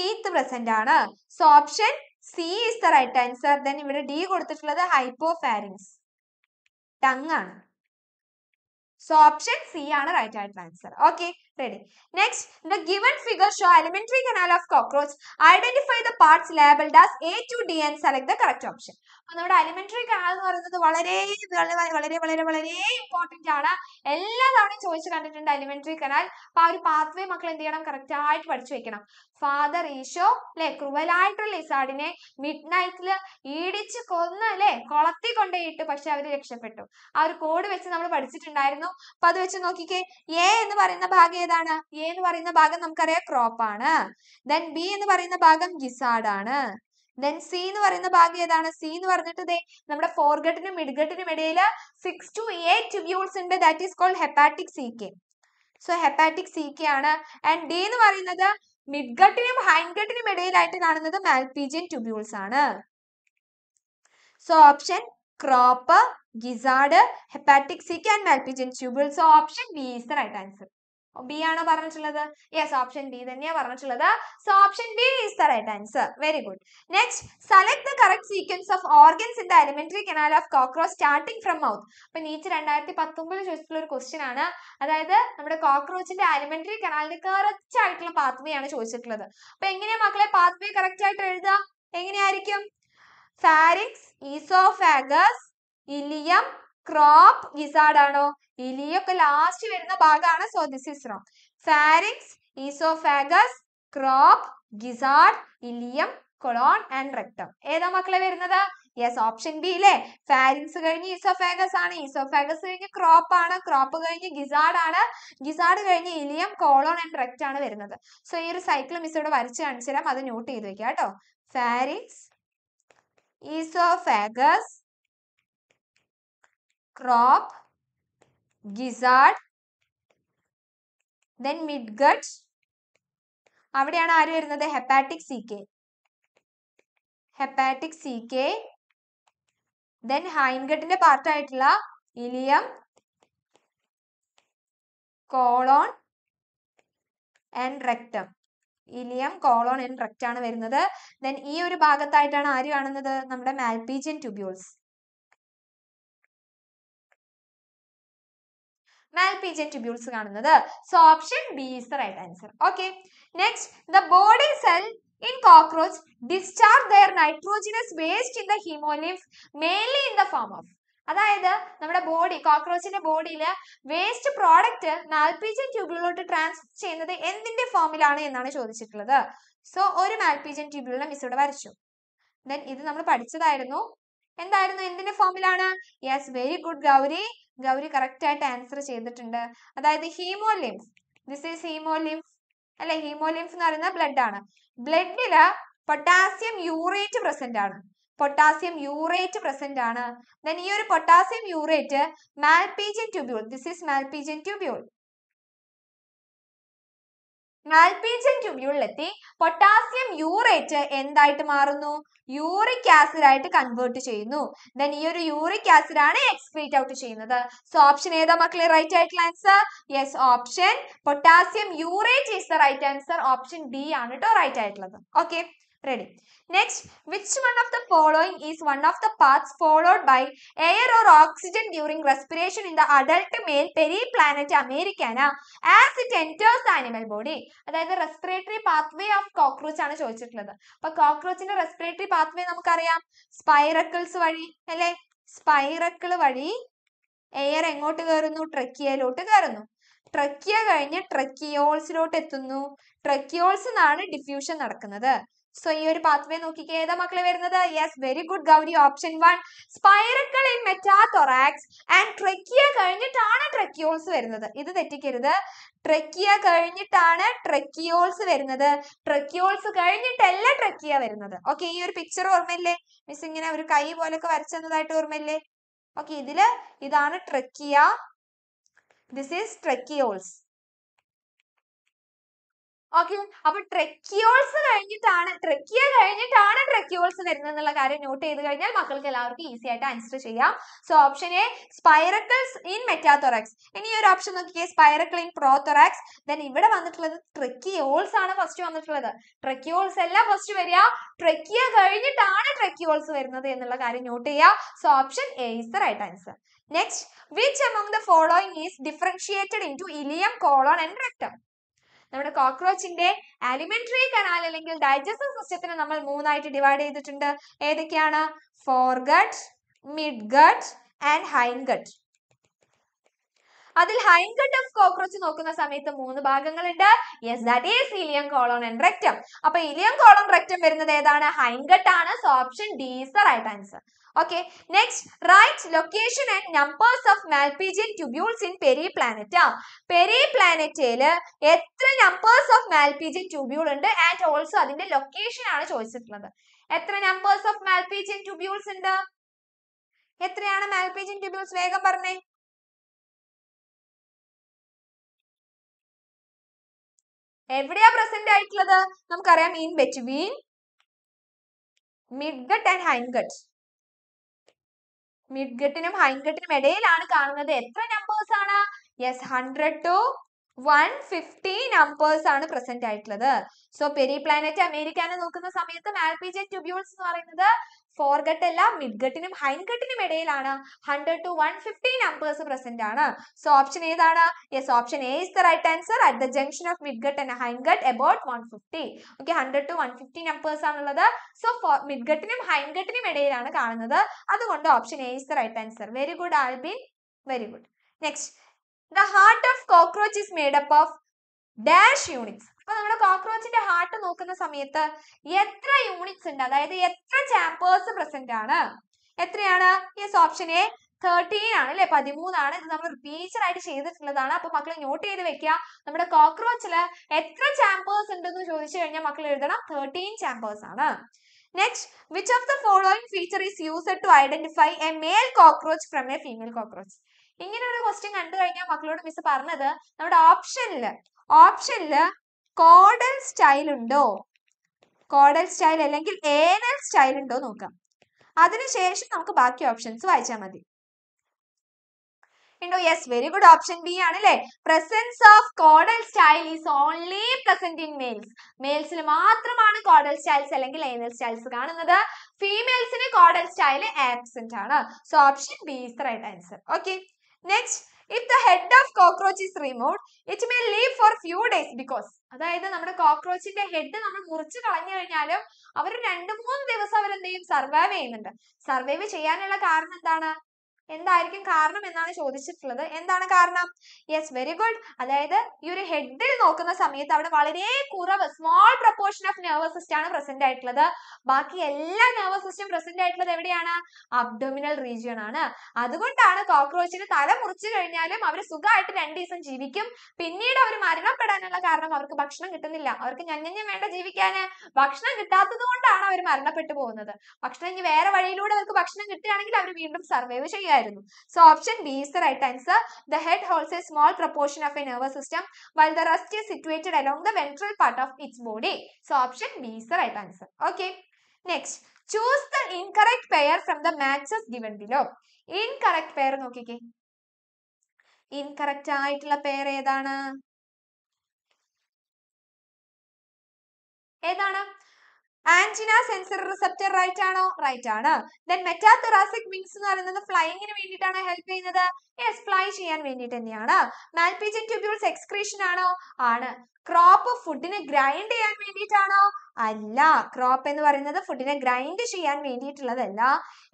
എയ്ത്ത് പ്രസന്റ് ആണ് so option C is the right answer then ഇവിടെ ഡി കൊടുത്തിട്ടുള്ളത് ഹൈപ്പോഫാരിങ്സ് ടങ് ആണ് സോ ഓപ്ഷൻ സി ആണ് റൈറ്റ് ആയിട്ട് answer okay ready next the given figure show elementary canal of cockroach identify the parts labelled as A to D and select the correct option നമ്മുടെ alimentary canal എന്ന് പറയുന്നത് വളരെ വളരെ വളരെ വളരെ important ആണ് എല്ലാ തവണയും ചോദിച്ചു കണ്ടിട്ടുണ്ട് അലിമെന്ററി കനാൽ അപ്പൊ ആ ഒരു പാത്വേ മക്കൾ എന്ത് ചെയ്യണം കറക്റ്റ് ആയിട്ട് പഠിച്ചു വെക്കണം ഫാദർ ഈശോ അല്ലെ ക്രൂവലായിട്ടുള്ള ലിസാഡിനെ മിഡ് നൈറ്റില് ഈടിച്ച് കൊന്ന് അല്ലെ കൊളത്തി കൊണ്ടേയിട്ട് പക്ഷെ അവര് രക്ഷപ്പെട്ടു ആ ഒരു കോഡ് വെച്ച് നമ്മൾ പഠിച്ചിട്ടുണ്ടായിരുന്നു അപ്പൊ അത് വെച്ച് നോക്കിക്കേ എ എന്ന് പറയുന്ന ഭാഗം ഏതാണ് എ എന്ന് പറയുന്ന ഭാഗം നമുക്കറിയാം ക്രോപ്പ് ആണ് ദെൻ ബി എന്ന് പറയുന്ന ഭാഗം ഗിസാഡ് ആണ് ദെൻ സി എന്ന് പറയുന്ന ഭാഗം ഏതാണ് സി എന്ന് പറഞ്ഞിട്ട് ദേ നമ്മുടെ ഫോർഗട്ടിനും മിഡ്ഗട്ടിനും ഇടയിൽ സിക്സ് ടു എയ്റ്റ് ട്യൂബ്യൂൾസ് ഉണ്ട് that is called hepatic caeca so hepatic caeca ആണ് ആൻഡ് ഡി എന്ന് പറയുന്നത് മിഡ്ഗട്ടിനും ഹൈൻഗട്ടിനും ഇടയിലായിട്ട് കാണുന്നത് മാൽപീജിയൻ ട്യൂബ്യൂൾസ് ആണ് so option crop gizzard hepatic caeca and Malpighian tubule so option B is the right answer B ആണോ പറഞ്ഞിട്ടുള്ളത് യെസ് ഓപ്ഷൻ ബി തന്നെയാ പറഞ്ഞിട്ടുള്ളത് so option B is the right answer very good next select the correct sequence of organs in the elementary canal of cockroach starting from mouth അപ്പൊ നീച്ച് രണ്ടായിരത്തി പത്തൊമ്പതിൽ ചോദിച്ചിട്ടുള്ള ഒരു ക്വസ്റ്റ്യൻ ആണ് അതായത് നമ്മുടെ കോക്രോച്ചിന്റെ എലിമെന്ററി കനാലിന് കറക്റ്റ് ആയിട്ടുള്ള പാത്വേ ആണ് ചോദിച്ചിട്ടുള്ളത് അപ്പൊ എങ്ങനെയാ മക്കളെ പാത്വേ കറക്റ്റ് ആയിട്ട് എഴുതുക എങ്ങനെയായിരിക്കും ഫാരിക്സ് ഈസോഫാഗസ് ഇലിയം ക്രോപ്പ് ഗിസാഡ് ആണോ ഇലിയൊക്കെ ലാസ്റ്റ് വരുന്ന ഭാഗമാണ് so this is wrong pharynx oesophagus crop ഗിസാഡ് ഇലിയം കൊളോൺ ആൻഡ് റെക്ടം ഏതാ മക്കളെ വരുന്നത് യെസ് ഓപ്ഷൻ ബി അല്ലേ ഫാരിങ്സ് കഴിഞ്ഞ് ഈസോഫാഗസ് ആണ് ഈസോഫാഗസ് കഴിഞ്ഞ് ക്രോപ്പ് ആണ് ക്രോപ്പ് കഴിഞ്ഞ് ഗിസാഡ് ആണ് ഗിസാഡ് കഴിഞ്ഞ് ഇലിയം കോളോൺ ആൻഡ് റെക്റ്റ് ആണ് വരുന്നത് സോ ഈ ഒരു സൈക്കിൾ മിസ് ഇവിടെ വരച്ച് കാണിച്ചു തരാം അത് നോട്ട് ചെയ്ത് വെക്കാം കേട്ടോ pharynx oesophagus crop, gizzard, then midgut. അവിടെയാണ് ആര് വരുന്നത് hepatic caeca hepatic caeca then ഹൈൻഗട്ടിന്റെ പാർട്ടായിട്ടുള്ള ileum colon and rectum ileum colon and rectum ആണ് വരുന്നത് ദെൻ ഈ ഒരു ഭാഗത്തായിട്ടാണ് ആര് കാണുന്നത് നമ്മുടെ മാൽപീജിയൻ ട്യൂബ്യൂൾസ് മാൽപീജിയൻ ട്യൂബ്യൂൾസ് കാണുന്നത് so option B is the right answer okay next the body cell in cockroach discharge their nitrogenous waste in the hemolymph mainly in the form of അതായത് നമ്മുടെ body കോക്രോച്ചിന്റെ ബോഡിയിൽ waste product Malpighian ട്യൂബിലോട്ട് transfer ചെയ്യുന്നത് എന്തിന്റെ ഫോമിലാണ് എന്നാണ് ചോദിച്ചിട്ടുള്ളത് സോ ഒരു മാൽപീജൻ ട്യൂബുലിനെ മിസ് ഇവിടെ വരച്ചു ദെൻ ഇത് നമ്മൾ പഠിച്ചതായിരുന്നു എന്തായിരുന്നു എന്തിന്റെ ഫോമിലാണ് yes very good Gauri Gauri correct ആയിട്ട് ആൻസർ ചെയ്തിട്ടുണ്ട് അതായത് ഹീമോലിംഫ് ദിസ് ഈസ് ഹീമോലിംഫ് അല്ലെ ഹീമോലിംഫ് എന്ന് പറയുന്ന ബ്ലഡ് ആണ് ബ്ലഡില് പൊട്ടാസ്യം യൂറേറ്റ് പ്രസന്റ് ആണ് പൊട്ടാസ്യം യൂറേറ്റ് പ്രസന്റ് ആണ് ദെൻ ഈ ഒരു potassium urate Malpighian tubule this is Malpighian tubule Malpighian ട്യൂബ്യൂളിലെത്തി പൊട്ടാസ്യം യൂറേറ്റ് എന്തായിട്ട് മാറുന്നു യൂറിക് ആസിഡ് ആയിട്ട് കൺവേർട്ട് ചെയ്യുന്നു ദൻ ഈ ഒരു യൂറിക് ആസിഡ് ആണ് എക്സ്ക്രീറ്റ് ഔട്ട് ചെയ്യുന്നത് സോ ഓപ്ഷൻ ഏതാ മക്കളെ റൈറ്റ് ആയിട്ടുള്ള answer yes option potassium urate is the right answer option D ആണ് കേട്ടോ റൈറ്റ് ആയിട്ടുള്ളത് okay ready next which one of the following is one of the parts followed by air or oxygen during respiration in the adult male Periplaneta americana as it enters animal body അതായത് respiratory pathway of cockroach ആണ് ചോദിച്ചിട്ടുള്ളത് അപ്പൊ കോക്രോച്ചിന്റെ respiratory pathway നമുക്കറിയാം spiracles വഴി അല്ലെ spiracle വഴി air എങ്ങോട്ട് കയറുന്നു ട്രക്കിയയിലോട്ട് കയറുന്നു ട്രക്കിയ കഴിഞ്ഞ് ട്രക്കിയോൾസിലോട്ട് എത്തുന്നു ട്രക്കിയോൾസ് എന്നാണ് ഡിഫ്യൂഷൻ നടക്കുന്നത് സോ ഈ ഒരു പാത്വേ നോക്കിക്കേ ഏതാ മക്കളെ വരുന്നത് yes very good Gauri option one spiracle in metathorax and trachea കഴിഞ്ഞിട്ടാണ് ട്രക്കിയോൾസ് വരുന്നത് ഇത് തെറ്റിക്കരുത് ട്രക്കിയ കഴിഞ്ഞിട്ടാണ് ട്രക്കിയോൾസ് വരുന്നത് ട്രക്കിയോൾസ് കഴിഞ്ഞിട്ടല്ല ട്രക്കിയ വരുന്നത് ഓക്കെ ഈ ഒരു പിക്ചർ ഓർമ്മയില്ലേ മിസ് ഇങ്ങനെ ഒരു കൈ പോലൊക്കെ വരച്ചെന്നതായിട്ട് ഓർമ്മയില്ലേ ഓക്കെ ഇതില് ഇതാണ് trachea this is tracheoles okay അപ്പൊ tracheoles കഴിഞ്ഞിട്ടാണ് trachea കഴിഞ്ഞിട്ടാണ് tracheoles വരുന്നത് എന്നുള്ള കാര്യം note ചെയ്ത് കഴിഞ്ഞാൽ മക്കൾക്ക് എല്ലാവർക്കും easy ആയിട്ട് answer ചെയ്യാം so option A spiracles in metathorax ഇനി ഒരു option നോക്കിക്കേ spiracle in prothorax then ഇവിടെ വന്നിട്ടുള്ളത് tracheoles ആണ് first വന്നിട്ടുള്ളത് tracheoles അല്ല first വരിക trachea കഴിഞ്ഞിട്ടാണ് tracheoles വരുന്നത് എന്നുള്ള കാര്യം note ചെയ്യുക so option A is the right answer next which among the following is differentiated into ileum colon and rectum നമ്മുടെ കോക്രോച്ചിന്റെ അലിമെന്ററി കനാൽ അല്ലെങ്കിൽ ഡൈജസ്റ്റീവ് സിസ്റ്റത്തിന് നമ്മൾ മൂന്നായിട്ട് ഡിവൈഡ് ചെയ്തിട്ടുണ്ട് ഏതൊക്കെയാണ് foregut midgut and hindgut gut അതിൽ ഹൈൻകട്ട് ഓഫ് കോക്രോച്ച് നോക്കുന്ന സമയത്ത് മൂന്ന് ഭാഗങ്ങളുണ്ട് yes that is ileum colon and rectum അപ്പൊ ഇലിയം കോളോൺ റെക്റ്റം വരുന്നത് ഏതാണ് ഹൈൻകട്ട് ആണ് so option D is the right answer okay next right location and numbers of Malpighian tubules in Periplaneta ആ പെരി പ്ലാനറ്റില് എത്ര നമ്പേഴ്സ് ഓഫ് മാൽപീജിയൻ ട്യൂബ്യൂൾ ഉണ്ട് and also അതിന്റെ ലൊക്കേഷൻ ആണ് ചോദിച്ചിട്ടുള്ളത് എത്ര നമ്പേഴ്സ് ഓഫ് മാൽപീജിയൻ ട്യൂബ്യൂൾസ് ഉണ്ട് എത്രയാണ് മാൽപീജിയൻ ട്യൂബ്യൂൾസ് വേഗം പറഞ്ഞേ എവിടെയാ പ്രസന്റ് ആയിട്ടുള്ളത് നമുക്കറിയാം in between midgut and hindgut മിഡ്ഗട്ടിനും ഹൈൻഗട്ടിനും ഇടയിലാണ് കാണുന്നത് എത്ര നമ്പേഴ്സ് ആണ് yes hundred to one fifty numbers ആണ് പ്രസന്റ് ആയിട്ടുള്ളത് സോ പെരി പ്ലാനറ്റ് അമേരിക്കാനെ നോക്കുന്ന സമയത്ത് മാൽപീജിയ ട്യൂബ്യൂൾസ് എന്ന് പറയുന്നത് ഫോർഗട്ട് അല്ല മിഡ്ഗട്ടിനും ഹൈൻഗട്ടിനും ഇടയിലാണ് hundred to one fifteen numbers present ആണ് സോ ഓപ്ഷൻ ഏതാണ് yes option A is the right answer at the junction of midgut and hindgut about one fifty okay hundred to one fifteen numbers ആണുള്ളത് so മിഡ്ഗട്ടിനും ഹൈൻഗട്ടിനും ഇടയിലാണ് കാണുന്നത് അതുകൊണ്ട് option A is the right answer very good Albin very good next the heart of cockroach is made up of dash units അപ്പൊ നമ്മുടെ കോക്രോച്ചിന്റെ heart നോക്കുന്ന സമയത്ത് എത്ര യൂണിറ്റ്സ് ഉണ്ട് അതായത് എത്ര ചാമ്പേഴ്സ് പ്രസന്റ് ആണ് എത്രയാണ് യെസ് ഓപ്ഷൻ എ തേർട്ടീൻ ആണ് അല്ലെ പതിമൂന്നാണ് ഇത് നമ്മൾ റിപ്പീറ്റഡ് ആയിട്ട് ചെയ്തിട്ടുള്ളതാണ് അപ്പൊ മക്കൾ നോട്ട് ചെയ്ത് വെക്കുക നമ്മുടെ കോക്രോച്ചില് എത്ര ചാമ്പേഴ്സ് ഉണ്ടെന്ന് ചോദിച്ചു കഴിഞ്ഞാൽ മക്കൾ എഴുതണം തേർട്ടീൻ ചാമ്പേഴ്സ് ആണ് next which of the following feature is used to identify a male cockroach from a female cockroach ഇങ്ങനെ ഒരു ക്വസ്റ്റ്യൻ കണ്ടു കഴിഞ്ഞാൽ മക്കളോട് മിസ് പറഞ്ഞത് നമ്മുടെ ഓപ്ഷനില് ഓപ്ഷനില് കോഡൽ സ്റ്റൈൽ ഉണ്ടോ കോഡൽ സ്റ്റൈൽ അല്ലെങ്കിൽ ഏനൽ സ്റ്റൈൽ ഉണ്ടോ നോക്കാം അതിനുശേഷം നമുക്ക് ബാക്കി ഓപ്ഷൻസ് വായിച്ചാൽ മതി ഉണ്ടോ yes very good option B ആണ് അല്ലെ presence of caudal style is only present in males മെയിൽസിൽ മാത്രമാണ് കോഡൽ സ്റ്റൈൽസ് അല്ലെങ്കിൽ ഏനൽ സ്റ്റൈൽസ് കാണുന്നത് ഫീമെയിൽസിന് കോഡൽ സ്റ്റൈൽ ആബ്സെന്റ് ആണ് so option B is the right answer okay next if the head of cockroach is remove it may live for few days because അതായത് നമ്മുടെ കോക്രോച്ചിന്റെ head നമ്മൾ മുറിച്ചു കളഞ്ഞു കഴിഞ്ഞാലും അവർ രണ്ട് മൂന്ന് ദിവസം അവർ എന്ത് ചെയ്യും ചെയ്യുന്നുണ്ട് സർവൈവ് ചെയ്യാനുള്ള കാരണം എന്താണ് എന്തായിരിക്കും കാരണം എന്നാണ് ചോദിച്ചിട്ടുള്ളത് എന്താണ് കാരണം യെസ് വെരി ഗുഡ് അതായത് ഈ ഒരു ഹെഡിൽ നോക്കുന്ന സമയത്ത് അവിടെ വളരെ കുറവ് small proportion of nervous system ആണ് പ്രസന്റ് ആയിട്ടുള്ളത് ബാക്കി എല്ലാ നെർവസ് സിസ്റ്റം പ്രസന്റ് ആയിട്ടുള്ളത് എവിടെയാണ് അബ്ഡോമിനൽ റീജിയൻ ആണ് അതുകൊണ്ടാണ് കോക്രോച്ചിന് തല മുറിച്ചു കഴിഞ്ഞാലും അവർ സുഖമായിട്ട് രണ്ട് ദിവസം ജീവിക്കും പിന്നീട് അവർ മരണപ്പെടാനുള്ള കാരണം അവർക്ക് ഭക്ഷണം കിട്ടുന്നില്ല അവർക്ക് ഞഞ്ഞഞ്ഞ വേണ്ട ജീവിക്കാന് ഭക്ഷണം കിട്ടാത്തത് കൊണ്ടാണ് അവർ മരണപ്പെട്ടു പോകുന്നത് ഭക്ഷണം ഇനി വേറെ വഴിയിലൂടെ അവർക്ക് ഭക്ഷണം കിട്ടുകയാണെങ്കിൽ അവർ വീണ്ടും സർവൈവ് ചെയ്യുക ആയിരുന്നു so option B is the right answer the head holds a small proportion of a nervous system while the rest is situated along the ventral part of its body. So option B is the right answer. Okay. Next, choose the incorrect pair from the matches given below. Incorrect pair നോക്കിക്കേ incorrect ആയിട്ടുള്ള pair ഏതാണ് ഏതാണ് antenna sensor receptor right ആണോ right ആണ് then metathoracic wings എന്ന് പറയുന്നത് ഫ്ലൈയിങ്ങിന് വേണ്ടിയിട്ടാണ് help ചെയ്യുന്നത് യെസ് ഫ്ലൈ ചെയ്യാൻ വേണ്ടിയിട്ട് തന്നെയാണ് മാൽപീജിയൻ ട്യൂബ്യൂൾസ് എക്സ്ക്രീഷൻ ആണോ ആണ് ക്രോപ്പ് ഫുഡിനെ ഗ്രൈൻഡ് ചെയ്യാൻ വേണ്ടിയിട്ടാണോ അല്ല ക്രോപ്പ് എന്ന് പറയുന്നത് ഫുഡിനെ ഗ്രൈൻഡ് ചെയ്യാൻ വേണ്ടിയിട്ടുള്ളതല്ല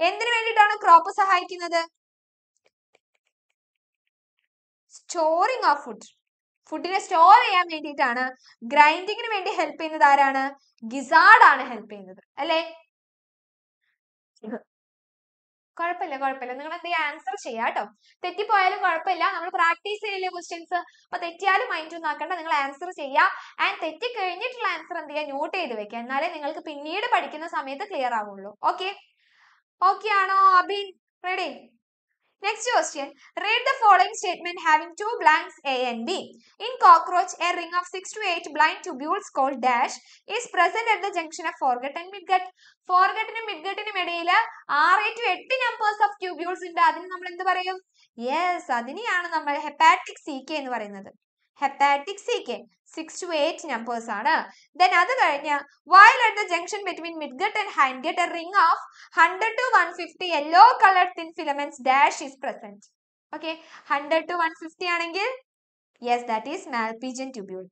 എന്തിനു വേണ്ടിയിട്ടാണ് ക്രോപ്പ് സഹായിക്കുന്നത് സ്റ്റോറിങ് ഓഫ് ഫുഡ് ഫുഡിനെ സ്റ്റോർ ചെയ്യാൻ വേണ്ടിയിട്ടാണ് ഗ്രൈൻഡിങ്ങിന് വേണ്ടി ഹെൽപ്പ് ചെയ്യുന്നത് ആരാണ് ഗിസാഡ് ആണ് ഹെൽപ്പ് ചെയ്യുന്നത് അല്ലേ കുഴപ്പമില്ല കുഴപ്പമില്ല നിങ്ങൾ എന്തെങ്കിലും ആൻസർ ചെയ്യാം കേട്ടോ തെറ്റിപ്പോയാലും കുഴപ്പമില്ല നമ്മൾ പ്രാക്ടീസ് ചെയ്യില്ലേ ക്വസ്റ്റ്യൻസ് അപ്പൊ തെറ്റിയാലും മൈൻഡ് ഒന്നും നിങ്ങൾ ആൻസർ ചെയ്യുക ആൻഡ് തെറ്റി കഴിഞ്ഞിട്ടുള്ള ആൻസർ എന്ത് ചെയ്യുക നോട്ട് ചെയ്ത് വെക്കുക എന്നാലേ നിങ്ങൾക്ക് പിന്നീട് പഠിക്കുന്ന സമയത്ത് ക്ലിയർ ആവുള്ളൂ ഓക്കെ ഓക്കെ ആണോ Abin ready Next question. Read the following statement having two blanks A and B. In cockroach, a ring of 6 to 8 blind tubules called dash is present at the junction of foregut and midgut. ഫോർഗട്ടിനും മിഡ്ഗട്ടിനും ഇടയിൽ ആറ് to എട്ട് numbers of tubules ഉണ്ട് അതിന് നമ്മൾ എന്ത് പറയും യെസ് അതിനെയാണ് നമ്മൾ ഹെപ്പാറ്റിക് സി കെ എന്ന് പറയുന്നത് ഹെപ്പാറ്റിക് സീക്വൻ സിക്സ് ടു എയ്റ്റ് നമ്പേഴ്സ് ആണ് ദെൻ അത് കഴിഞ്ഞ് while at the junction between midgut and hindgut a ring of hundred to one fifty yellow colour thin filaments dash is present okay hundred to one fifty ആണെങ്കിൽ yes that is Malpighian tubule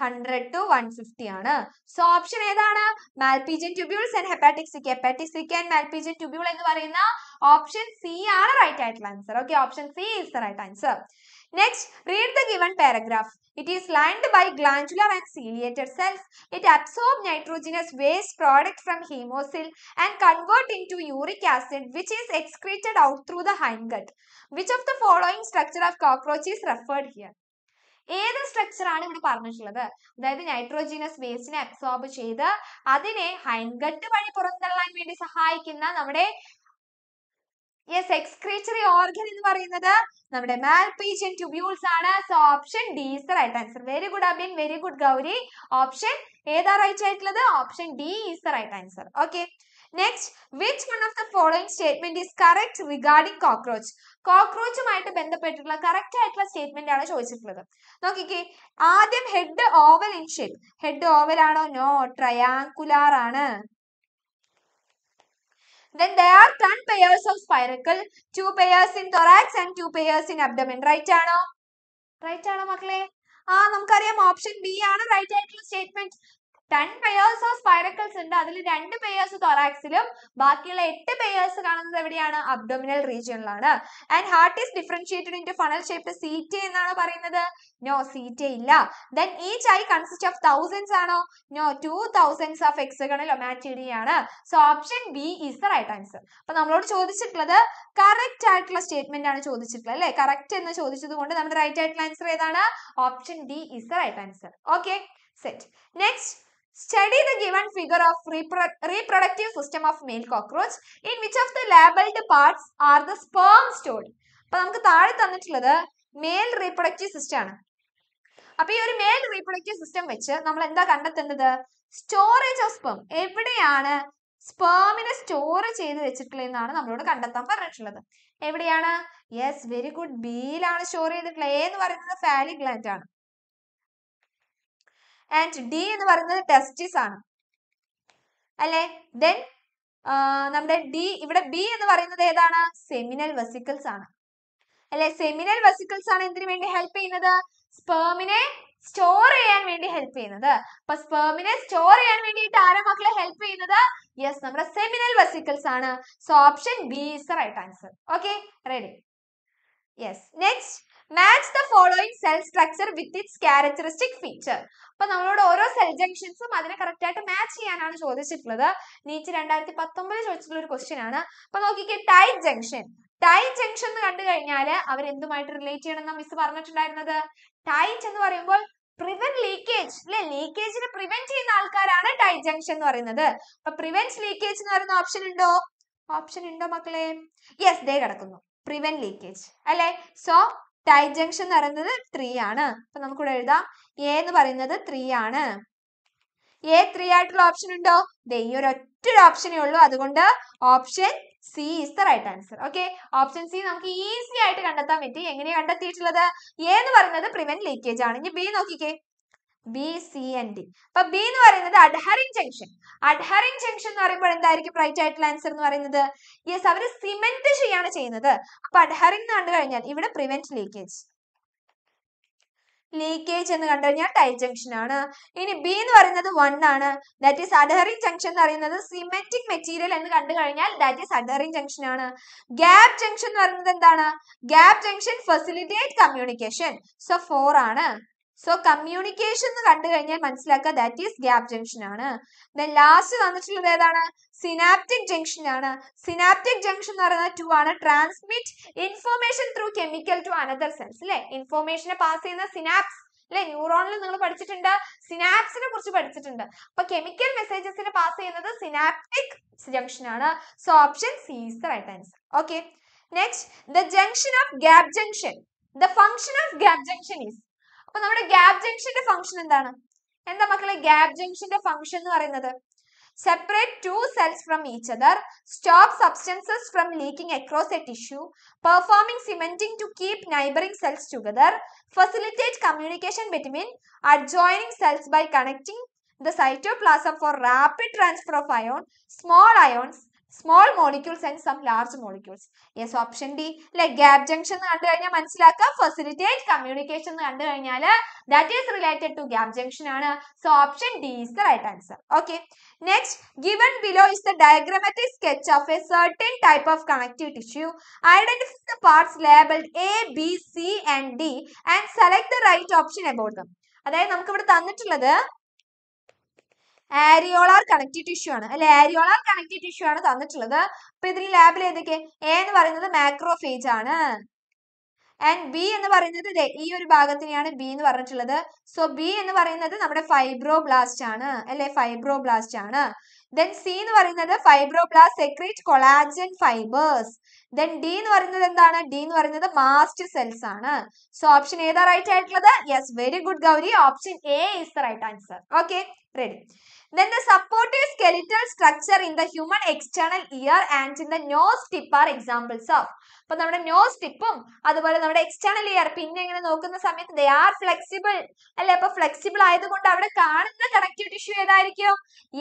hundred to one fifty ആണ് so option ഏതാണ് Malpighian tubules and hepatic caeca hepatic caeca and Malpighian tubule എന്ന് പറയുന്ന option C ആണ് right ആയിട്ടുള്ള answer okay option C is the right answer next read the given paragraph it is lined by glandular and ciliated cells it absorb nitrogenous waste product from haemocoel and convert into uric acid which is excreted out through the hindgut which of the following structure of cockroach is referred here ഏത് structure ആണ് ഇവിടെ പറഞ്ഞിട്ടുള്ളത് അതായത് nitrogenous വേസ്റ്റിനെ absorb ചെയ്ത് അതിനെ ഹൈൻഗട്ട് വഴി പുറന്തള്ളാൻ വേണ്ടി സഹായിക്കുന്ന നമ്മുടെ യെസ് എക്സ്ക്രീച്ചറി ഓർഗൻ എന്ന് പറയുന്നത് നമ്മുടെ മാൽപീജിയൻ ട്യൂബ്യൂൾസ് ആണ് so option D this right answer very good Abin very good Gauri option ഏതാ റൈറ്റ് ആയിട്ടുള്ളത് option D is the right answer okay next which one of the following statement is correct regarding cockroach കോക്രോച്ചുമായിട്ട് ബന്ധപ്പെട്ടിട്ടുള്ള correct ആയിട്ടുള്ള statement ആണ് ചോദിച്ചിട്ടുള്ളത് നോക്കിക്കേ ആദ്യം head oval in shape head oval ആണോ നോ ട്രയാങ്കുലാർ ആണ് Then there are ten pairs of spiracle, two pairs in thorax and two pairs in abdomen. Right ano Right ആണോ മക്കളെ? ആ നമുക്കറിയാം option b aanu right ആയിട്ടുള്ള statement ten pairs of spiracles ഉണ്ട് അതിൽ രണ്ട് പെയേഴ്സ് തൊറാക്സിലും ബാക്കിയുള്ള എട്ട് പെയേഴ്സ് കാണുന്നത് എവിടെയാണ് അബ്ഡോമിനൽ റീജിയനിലാണ് and heart is differentiated into funnel shape സീറ്റ എന്നാണ് പറയുന്നത് നോ സീറ്റ ഇല്ല then each eye consist of thousands ആണോ no two thousands of hexagonal ommatidia ആണ് so option B is the right answer അപ്പൊ നമ്മളോട് ചോദിച്ചിട്ടുള്ളത് കറക്റ്റ് ആയിട്ടുള്ള സ്റ്റേറ്റ്മെന്റ് ആണ് ചോദിച്ചിട്ടുള്ളത് അല്ലെ കറക്റ്റ് എന്ന് ചോദിച്ചത് കൊണ്ട് നമ്മുടെ റൈറ്റ് ആയിട്ടുള്ള ആൻസർ ഏതാണ് option D is the right answer okay set next Study the given figure of repro reproductive system of male cockroach in which of the labeled parts are the sperm stored. അപ്പൊ നമുക്ക് താഴെ തന്നിട്ടുള്ളത് mail reproductive system ആണ് അപ്പൊ ഈ ഒരു mail reproductive system വെച്ച് നമ്മൾ എന്താ കണ്ടെത്തേണ്ടത് സ്റ്റോറേജ് ഓഫ് സ്പേം എവിടെയാണ് സ്പേമിനെ സ്റ്റോർ ചെയ്ത് വെച്ചിട്ടുള്ളതെന്നാണ് നമ്മളോട് കണ്ടെത്താൻ പറഞ്ഞിട്ടുള്ളത് എവിടെയാണ് യെസ് വെരി ഗുഡ് ബിയിലാണ് സ്റ്റോർ ചെയ്തിട്ടുള്ളത് എ എന്ന് പറയുന്നത് ഫാലി ഗ്ലാൻഡ് ആണ് ആൻഡ് ഡി എന്ന് പറയുന്നത് ടെസ്റ്റിസ് ആണ് അല്ലെ ദെൻ നമ്മുടെ ഡി ഇവിടെ ബി എന്ന് പറയുന്നത് ഏതാണ് സെമിനൽ വെസിക്കിൾസ് ആണ് അല്ലെ സെമിനൽ വെസിക്കിൾസ് ആണ് എന്തിനു വേണ്ടി ഹെൽപ്പ് ചെയ്യുന്നത് സ്പേമിനെ സ്റ്റോർ ചെയ്യാൻ വേണ്ടി ഹെൽപ്പ് ചെയ്യുന്നത് അപ്പൊ സ്പേമിനെ സ്റ്റോർ ചെയ്യാൻ വേണ്ടിയിട്ട് ആരാ മക്കളെ ഹെൽപ്പ് ചെയ്യുന്നത് യെസ് നമ്മുടെ സെമിനൽ വെസിക്കിൾസ് ആണ് so option B is right answer okay ready yes next match the following cell structure with its characteristic feature അപ്പൊ നമ്മളോട് ഓരോ സെൽ ജംഗ്ഷൻസും അതിനെ കറക്റ്റ് ആയിട്ട് മാച്ച് ചെയ്യാനാണ് ചോദിച്ചിട്ടുള്ളത് നീറ്റ് രണ്ടായിരത്തി പത്തൊമ്പതിൽ ചോദിച്ചിട്ടുള്ള ഒരു ക്വസ്റ്റ്യൻ ആണ് അപ്പൊ നോക്കിക്കേ ടൈറ്റ് ജംഗ്ഷൻ ടൈറ്റ് ജംഗ്ഷൻ എന്ന് കണ്ടു കഴിഞ്ഞാൽ അവർ എന്തുമായിട്ട് റിലേറ്റ് ചെയ്യണമെന്ന് മിസ് പറഞ്ഞിട്ടുണ്ടായിരുന്നത് ടൈറ്റ് എന്ന് പറയുമ്പോൾ പ്രിവെന്റ് ലീക്കേജ് അല്ലെ ലീക്കേജിനെ പ്രിവെന്റ് ചെയ്യുന്ന ആൾക്കാരാണ് ടൈറ്റ് ജംഗ്ഷൻ എന്ന് പറയുന്നത് അപ്പൊ പ്രിവെന്റ് ലീക്കേജ് എന്ന് പറയുന്ന ഓപ്ഷൻ ഉണ്ടോ ഓപ്ഷൻ ഉണ്ടോ മക്കളെ യെസ് ദേ കിടക്കുന്നു പ്രിവെന്റ് ലീക്കേജ് അല്ലെ സോ ടൈറ്റ് ജംഗ്ഷൻ എന്ന് പറയുന്നത് ത്രീ ആണ് അപ്പൊ നമുക്കിവിടെ എഴുതാം എ എന്ന് പറയുന്നത് ത്രീ ആണ് എ ത്രീ ആയിട്ടുള്ള ഓപ്ഷൻ ഉണ്ടോ ദേ ഈ ഒരു ഒറ്റ ഒരു ഓപ്ഷനേ ഉള്ളൂ അതുകൊണ്ട് option C is the right answer okay option C നമുക്ക് ഈസി ആയിട്ട് കണ്ടെത്താൻ പറ്റി എങ്ങനെയാണ് കണ്ടെത്തിയിട്ടുള്ളത് എ എന്ന് പറയുന്നത് പ്രിവെന്റ് ലീക്കേജ് ആണ് ഇനി ബി നോക്കിക്കേ ബി സി എൻ ഡി അപ്പൊ ബി എന്ന് പറയുന്നത് അഡ്ഹറിംഗ് ജംഗ്ഷൻ അഡ്ഹറിംഗ് ജംഗ്ഷൻ എന്ന് പറയുമ്പോൾ എന്തായിരിക്കും റൈറ്റ് ആയിട്ടുള്ള ആൻസർ എന്ന് പറയുന്നത് യെസ് അവർ സിമെന്റ് ചെയ്യാണ് ചെയ്യുന്നത് അപ്പൊ അഡ്ഹറിംഗ് എന്ന് കണ്ടു കഴിഞ്ഞാൽ ഇവിടെ പ്രിവെന്റ് ലീക്കേജ് ലീക്കേജ് എന്ന് കണ്ടു കഴിഞ്ഞാൽ ടൈ ജംഗ്ഷൻ ആണ് ഇനി ബി എന്ന് പറയുന്നത് വൺ ആണ് ദാറ്റ് ഈസ് അഡഹറിംഗ് ജംഗ്ഷൻ എന്ന് പറയുന്നത് സിമെന്റിക് മെറ്റീരിയൽ എന്ന് കണ്ടു കഴിഞ്ഞാൽ ദാറ്റ് ഈസ് അഡഹറിംഗ് ജംഗ്ഷൻ ആണ് ഗ്യാപ് ജംഗ്ഷൻ എന്ന് പറയുന്നത് എന്താണ് gap junction facilitate communication so four ആണ് സോ കമ്മ്യൂണിക്കേഷൻ എന്ന് കണ്ടു കഴിഞ്ഞാൽ മനസ്സിലാക്കുക ദാറ്റ് ഈസ് ഗ്യാപ് ജംഗ്ഷൻ ആണ് ദെൻ ലാസ്റ്റ് തന്നിട്ടുള്ളത് ഏതാണ് സിനാപ്റ്റിക് ജംഗ്ഷൻ ആണ് സിനാപ്റ്റിക് ജംഗ്ഷൻ എന്ന് പറയുന്നത് ടു ആണ് transmit information through chemical to another sense അല്ലെ ഇൻഫോർമേഷനെ പാസ് ചെയ്യുന്ന സിനാപ്സ് അല്ലെ ന്യൂറോണിൽ നിങ്ങൾ പഠിച്ചിട്ടുണ്ട് സിനാപ്സിനെ കുറിച്ച് പഠിച്ചിട്ടുണ്ട് അപ്പൊ കെമിക്കൽ മെസ്സേജസിനെ പാസ് ചെയ്യുന്നത് സിനാപ്റ്റിക് ജംഗ്ഷൻ ആണ് so option C is the right answer okay next the junction of gap junction the function of gap junction is അപ്പൊ നമ്മുടെ ഗ്യാപ് ജംഗ്ഷന്റെ ഫംഗ്ഷൻ എന്താണ് എന്താ മക്കളെ ഗ്യാപ് ജംഗ്ഷന്റെ ഫംഗ്ഷൻ എന്ന് പറയുന്നത് separate to cells from each other stop substances from leaking across a tissue performing cementing to keep neighbouring cells together facilitate communication between adjoining cells by connecting the cytoplasm for rapid transfer of ion small ions small molecules and some large molecules yes option D അല്ലെ gap junction എന്ന് കണ്ടു കഴിഞ്ഞാൽ മനസ്സിലാക്കാം facilitate communication എന്ന് കണ്ടു കഴിഞ്ഞാൽ that is related to gap junction ആണ് so option D is the right answer okay next given below is the diagrammatic sketch of a certain type of connective tissue identify the parts labelled A B C and D and select the right option about them അതായത് നമുക്ക് ഇവിടെ തന്നിട്ടുള്ളത് ആരിയോളാർ connective tissue ആണ് അല്ലെ ആരിയോളാർ connective tissue ആണ് തന്നിട്ടുള്ളത് അപ്പൊ ഇതിൽ ലാബിൽ ഏതൊക്കെ എ എന്ന് പറയുന്നത് മാക്രോഫേജ് ആണ് ആൻഡ് ബി എന്ന് പറയുന്നത് ഇതേ ഈ ഒരു ഭാഗത്തിനെയാണ് ബി എന്ന് പറഞ്ഞിട്ടുള്ളത് സോ ബി എന്ന് പറയുന്നത് നമ്മുടെ ഫൈബ്രോബ്ലാസ്റ്റ് ആണ് അല്ലെ ഫൈബ്രോബ്ലാസ്റ്റ് ആണ് ദെൻ സി എന്ന് പറയുന്നത് fibroblast secrete collagen fibres then D എന്ന് പറയുന്നത് എന്താണ് ഡി എന്ന് പറയുന്നത് മാസ്റ്റ് സെൽസ് ആണ് സോ ഓപ്ഷൻ ഏതാ റൈറ്റ് ആയിട്ടുള്ളത് yes very good Gauri option A is the right answer okay ready Then the supportive skeletal structure in the human external ear and in the nose tip are examples of. അപ്പൊ നമ്മുടെ nose ടിപ്പും അതുപോലെ നമ്മുടെ external year പിന്നെ ഇങ്ങനെ നോക്കുന്ന സമയത്ത് they R flexible അല്ലെ അപ്പൊ ഫ്ലെക്സിബിൾ ആയതുകൊണ്ട് അവിടെ കാണുന്ന കണക്റ്റീവ് ടിഷ്യൂ ഏതായിരിക്കും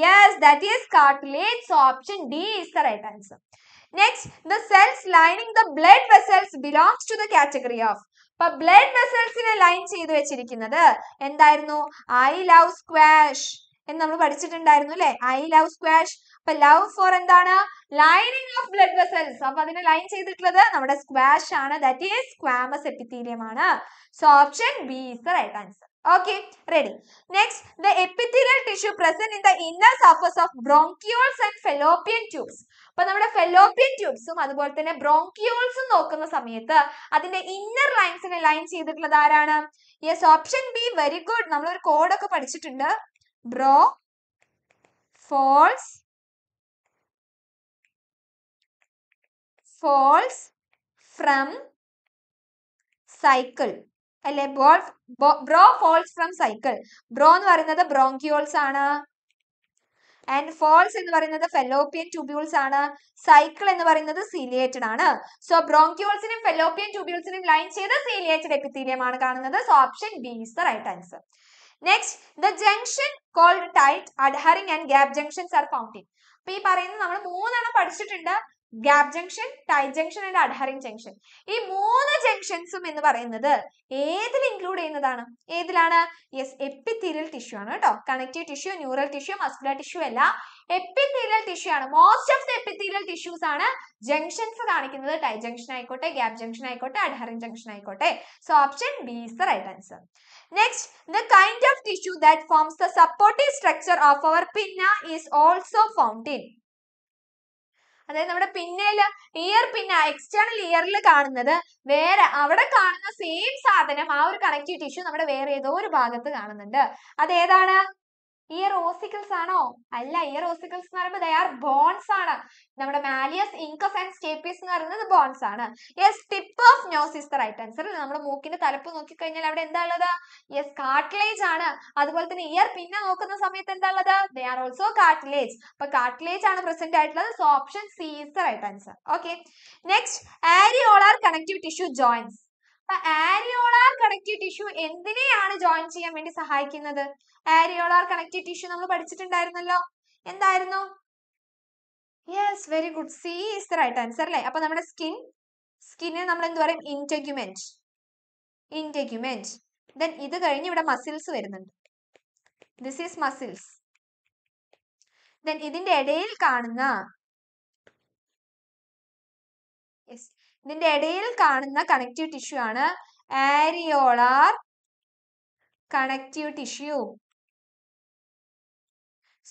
yes that is cartilage option D is the right answer next the cells lining the blood vessels belongs to the category of അപ്പൊ ബ്ലഡ് വെസൽസിനെ ലൈൻ ചെയ്തു വെച്ചിരിക്കുന്നത് എന്തായിരുന്നു ഐ ലവ് സ്ക്വാഷ് എന്ന് നമ്മൾ പഠിച്ചിട്ടുണ്ടായിരുന്നു അല്ലെ ഐ ലവ് സ്ക്വാഷ് അപ്പൊ ലവ് ഫോർ എന്താണ് ലൈനിങ് ഓഫ് ബ്ലഡ് വെസൽസ് അപ്പൊ അതിനെ ലൈൻ ചെയ്തിട്ടുള്ളത് നമ്മുടെ സ്ക്വാഷ് ആണ് ദാറ്റ് ഈസ് സ്ക്വാമസ് എപ്പിത്തീലിയം ആണ് so option B is the right answer okay ready next the epithelial tissue present in the inner surface of bronchioles and fallopian tubes അപ്പൊ നമ്മുടെ fallopian ട്യൂബ്സും അതുപോലെ തന്നെ ബ്രോങ്കിയോൾസും നോക്കുന്ന സമയത്ത് അതിന്റെ ഇന്നർ ലൈൻസിനെ ലൈൻ ചെയ്തിട്ടുള്ളത് ആരാണ് yes option B very good നമ്മൾ ഒരു കോഡൊക്കെ പഠിച്ചിട്ടുണ്ട് bro falls falls from cycle അല്ലെ bro falls from cycle bro എന്ന് പറയുന്നത് ബ്രോങ്കിയോൾസ് ആണ് ആൻഡ് ഫോൾസ് എന്ന് പറയുന്നത് ഫെലോപ്പിയൻ ട്യൂബ്യൂൾസ് ആണ് സൈക്കിൾ എന്ന് പറയുന്നത് സീലിയേറ്റഡ് ആണ് സോ ബ്രോങ്കിയോൾസിനും ഫെലോപ്പിയൻ ട്യൂബ്യൂൾസിനും ലൈൻ ചെയ്ത് സീലിയേറ്റഡ് എപ്പിത്തീലിയം ആണ് കാണുന്നത് so option B is the right answer Next, the junction called tight, adhering and gap junctions are found in. P. Parin, number 3 and a participant gap junction tight junction and adhering junction ഈ മൂന്ന് ജംഗ്ഷൻസും എന്ന് പറയുന്നത് ഏതിൽ include ചെയ്യുന്നതാണ് ഏതിലാണ് yes epithelial tissue ആണ് കേട്ടോ connective tissue neural tissue muscular tissue അല്ല എപ്പിത്തീരിയൽ ടിഷ്യൂ ആണ് most of the epithelial tissues ആണ് ജംഗ്ഷൻസ് കാണിക്കുന്നത് ടൈ ജംഗ്ഷൻ ആയിക്കോട്ടെ ഗ്യാപ് ജംഗ്ഷൻ ആയിക്കോട്ടെ അഡ്ഹറിംഗ് ജംഗ്ഷൻ ആയിക്കോട്ടെ so option B is the right answer next the kind of tissue that forms the supportive structure of our pinna is also found in അതായത് നമ്മുടെ പിന്നേല് year പിന്നെ external ഇയറിൽ കാണുന്നത് വേറെ അവിടെ കാണുന്ന സെയിം സാധനം ആ ഒരു കണക്റ്റീവ് ടിഷ്യൂ നമ്മുടെ വേറെ ഏതോ ഒരു ഭാഗത്ത് കാണുന്നുണ്ട് അത് ഏതാണ് ഈ റോസിക്കിൾസ് ആണോ അല്ല ഈ റോസിക്കിൾസ് എന്ന് പറയുമ്പോൾ ദേ ആർ ബോൺസ് ആണ് നമ്മുടെ മാലിയസ് ഇൻകസ് ആൻഡ് സ്റ്റേപ്പീസ് എന്ന് പറയുന്നത് ബോൺസ് ആണ് yes tip of nose is the right answer നമ്മൾ മൂക്കിന്റെ തലപ്പ് നോക്കി കഴിഞ്ഞാൽ അവിടെ എന്താ ഉള്ളത് യെസ് കാർട്ടിലേജ് ആണ് അതുപോലെ തന്നെ ഇയർ പിന്നെ നോക്കുന്ന സമയത്ത് എന്താ ഉള്ളത് ദേ ആർ ഓൾസോ കാർട്ടിലേജ് അപ്പോൾ കാർട്ടിലേജ് ആണ് പ്രസന്റ് ആയിട്ടുള്ളത് so option C is the right answer okay next areolar connective tissue joints അപ്പൊ ആരിയോളാർ കണക്റ്റീവ് ടിഷ്യൂ എന്തിനെയാണ് ജോയിൻ ചെയ്യാൻ വേണ്ടി സഹായിക്കുന്നത് ആരിയോളാർ കണക്റ്റീവ് ടിഷ്യൂ നമ്മൾ പഠിച്ചിട്ടുണ്ടായിരുന്നല്ലോ എന്തായിരുന്നു yes very good C is the right answer അല്ലേ അപ്പൊ നമ്മുടെ സ്കിൻ സ്കിന്നെ നമ്മൾ എന്ത് പറയും ഇൻറ്റഗ്യുമെന്റ് ഇൻറ്റഗ്യുമെന്റ് ദെൻ ഇത് കഴിഞ്ഞ് ഇവിടെ മസിൽസ് വരുന്നുണ്ട് ദിസ് ഈസ് മസിൽസ് ദെൻ ഇതിന്റെ ഇടയിൽ കാണുന്ന ഇതിന്റെ ഇടയിൽ കാണുന്ന കണക്റ്റീവ് ടിഷ്യൂ ആണ് areolar connective tissue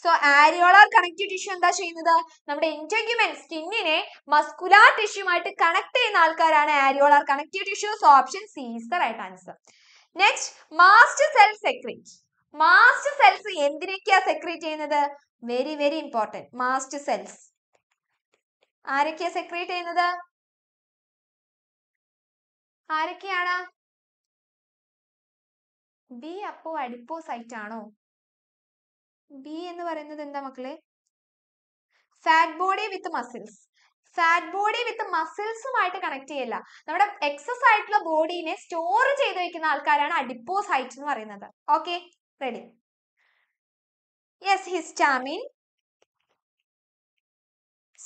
so areolar connective tissue എന്താ ചെയ്യുന്നത് നമ്മുടെ എൻഡോക്യുമെന്റ് സ്കിന്നിനെ മസ്കുലാർ ടിഷ്യൂമായിട്ട് കണക്ട് ചെയ്യുന്ന ആൾക്കാരാണ് areolar connective tissue so option C is the right answer next mast cell secrete mast cells എന്തിനൊക്കെയാ സെക്രീറ്റ് ചെയ്യുന്നത് very very important mast cells ആരൊക്കെയാ secrete ചെയ്യുന്നത് ആരൊക്കെയാണ് ബി അപ്പോ അഡിപ്പോ സൈറ്റ് ആണോ ബി എന്ന് പറയുന്നത് എന്താ മക്കളെ fat body with muscles fat body with മസിൽസുമായിട്ട് കണക്ട് ചെയ്യല്ല നമ്മുടെ എക്സസ് ആയിട്ടുള്ള ബോഡീനെ സ്റ്റോർ ചെയ്ത് വെക്കുന്ന ആൾക്കാരാണ് അഡിപ്പോസ് ഹൈറ്റ് എന്ന് പറയുന്നത് okay ready yes histamine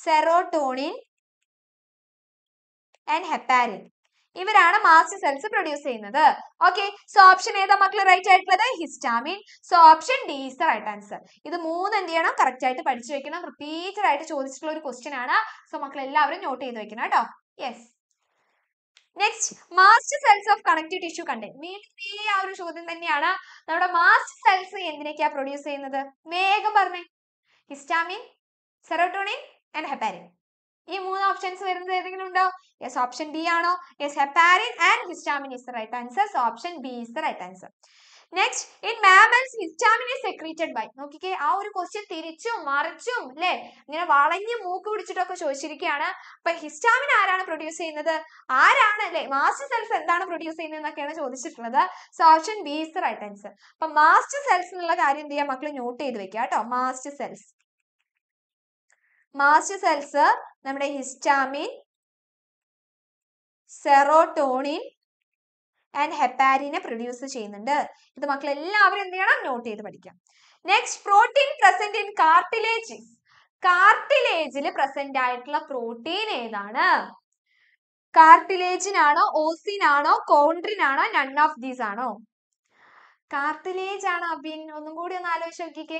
serotonin and heparin ഇവരാണ് മാസ്റ്റ് സെൽസ് പ്രൊഡ്യൂസ് ചെയ്യുന്നത് ഓക്കെ സോ ഓപ്ഷൻ ഏതാ മക്കൾ റൈറ്റ് ആയിട്ടുള്ളത് histamine so option D is the right answer ഇത് മൂന്ന് എന്ത് ചെയ്യണം കറക്റ്റ് ആയിട്ട് പഠിച്ചു വെക്കണം റിപ്പീറ്റഡ് ആയിട്ട് ചോദിച്ചിട്ടുള്ള ഒരു ക്വസ്റ്റ്യൻ ആണ് സോ മക്കൾ എല്ലാവരും നോട്ട് ചെയ്ത് വെക്കണം കേട്ടോ yes next mast cells of connective tissue content വീണ്ടും ഈ ആ ഒരു ചോദ്യം തന്നെയാണ് നമ്മുടെ മാസ്റ്റ് സെൽസ് എന്തിനൊക്കെയാ പ്രൊഡ്യൂസ് ചെയ്യുന്നത് വേഗം പറഞ്ഞേ ഹിസ്റ്റാമിൻ സെറോട്ടോണിൻ ആൻഡ് ഹെപ്പാരിൻ ഈ മൂന്ന് ഓപ്ഷൻസ് വരുന്നത് ഏതെങ്കിലും ഉണ്ടോ യെസ് ഓപ്ഷൻ ബി ആണോ yes heparin and histamine is the right answer so option B is the right answer next in mammals histamine is secreted by നോക്കിക്കേ ആ ഒരു ക്വസ്റ്റ്യൻ തിരിച്ചും മറിച്ചും അല്ലേ ഇങ്ങനെ വളഞ്ഞ് മൂക്ക് പിടിച്ചിട്ടൊക്കെ ചോദിച്ചിരിക്കുകയാണ് അപ്പൊ ഹിസ്റ്റാമിൻ ആരാണ് പ്രൊഡ്യൂസ് ചെയ്യുന്നത് ആരാണ് അല്ലെ മാസ്റ്റർ സെൽസ് എന്താണ് പ്രൊഡ്യൂസ് ചെയ്യുന്നത് എന്നൊക്കെയാണ് ചോദിച്ചിട്ടുള്ളത് so option B is the right answer അപ്പൊ മാസ്റ്റർ സെൽസ് എന്നുള്ള കാര്യം എന്ത് ചെയ്യാം മക്കൾ നോട്ട് ചെയ്ത് വെക്കാം കേട്ടോ മാസ്റ്റർ സെൽസ് മാസ്റ്റർ സെൽസ് നമ്മുടെ ഹിസ്റ്റാമിൻ സെറോട്ടോണിൻ ആൻഡ് ഹെപ്പാരിനെ പ്രൊഡ്യൂസ് ചെയ്യുന്നുണ്ട് ഇത് മക്കൾ എല്ലാവരും എന്ത് ചെയ്യണം നോട്ട് ചെയ്ത് പഠിക്കാം next protein present in cartilage കാർട്ടിലേജിൽ പ്രസന്റ് ആയിട്ടുള്ള പ്രോട്ടീൻ ഏതാണ് കാർട്ടിലേജിനാണോ ഓസിനാണോ കോൺട്രിനാണോ നൺ ഓഫ് ദീസ് ആണോ കാർട്ടിലേജ് ആണ് അബിൻ ഒന്നും കൂടി ഒന്ന് ആലോചിച്ച് നോക്കിക്കേ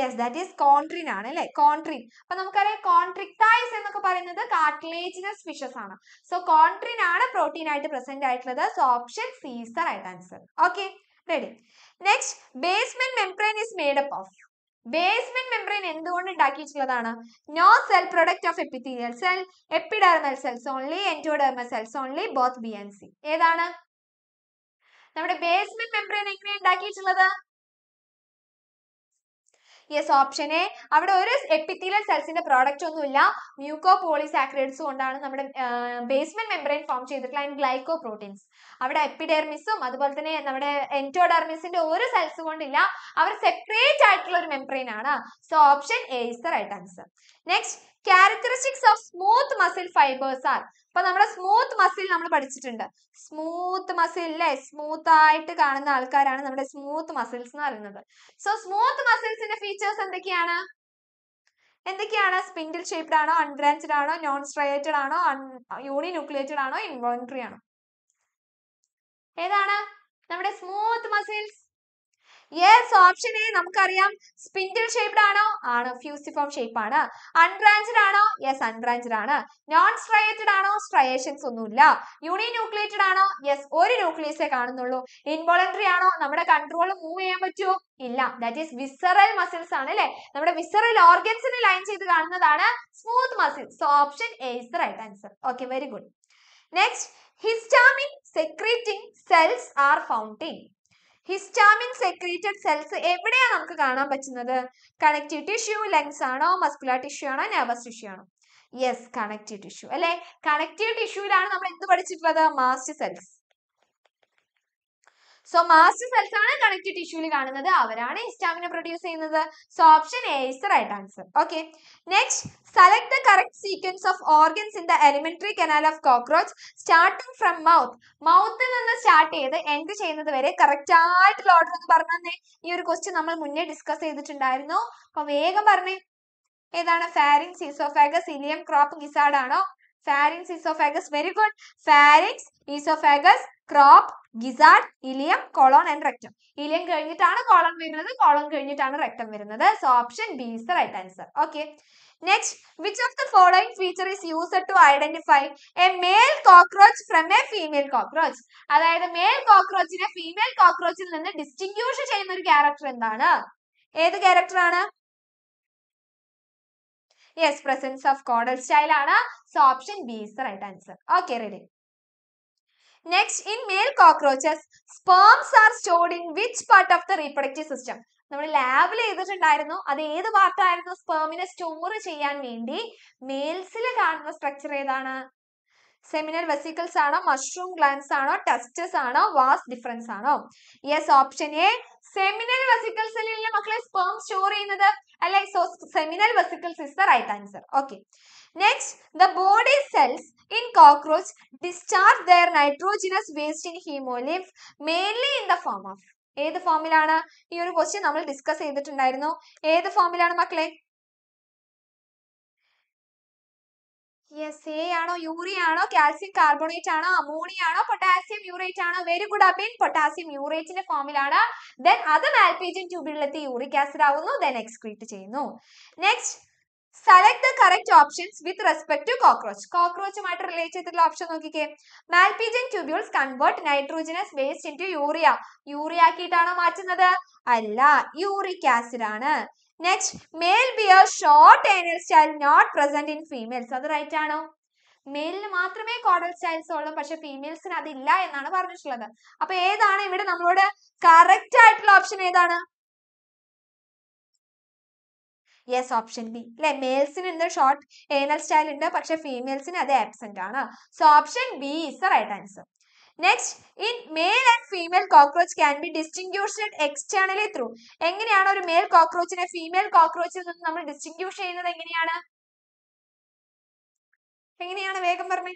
യെസ് ദാറ്റ് ഈസ് കോൺട്രിൻ ആണ് അല്ലെ കോൺട്രിൻ അപ്പൊ നമുക്കറിയാം കോൺട്രിക്ടൈസ് എന്നൊക്കെ പറയുന്നത് കാർട്ടിലേജിനസ് ഫിഷസ് ആണ് സോ കോൺട്രിൻ ആണ് പ്രോട്ടീൻ ആയിട്ട് പ്രസന്റ് ആയിട്ടുള്ളത് സോ ഓപ്ഷൻ സീസർ ആയിട്ട് answer okay ready next basement membrane is made up of basement membrane എന്തുകൊണ്ട് ഉണ്ടാക്കിയിട്ടുള്ളതാണ് no cell product of epithelial cell epidermal cells only endodermal cells only both B and C ഏതാണ് നമ്മുടെ basement membrane എങ്ങനെയാണ് ഉണ്ടാക്കിയിട്ടുള്ളത് yes option A അവിടെ ഒരു epithelial സെൽസിന്റെ product ഒന്നുമില്ല മ്യൂക്കോ പോളിസാക്രൈഡ്സ് കൊണ്ടാണ് നമ്മുടെ ബേസ്മെന്റ് മെമ്പറൈൻ ഫോം ചെയ്തിട്ടുള്ള അതിന് ഗ്ലൈക്കോ പ്രോട്ടീൻസ് അവിടെ എപ്പിഡെർമിസും അതുപോലെ തന്നെ നമ്മുടെ എൻറ്റോഡെർമിസിന്റെ ഒരു സെൽസ് കൊണ്ടില്ല അവർ സെപ്പറേറ്റ് ആയിട്ടുള്ള ഒരു മെമ്പറൈൻ ആണ് so option A is the right answer next characteristics of smooth muscle fibres are അപ്പൊ നമ്മുടെ സ്മൂത്ത് മസിൽ നമ്മൾ പഠിച്ചിട്ടുണ്ട് സ്മൂത്ത് മസിൽ അല്ലേ സ്മൂത്ത് ആയിട്ട് കാണുന്ന ആൾക്കാരാണ് നമ്മുടെ സ്മൂത്ത് മസിൽസ് എന്ന് പറയുന്നത് സോ സ്മൂത്ത് മസിൽസിന്റെ ഫീച്ചേഴ്സ് എന്തൊക്കെയാണ് എന്തൊക്കെയാണ് സ്പിൻഡിൽ ഷേപ്ഡ് ആണോ അൺബ്രാഞ്ചഡ് ആണോ നോൺ സ്ട്രേറ്റഡ് ആണോ ന്യൂക്ലിയേറ്റഡ് ആണോ ഇൻവോൾട്ടറി ആണോ ഏതാണ് നമ്മുടെ smooth muscles yes option A നമുക്കറിയാം സ്പിൻഡിൽ ഷേപ്ഡ് ആണോ ആണ് ഫ്യൂസിഫോം ഷേപ്പ് ആണ് അൺബ്രാഞ്ച്ഡ് ആണോ യെസ് അൺബ്രാഞ്ച്ഡ് ആണ് നോൺ സ്ട്രയേറ്റഡ് ആണോ സ്ട്രയേഷൻസ് ഒന്നുമില്ല യൂണി ന്യൂക്ലിയേറ്റഡ് ആണോ യെസ് ഒരു ന്യൂക്ലിയസേ കാണുന്നുള്ളൂ ഇൻവോളണ്ടറി ആണോ നമ്മുടെ കൺട്രോൾ മൂവ് ചെയ്യാൻ പറ്റുമോ ഇല്ല ദാറ്റ് ഈസ് വിസറൽ മസിൽസ് ആണ് അല്ലെ നമ്മുടെ വിസറൽ ഓർഗൻസിനെ ലൈൻ ചെയ്ത് കാണുന്നതാണ് smooth muscle so option A is the right answer okay very good next histamine secreting cells are found in histamine secreted cells എവിടെയാണ് നമുക്ക് കാണാൻ പറ്റുന്നത് കണക്റ്റീവ് ടിഷ്യൂ ലെങ്സ് ആണോ മസ്കുലർ ടിഷ്യൂ ആണോ നെർവസ് ടിഷ്യൂ ആണോ യെസ് കണക്റ്റീവ് ടിഷ്യൂ അല്ലെ connective ടിഷ്യൂലാണ് നമ്മൾ എന്ത് പഠിച്ചിട്ടുള്ളത് mast cells so master cells ആണ് കണക്റ്റീവ് ടിഷ്യൂവിൽ കാണുന്നത് അവരാണ് ഹിസ്റ്റാമിനെ പ്രൊഡ്യൂസ് ചെയ്യുന്നത് so option A is the right answer okay next select the correct sequence of organs in the elementary canal of cockroach starting from mouth മൗത്തിൽ നിന്ന് start ചെയ്ത് end ചെയ്യുന്നത് വരെ കറക്റ്റ് ആയിട്ടുള്ള ഓർഡർ എന്ന് പറഞ്ഞു ഈ ഒരു ക്വസ്റ്റ്യൻ നമ്മൾ മുന്നേ ഡിസ്കസ് ചെയ്തിട്ടുണ്ടായിരുന്നു അപ്പൊ വേഗം പറഞ്ഞേ ഏതാണ് ഫാരിങ്സ് ഇസോഫാഗസ് ഇലിയം ക്രോപ്പ് ഗിസാഡ് ആണോ pharynx oesophagus very good pharynx oesophagus crop ഗിസാഡ് ileum colon and rectum ileum കഴിഞ്ഞിട്ടാണ് കോളൺ വരുന്നത് കോളൺ കഴിഞ്ഞിട്ടാണ് റെക്ടം വരുന്നത് so option B is the right answer okay next which of the following feature is used to identify a male cockroach from a female cockroach അതായത് male കോക്രോച്ചിനെ female കോക്രോച്ചിൽ നിന്ന് distinguish ചെയ്യുന്ന ഒരു character എന്താണ് ഏത് ക്യാരക്ടർ ആണ് yes presence of caudal style ആണ് so option B is the right answer okay ready next in male cockroaches sperms are stored in which part of the reproductive system നമ്മൾ ലാബിൽ ചെയ്തിട്ടുണ്ടായിരുന്നു അത് ഏത് പാർട്ടായിരുന്നു സ്പേമിനെ സ്റ്റോർ ചെയ്യാൻ വേണ്ടി മെയിൽസിൽ കാണുന്ന സ്ട്രക്ചർ ഏതാണ് സെമിനൽ വെസിക്കിൾസ് ആണോ മഷ്റൂം ഗ്ലാൻസ് ആണോ ടെസ്റ്റസ് ആണോ വാസ് ഡിഫറൻസ് ആണോ യെസ് ഓപ്ഷൻ എ സെമിനൽ വെസിക്കിൾസിലല്ലേ മക്കളെ സ്പേം സ്റ്റോർ ചെയ്യുന്നത് അല്ലെ so seminal vesicles is the right answer okay next the body cells in cockroach discharge their nitrogenous waste in haemolymph mainly in the form of ഏത് ഫോമിലാണ് ഈ ഒരു question നമ്മൾ discuss ചെയ്തിട്ടുണ്ടായിരുന്നു ഏത് ഫോമിലാണ് മക്കളെ യെസ് എ ആണോ യൂറിയ ആണോ കാൽസ്യം കാർബണേറ്റ് ആണോ അമോണിയ ആണോ പൊട്ടാസ്യം യൂറേറ്റ് ആണോ വെരി ഗുഡ് അബിൻ പൊട്ടാസ്യം യൂറേറ്റിന്റെ ഫോമിലാണ് ദെൻ അത് മാൽപേജിൻ ട്യൂബിലെത്തി യൂറിക് ആസിഡ് ആവുന്നു ദെൻ എക്സ്ക്രീറ്റ് ചെയ്യുന്നു next select the correct options with respect to cockroach കോക്രോച്ചുമായിട്ട് റിലേറ്റ് ചെയ്തിട്ടുള്ള ഓപ്ഷൻ നോക്കിക്കേ malpighian tubules convert nitrogenous waste into urea urea ആക്കിയിട്ടാണോ മാറ്റുന്നത് അല്ല യൂറിക് ആസിഡ് ആണ് next male bear short anal style not present in females അത് right ആണോ മെയിലിന് മാത്രമേ കോഡൽ സ്റ്റൈൽസ് ഉള്ളൂ പക്ഷെ ഫീമെയിൽസിന് അതില്ല എന്നാണ് പറഞ്ഞിട്ടുള്ളത് അപ്പൊ ഏതാണ് ഇവിടെ നമ്മളോട് കറക്റ്റ് ആയിട്ടുള്ള ഓപ്ഷൻ ഏതാണ് യെസ് ഓപ്ഷൻ ബി അല്ലെ മെയിൽസിന് ഉണ്ട് ഷോർട്ട് ഏനൽ സ്റ്റൈൽ ഉണ്ട് പക്ഷെ ഫീമെയിൽസിന് അത് ആബ്സെന്റ് ആണ് so option B is the right answer next in male and female cockroach can be distinguished externally through എങ്ങനെയാണ് ഒരു മേൽ കോക്രോച്ചിനെ ഫീമെയിൽ കോക്രോച്ചിൽ നിന്ന് നമ്മൾ ഡിസ്റ്റിങ്ഷ് ചെയ്യുന്നത് എങ്ങനെയാണ് എങ്ങനെയാണ് വേഗം പറഞ്ഞേ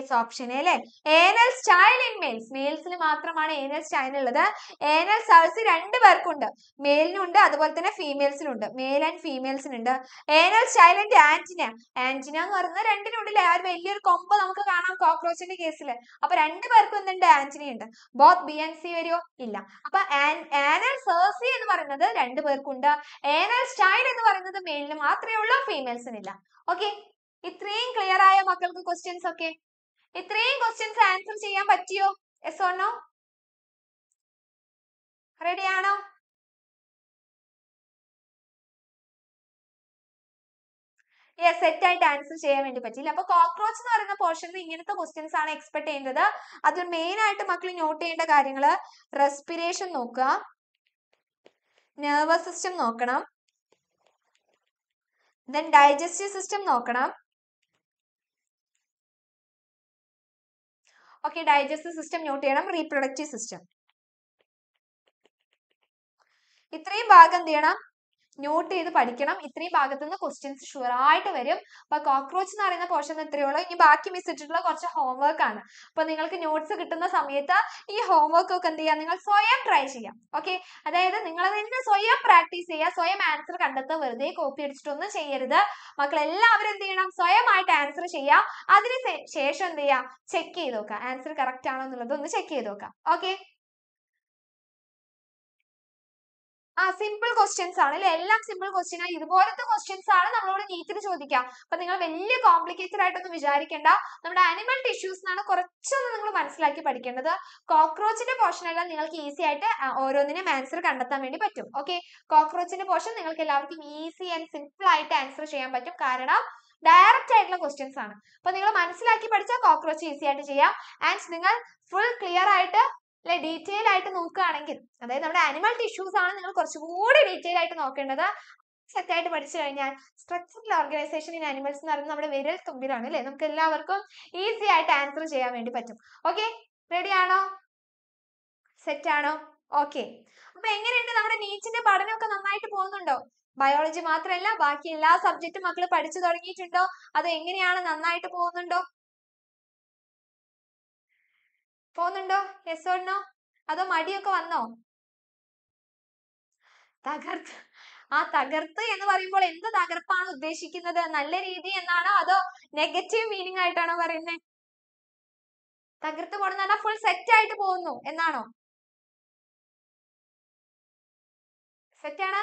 എസ് ഓപ്ഷൻ അല്ലേ ഏനൽ സ്റ്റൈൽ ഇൻ മെയിൽസ് മെയിൽസിന് മാത്രമാണ് ഏനൽ സ്റ്റൈൽ ഉള്ളത് ഏനൽ സൾസ് രണ്ട് പേർക്കുണ്ട് മെയിലിനുണ്ട് അതുപോലെ തന്നെ ഫീമെയിൽസിനുണ്ട് മെയിൽ ആൻഡ് ഫീമെയിൽസിനുണ്ട് ഏനൽ സ്റ്റൈലിന്റെ ആന്റിന ആന്റിന എന്ന് പറയുന്നത് രണ്ടിനുണ്ടല്ലേ ആ ഒരു വലിയൊരു കൊമ്പ് നമുക്ക് കാണാം കോക്രോച്ചിന്റെ കേസിൽ അപ്പൊ രണ്ട് പേർക്കും എന്തുണ്ട് ആന്റിന ഉണ്ട് ബോത്ത് ബി ആൻഡ് സി വരുമോ ഇല്ല അപ്പൊ ആനൽ സേഴ്സി എന്ന് പറയുന്നത് രണ്ട് പേർക്കുണ്ട് ഏനൽ സ്റ്റൈൽ എന്ന് പറയുന്നത് മെയിലിന് മാത്രമേ ഉള്ളൂ ഫീമെയിൽസിനില്ല ഓക്കെ ഇത്രയും ക്ലിയർ ആയ മക്കൾക്ക് ക്വസ്റ്റ്യൻസ് ഒക്കെ ഇത്രയും ക്വസ്റ്റ്യൻസ് ആൻസർ ചെയ്യാൻ പറ്റിയോ എസ് ഓണോ റെഡി ആണോ സെറ്റ് ആയിട്ട് ആൻസർ ചെയ്യാൻ വേണ്ടി പറ്റില്ല അപ്പൊ കോക്രോച്ച് എന്ന് പറയുന്ന പോർഷനിൽ ഇങ്ങനത്തെ ക്വസ്റ്റ്യൻസ് ആണ് എക്സ്പെക്ട് ചെയ്യുന്നത് അതിൽ മെയിൻ ആയിട്ട് മക്കൾ നോട്ട് ചെയ്യേണ്ട കാര്യങ്ങൾ റെസ്പിറേഷൻ നോക്കുക നെർവസ് സിസ്റ്റം നോക്കണം ദെൻ ഡൈജസ്റ്റീവ് സിസ്റ്റം നോക്കണം ഓക്കെ ഡൈജസ്റ്റീവ് സിസ്റ്റം നോട്ട് ചെയ്യണം റീപ്രൊഡക്റ്റീവ് സിസ്റ്റം ഇത്രയും ഭാഗം എന്ത് ചെയ്യണം നോട്ട് ചെയ്ത് പഠിക്കണം ഇത്രയും ഭാഗത്തുനിന്ന് നിന്ന് ക്വസ്റ്റ്യൻസ് ഷുവർ ആയിട്ട് വരും അപ്പൊ കോക്രോച്ച് എന്ന് പറയുന്ന പോർഷൻ ഇത്രയേ ഉള്ളൂ ഇനി ബാക്കി മിസ് ഇട്ടിട്ടുള്ള കുറച്ച് ഹോംവർക്ക് ആണ് അപ്പൊ നിങ്ങൾക്ക് നോട്ട്സ് കിട്ടുന്ന സമയത്ത് ഈ ഹോംവർക്ക് ഒക്കെ എന്ത് ചെയ്യാം നിങ്ങൾ സ്വയം ട്രൈ ചെയ്യാം ഓക്കെ അതായത് നിങ്ങൾ തന്നെ സ്വയം പ്രാക്ടീസ് ചെയ്യുക സ്വയം ആൻസർ കണ്ടെത്തുക വെറുതെ കോപ്പി അടിച്ചിട്ടൊന്നും ചെയ്യരുത് മക്കൾ എല്ലാവരും എന്ത് ചെയ്യണം സ്വയമായിട്ട് ആൻസർ ചെയ്യാം അതിന് ശേഷം എന്ത് ചെയ്യാം ചെക്ക് ചെയ്ത് നോക്കുക ആൻസർ കറക്റ്റ് ആണോ എന്നുള്ളത് ഒന്ന് ചെക്ക് ചെയ്ത് നോക്കാം ഓക്കെ ആ സിമ്പിൾ ക്വസ്റ്റ്യൻസ് ആണ് അല്ലെ എല്ലാം സിമ്പിൾ ക്വസ്റ്റ്യൻ ആണ് ഇതുപോലത്തെ ക്വസ്റ്റ്യൻസ് ആണ് നമ്മളോട് നീറ്റിന് ചോദിക്കുക അപ്പൊ നിങ്ങൾ വലിയ കോംപ്ലിക്കേറ്റഡ് ആയിട്ടൊന്നും വിചാരിക്കേണ്ട നമ്മുടെ അനിമൽ ടിഷ്യൂസ് എന്നാണ് കുറച്ചൊന്ന് നിങ്ങൾ മനസ്സിലാക്കി പഠിക്കേണ്ടത് കോക്രോച്ചിന്റെ പോർഷൻ എല്ലാം നിങ്ങൾക്ക് ഈസി ആയിട്ട് ഓരോന്നിനും ആൻസർ കണ്ടെത്താൻ വേണ്ടി പറ്റും ഓക്കെ കോക്രോച്ചിന്റെ പോർഷൻ നിങ്ങൾക്ക് എല്ലാവർക്കും ഈസി ആൻഡ് സിമ്പിൾ ആയിട്ട് ആൻസർ ചെയ്യാൻ പറ്റും കാരണം ഡയറക്റ്റ് ആയിട്ടുള്ള ക്വസ്റ്റ്യൻസ് ആണ് അപ്പൊ നിങ്ങൾ മനസ്സിലാക്കി പഠിച്ചാൽ കോക്രോച്ച് ഈസി ആയിട്ട് ചെയ്യാം ആൻഡ് നിങ്ങൾ ഫുൾ ക്ലിയർ ആയിട്ട് അല്ലെ ഡീറ്റെയിൽ ആയിട്ട് നോക്കുകയാണെങ്കിൽ അതായത് നമ്മുടെ അനിമൽ ടിഷ്യൂസ് ആണ് നിങ്ങൾ കുറച്ചുകൂടി ഡീറ്റെയിൽ ആയിട്ട് നോക്കേണ്ടത് സെറ്റായിട്ട് പഠിച്ചു കഴിഞ്ഞാൽ സ്ട്രക്ചറൽ ഓർഗനൈസേഷൻ ഇൻ അനിമൽസ് എന്ന് പറയുന്നത് നമ്മുടെ വിരൽ തുമ്പിലാണ് അല്ലേ നമുക്ക് എല്ലാവർക്കും ഈസി ആയിട്ട് ആൻസർ ചെയ്യാൻ വേണ്ടി പറ്റും ഓക്കെ റെഡി ആണോ സെറ്റ് ആണോ ഓക്കെ അപ്പൊ എങ്ങനെയുണ്ട് നമ്മുടെ നീച്ചിന്റെ പഠനമൊക്കെ നന്നായിട്ട് പോകുന്നുണ്ടോ ബയോളജി മാത്രമല്ല ബാക്കി എല്ലാ സബ്ജക്റ്റും മക്കൾ പഠിച്ചു തുടങ്ങിയിട്ടുണ്ടോ അത് എങ്ങനെയാണ് നന്നായിട്ട് പോകുന്നുണ്ടോ പോകുന്നുണ്ടോ യെസ് ഓർ നോ അതോ മടിയൊക്കെ വന്നോ തകർത്ത് ആ തകർത്ത് എന്ന് പറയുമ്പോൾ എന്ത് തകർപ്പാണ് ഉദ്ദേശിക്കുന്നത് നല്ല രീതി എന്നാണോ അതോ നെഗറ്റീവ് മീനിങ് ആയിട്ടാണോ പറയുന്നത് തകർത്ത് പോണെന്ന് പറഞ്ഞാൽ ഫുൾ സെറ്റ് ആയിട്ട് പോകുന്നു എന്നാണോ സെറ്റാണ്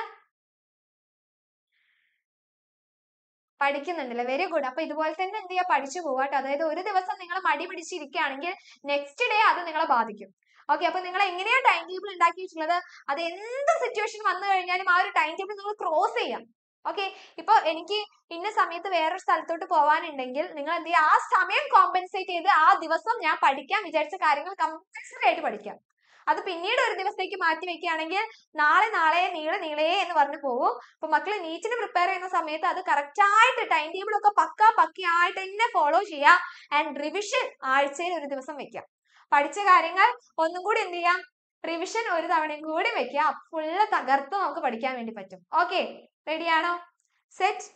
പഠിക്കുന്നുണ്ടല്ലേ വെരി ഗുഡ് അപ്പൊ ഇതുപോലെ തന്നെ എന്ത് ചെയ്യാ പഠിച്ചു പോവാട്ടോ അതായത് ഒരു ദിവസം നിങ്ങൾ മടി പിടിച്ചിരിക്കുകയാണെങ്കിൽ നെക്സ്റ്റ് ഡേ അത് നിങ്ങളെ ബാധിക്കും ഓക്കെ അപ്പൊ നിങ്ങൾ എങ്ങനെയാ ടൈം ടേബിൾ ഉണ്ടാക്കിയിട്ടുള്ളത് അത് എന്ത് സിറ്റുവേഷൻ വന്നു കഴിഞ്ഞാലും ആ ഒരു ടൈം ടേബിൾ നിങ്ങൾ ക്രോസ് ചെയ്യാം ഓക്കെ ഇപ്പൊ എനിക്ക് ഇന്ന സമയത്ത് വേറൊരു സ്ഥലത്തോട്ട് പോവാനുണ്ടെങ്കിൽ നിങ്ങൾ എന്ത് ചെയ്യുക ആ സമയം കോമ്പൻസേറ്റ് ചെയ്ത് ആ ദിവസം ഞാൻ പഠിക്കാൻ വിചാരിച്ച കാര്യങ്ങൾ കമ്പൽസറി ആയിട്ട് പഠിക്കാം അത് പിന്നീട് ഒരു ദിവസത്തേക്ക് മാറ്റി വെക്കുകയാണെങ്കിൽ നാളെ നാളെ നീളെ നീളേ എന്ന് പറഞ്ഞു പോകും അപ്പൊ മക്കള് നീറ്റിന് പ്രിപ്പയർ ചെയ്യുന്ന സമയത്ത് അത് കറക്റ്റ് ആയിട്ട് ടൈം ടേബിൾ ഒക്കെ പക്ക പക്കയായിട്ട് തന്നെ ഫോളോ ചെയ്യുക ആൻഡ് റിവിഷൻ ആഴ്ചയിൽ ഒരു ദിവസം വെക്കാം പഠിച്ച കാര്യങ്ങൾ ഒന്നും കൂടി എന്ത് ചെയ്യാം റിവിഷൻ ഒരു തവണയും കൂടി വെക്കുക ഫുള്ള് തകർത്ത് നമുക്ക് പഠിക്കാൻ വേണ്ടി പറ്റും ഓക്കെ റെഡിയാണോ സെറ്റ്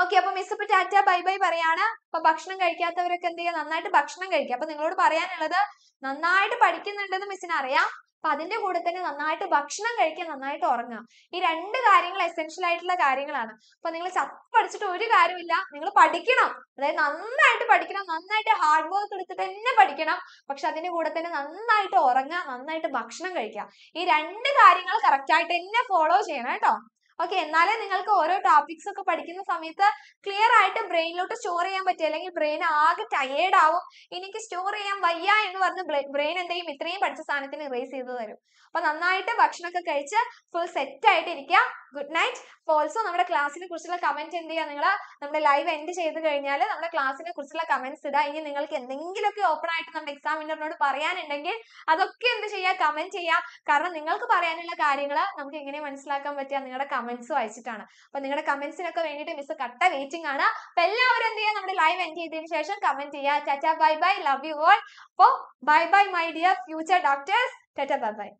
ഓക്കെ അപ്പൊ മിസ് ഇപ്പൊ ടാറ്റ ബൈ ബൈ പറയാണ് അപ്പൊ ഭക്ഷണം കഴിക്കാത്തവരൊക്കെ എന്ത് ചെയ്യുക നന്നായിട്ട് ഭക്ഷണം കഴിക്കുക അപ്പൊ നിങ്ങളോട് പറയാനുള്ളത് നന്നായിട്ട് പഠിക്കുന്നുണ്ടെന്ന് മിസ്സിന് അറിയാം അപ്പൊ അതിന്റെ കൂടെ തന്നെ നന്നായിട്ട് ഭക്ഷണം കഴിക്കുക നന്നായിട്ട് ഉറങ്ങുക ഈ രണ്ട് കാര്യങ്ങൾ എസെൻഷ്യൽ ആയിട്ടുള്ള കാര്യങ്ങളാണ് അപ്പൊ നിങ്ങൾ പഠിച്ചിട്ട് ഒരു കാര്യമില്ല നിങ്ങൾ പഠിക്കണം അതായത് നന്നായിട്ട് പഠിക്കണം നന്നായിട്ട് ഹാർഡ് വർക്ക് എടുത്തിട്ട് തന്നെ പഠിക്കണം പക്ഷെ അതിന്റെ കൂടെ തന്നെ നന്നായിട്ട് ഉറങ്ങുക നന്നായിട്ട് ഭക്ഷണം കഴിക്കുക ഈ രണ്ട് കാര്യങ്ങൾ കറക്റ്റ് ആയിട്ട് തന്നെ ഫോളോ ചെയ്യണം കേട്ടോ ഓക്കെ എന്നാലേ നിങ്ങൾക്ക് ഓരോ ടോപ്പിക്സ് ഒക്കെ പഠിക്കുന്ന സമയത്ത് ക്ലിയർ ആയിട്ട് ബ്രെയിനിലോട്ട് സ്റ്റോർ ചെയ്യാൻ പറ്റും അല്ലെങ്കിൽ ബ്രെയിൻ ആകെ ടയേർഡ് ആവും എനിക്ക് സ്റ്റോർ ചെയ്യാൻ വയ്യ എന്ന് പറഞ്ഞ് ബ്രെയിൻ എന്തെങ്കിലും ഇത്രയും പഠിച്ച സാധനത്തിന് ഇറേസ് ചെയ്ത് തരും അപ്പൊ നന്നായിട്ട് ഭക്ഷണമൊക്കെ കഴിച്ച് ഫുൾ സെറ്റ് ആയിട്ട് ഇരിക്കുക ഗുഡ് നൈറ്റ് ഓൾസോ നമ്മുടെ ക്ലാസ്സിനെ കുറിച്ചുള്ള കമന്റ് എന്ത് ചെയ്യുക നിങ്ങൾ നമ്മുടെ ലൈവ് എൻഡ് ചെയ്ത് കഴിഞ്ഞാൽ നമ്മുടെ ക്ലാസ്സിനെ കുറിച്ചുള്ള കമന്റ്സ് ഇടുക ഇനി നിങ്ങൾക്ക് എന്തെങ്കിലുമൊക്കെ ഓപ്പൺ ആയിട്ട് നമ്മുടെ എക്സാമിനറിനോട് പറയാനുണ്ടെങ്കിൽ അതൊക്കെ എന്ത് ചെയ്യുക കമന്റ് ചെയ്യുക കാരണം നിങ്ങൾക്ക് പറയാനുള്ള കാര്യങ്ങൾ നമുക്ക് എങ്ങനെ മനസ്സിലാക്കാൻ പറ്റുക നിങ്ങളുടെ കമന്റ്സ് വായിച്ചിട്ടാണ് അപ്പോൾ നിങ്ങളുടെ കമന്റ്സിനൊക്കെ വേണ്ടിയിട്ട് മിസ് കട്ട വെയിറ്റിംഗ് ആണ് അപ്പോൾ എല്ലാവരും എന്ത് ചെയ്യുക നമ്മുടെ ലൈവ് എൻഡ് ചെയ്തതിനു ശേഷം കമന്റ് ചെയ്യുക tata bye bye love you all അപ്പോൾ bye bye my dear future doctors tata bye by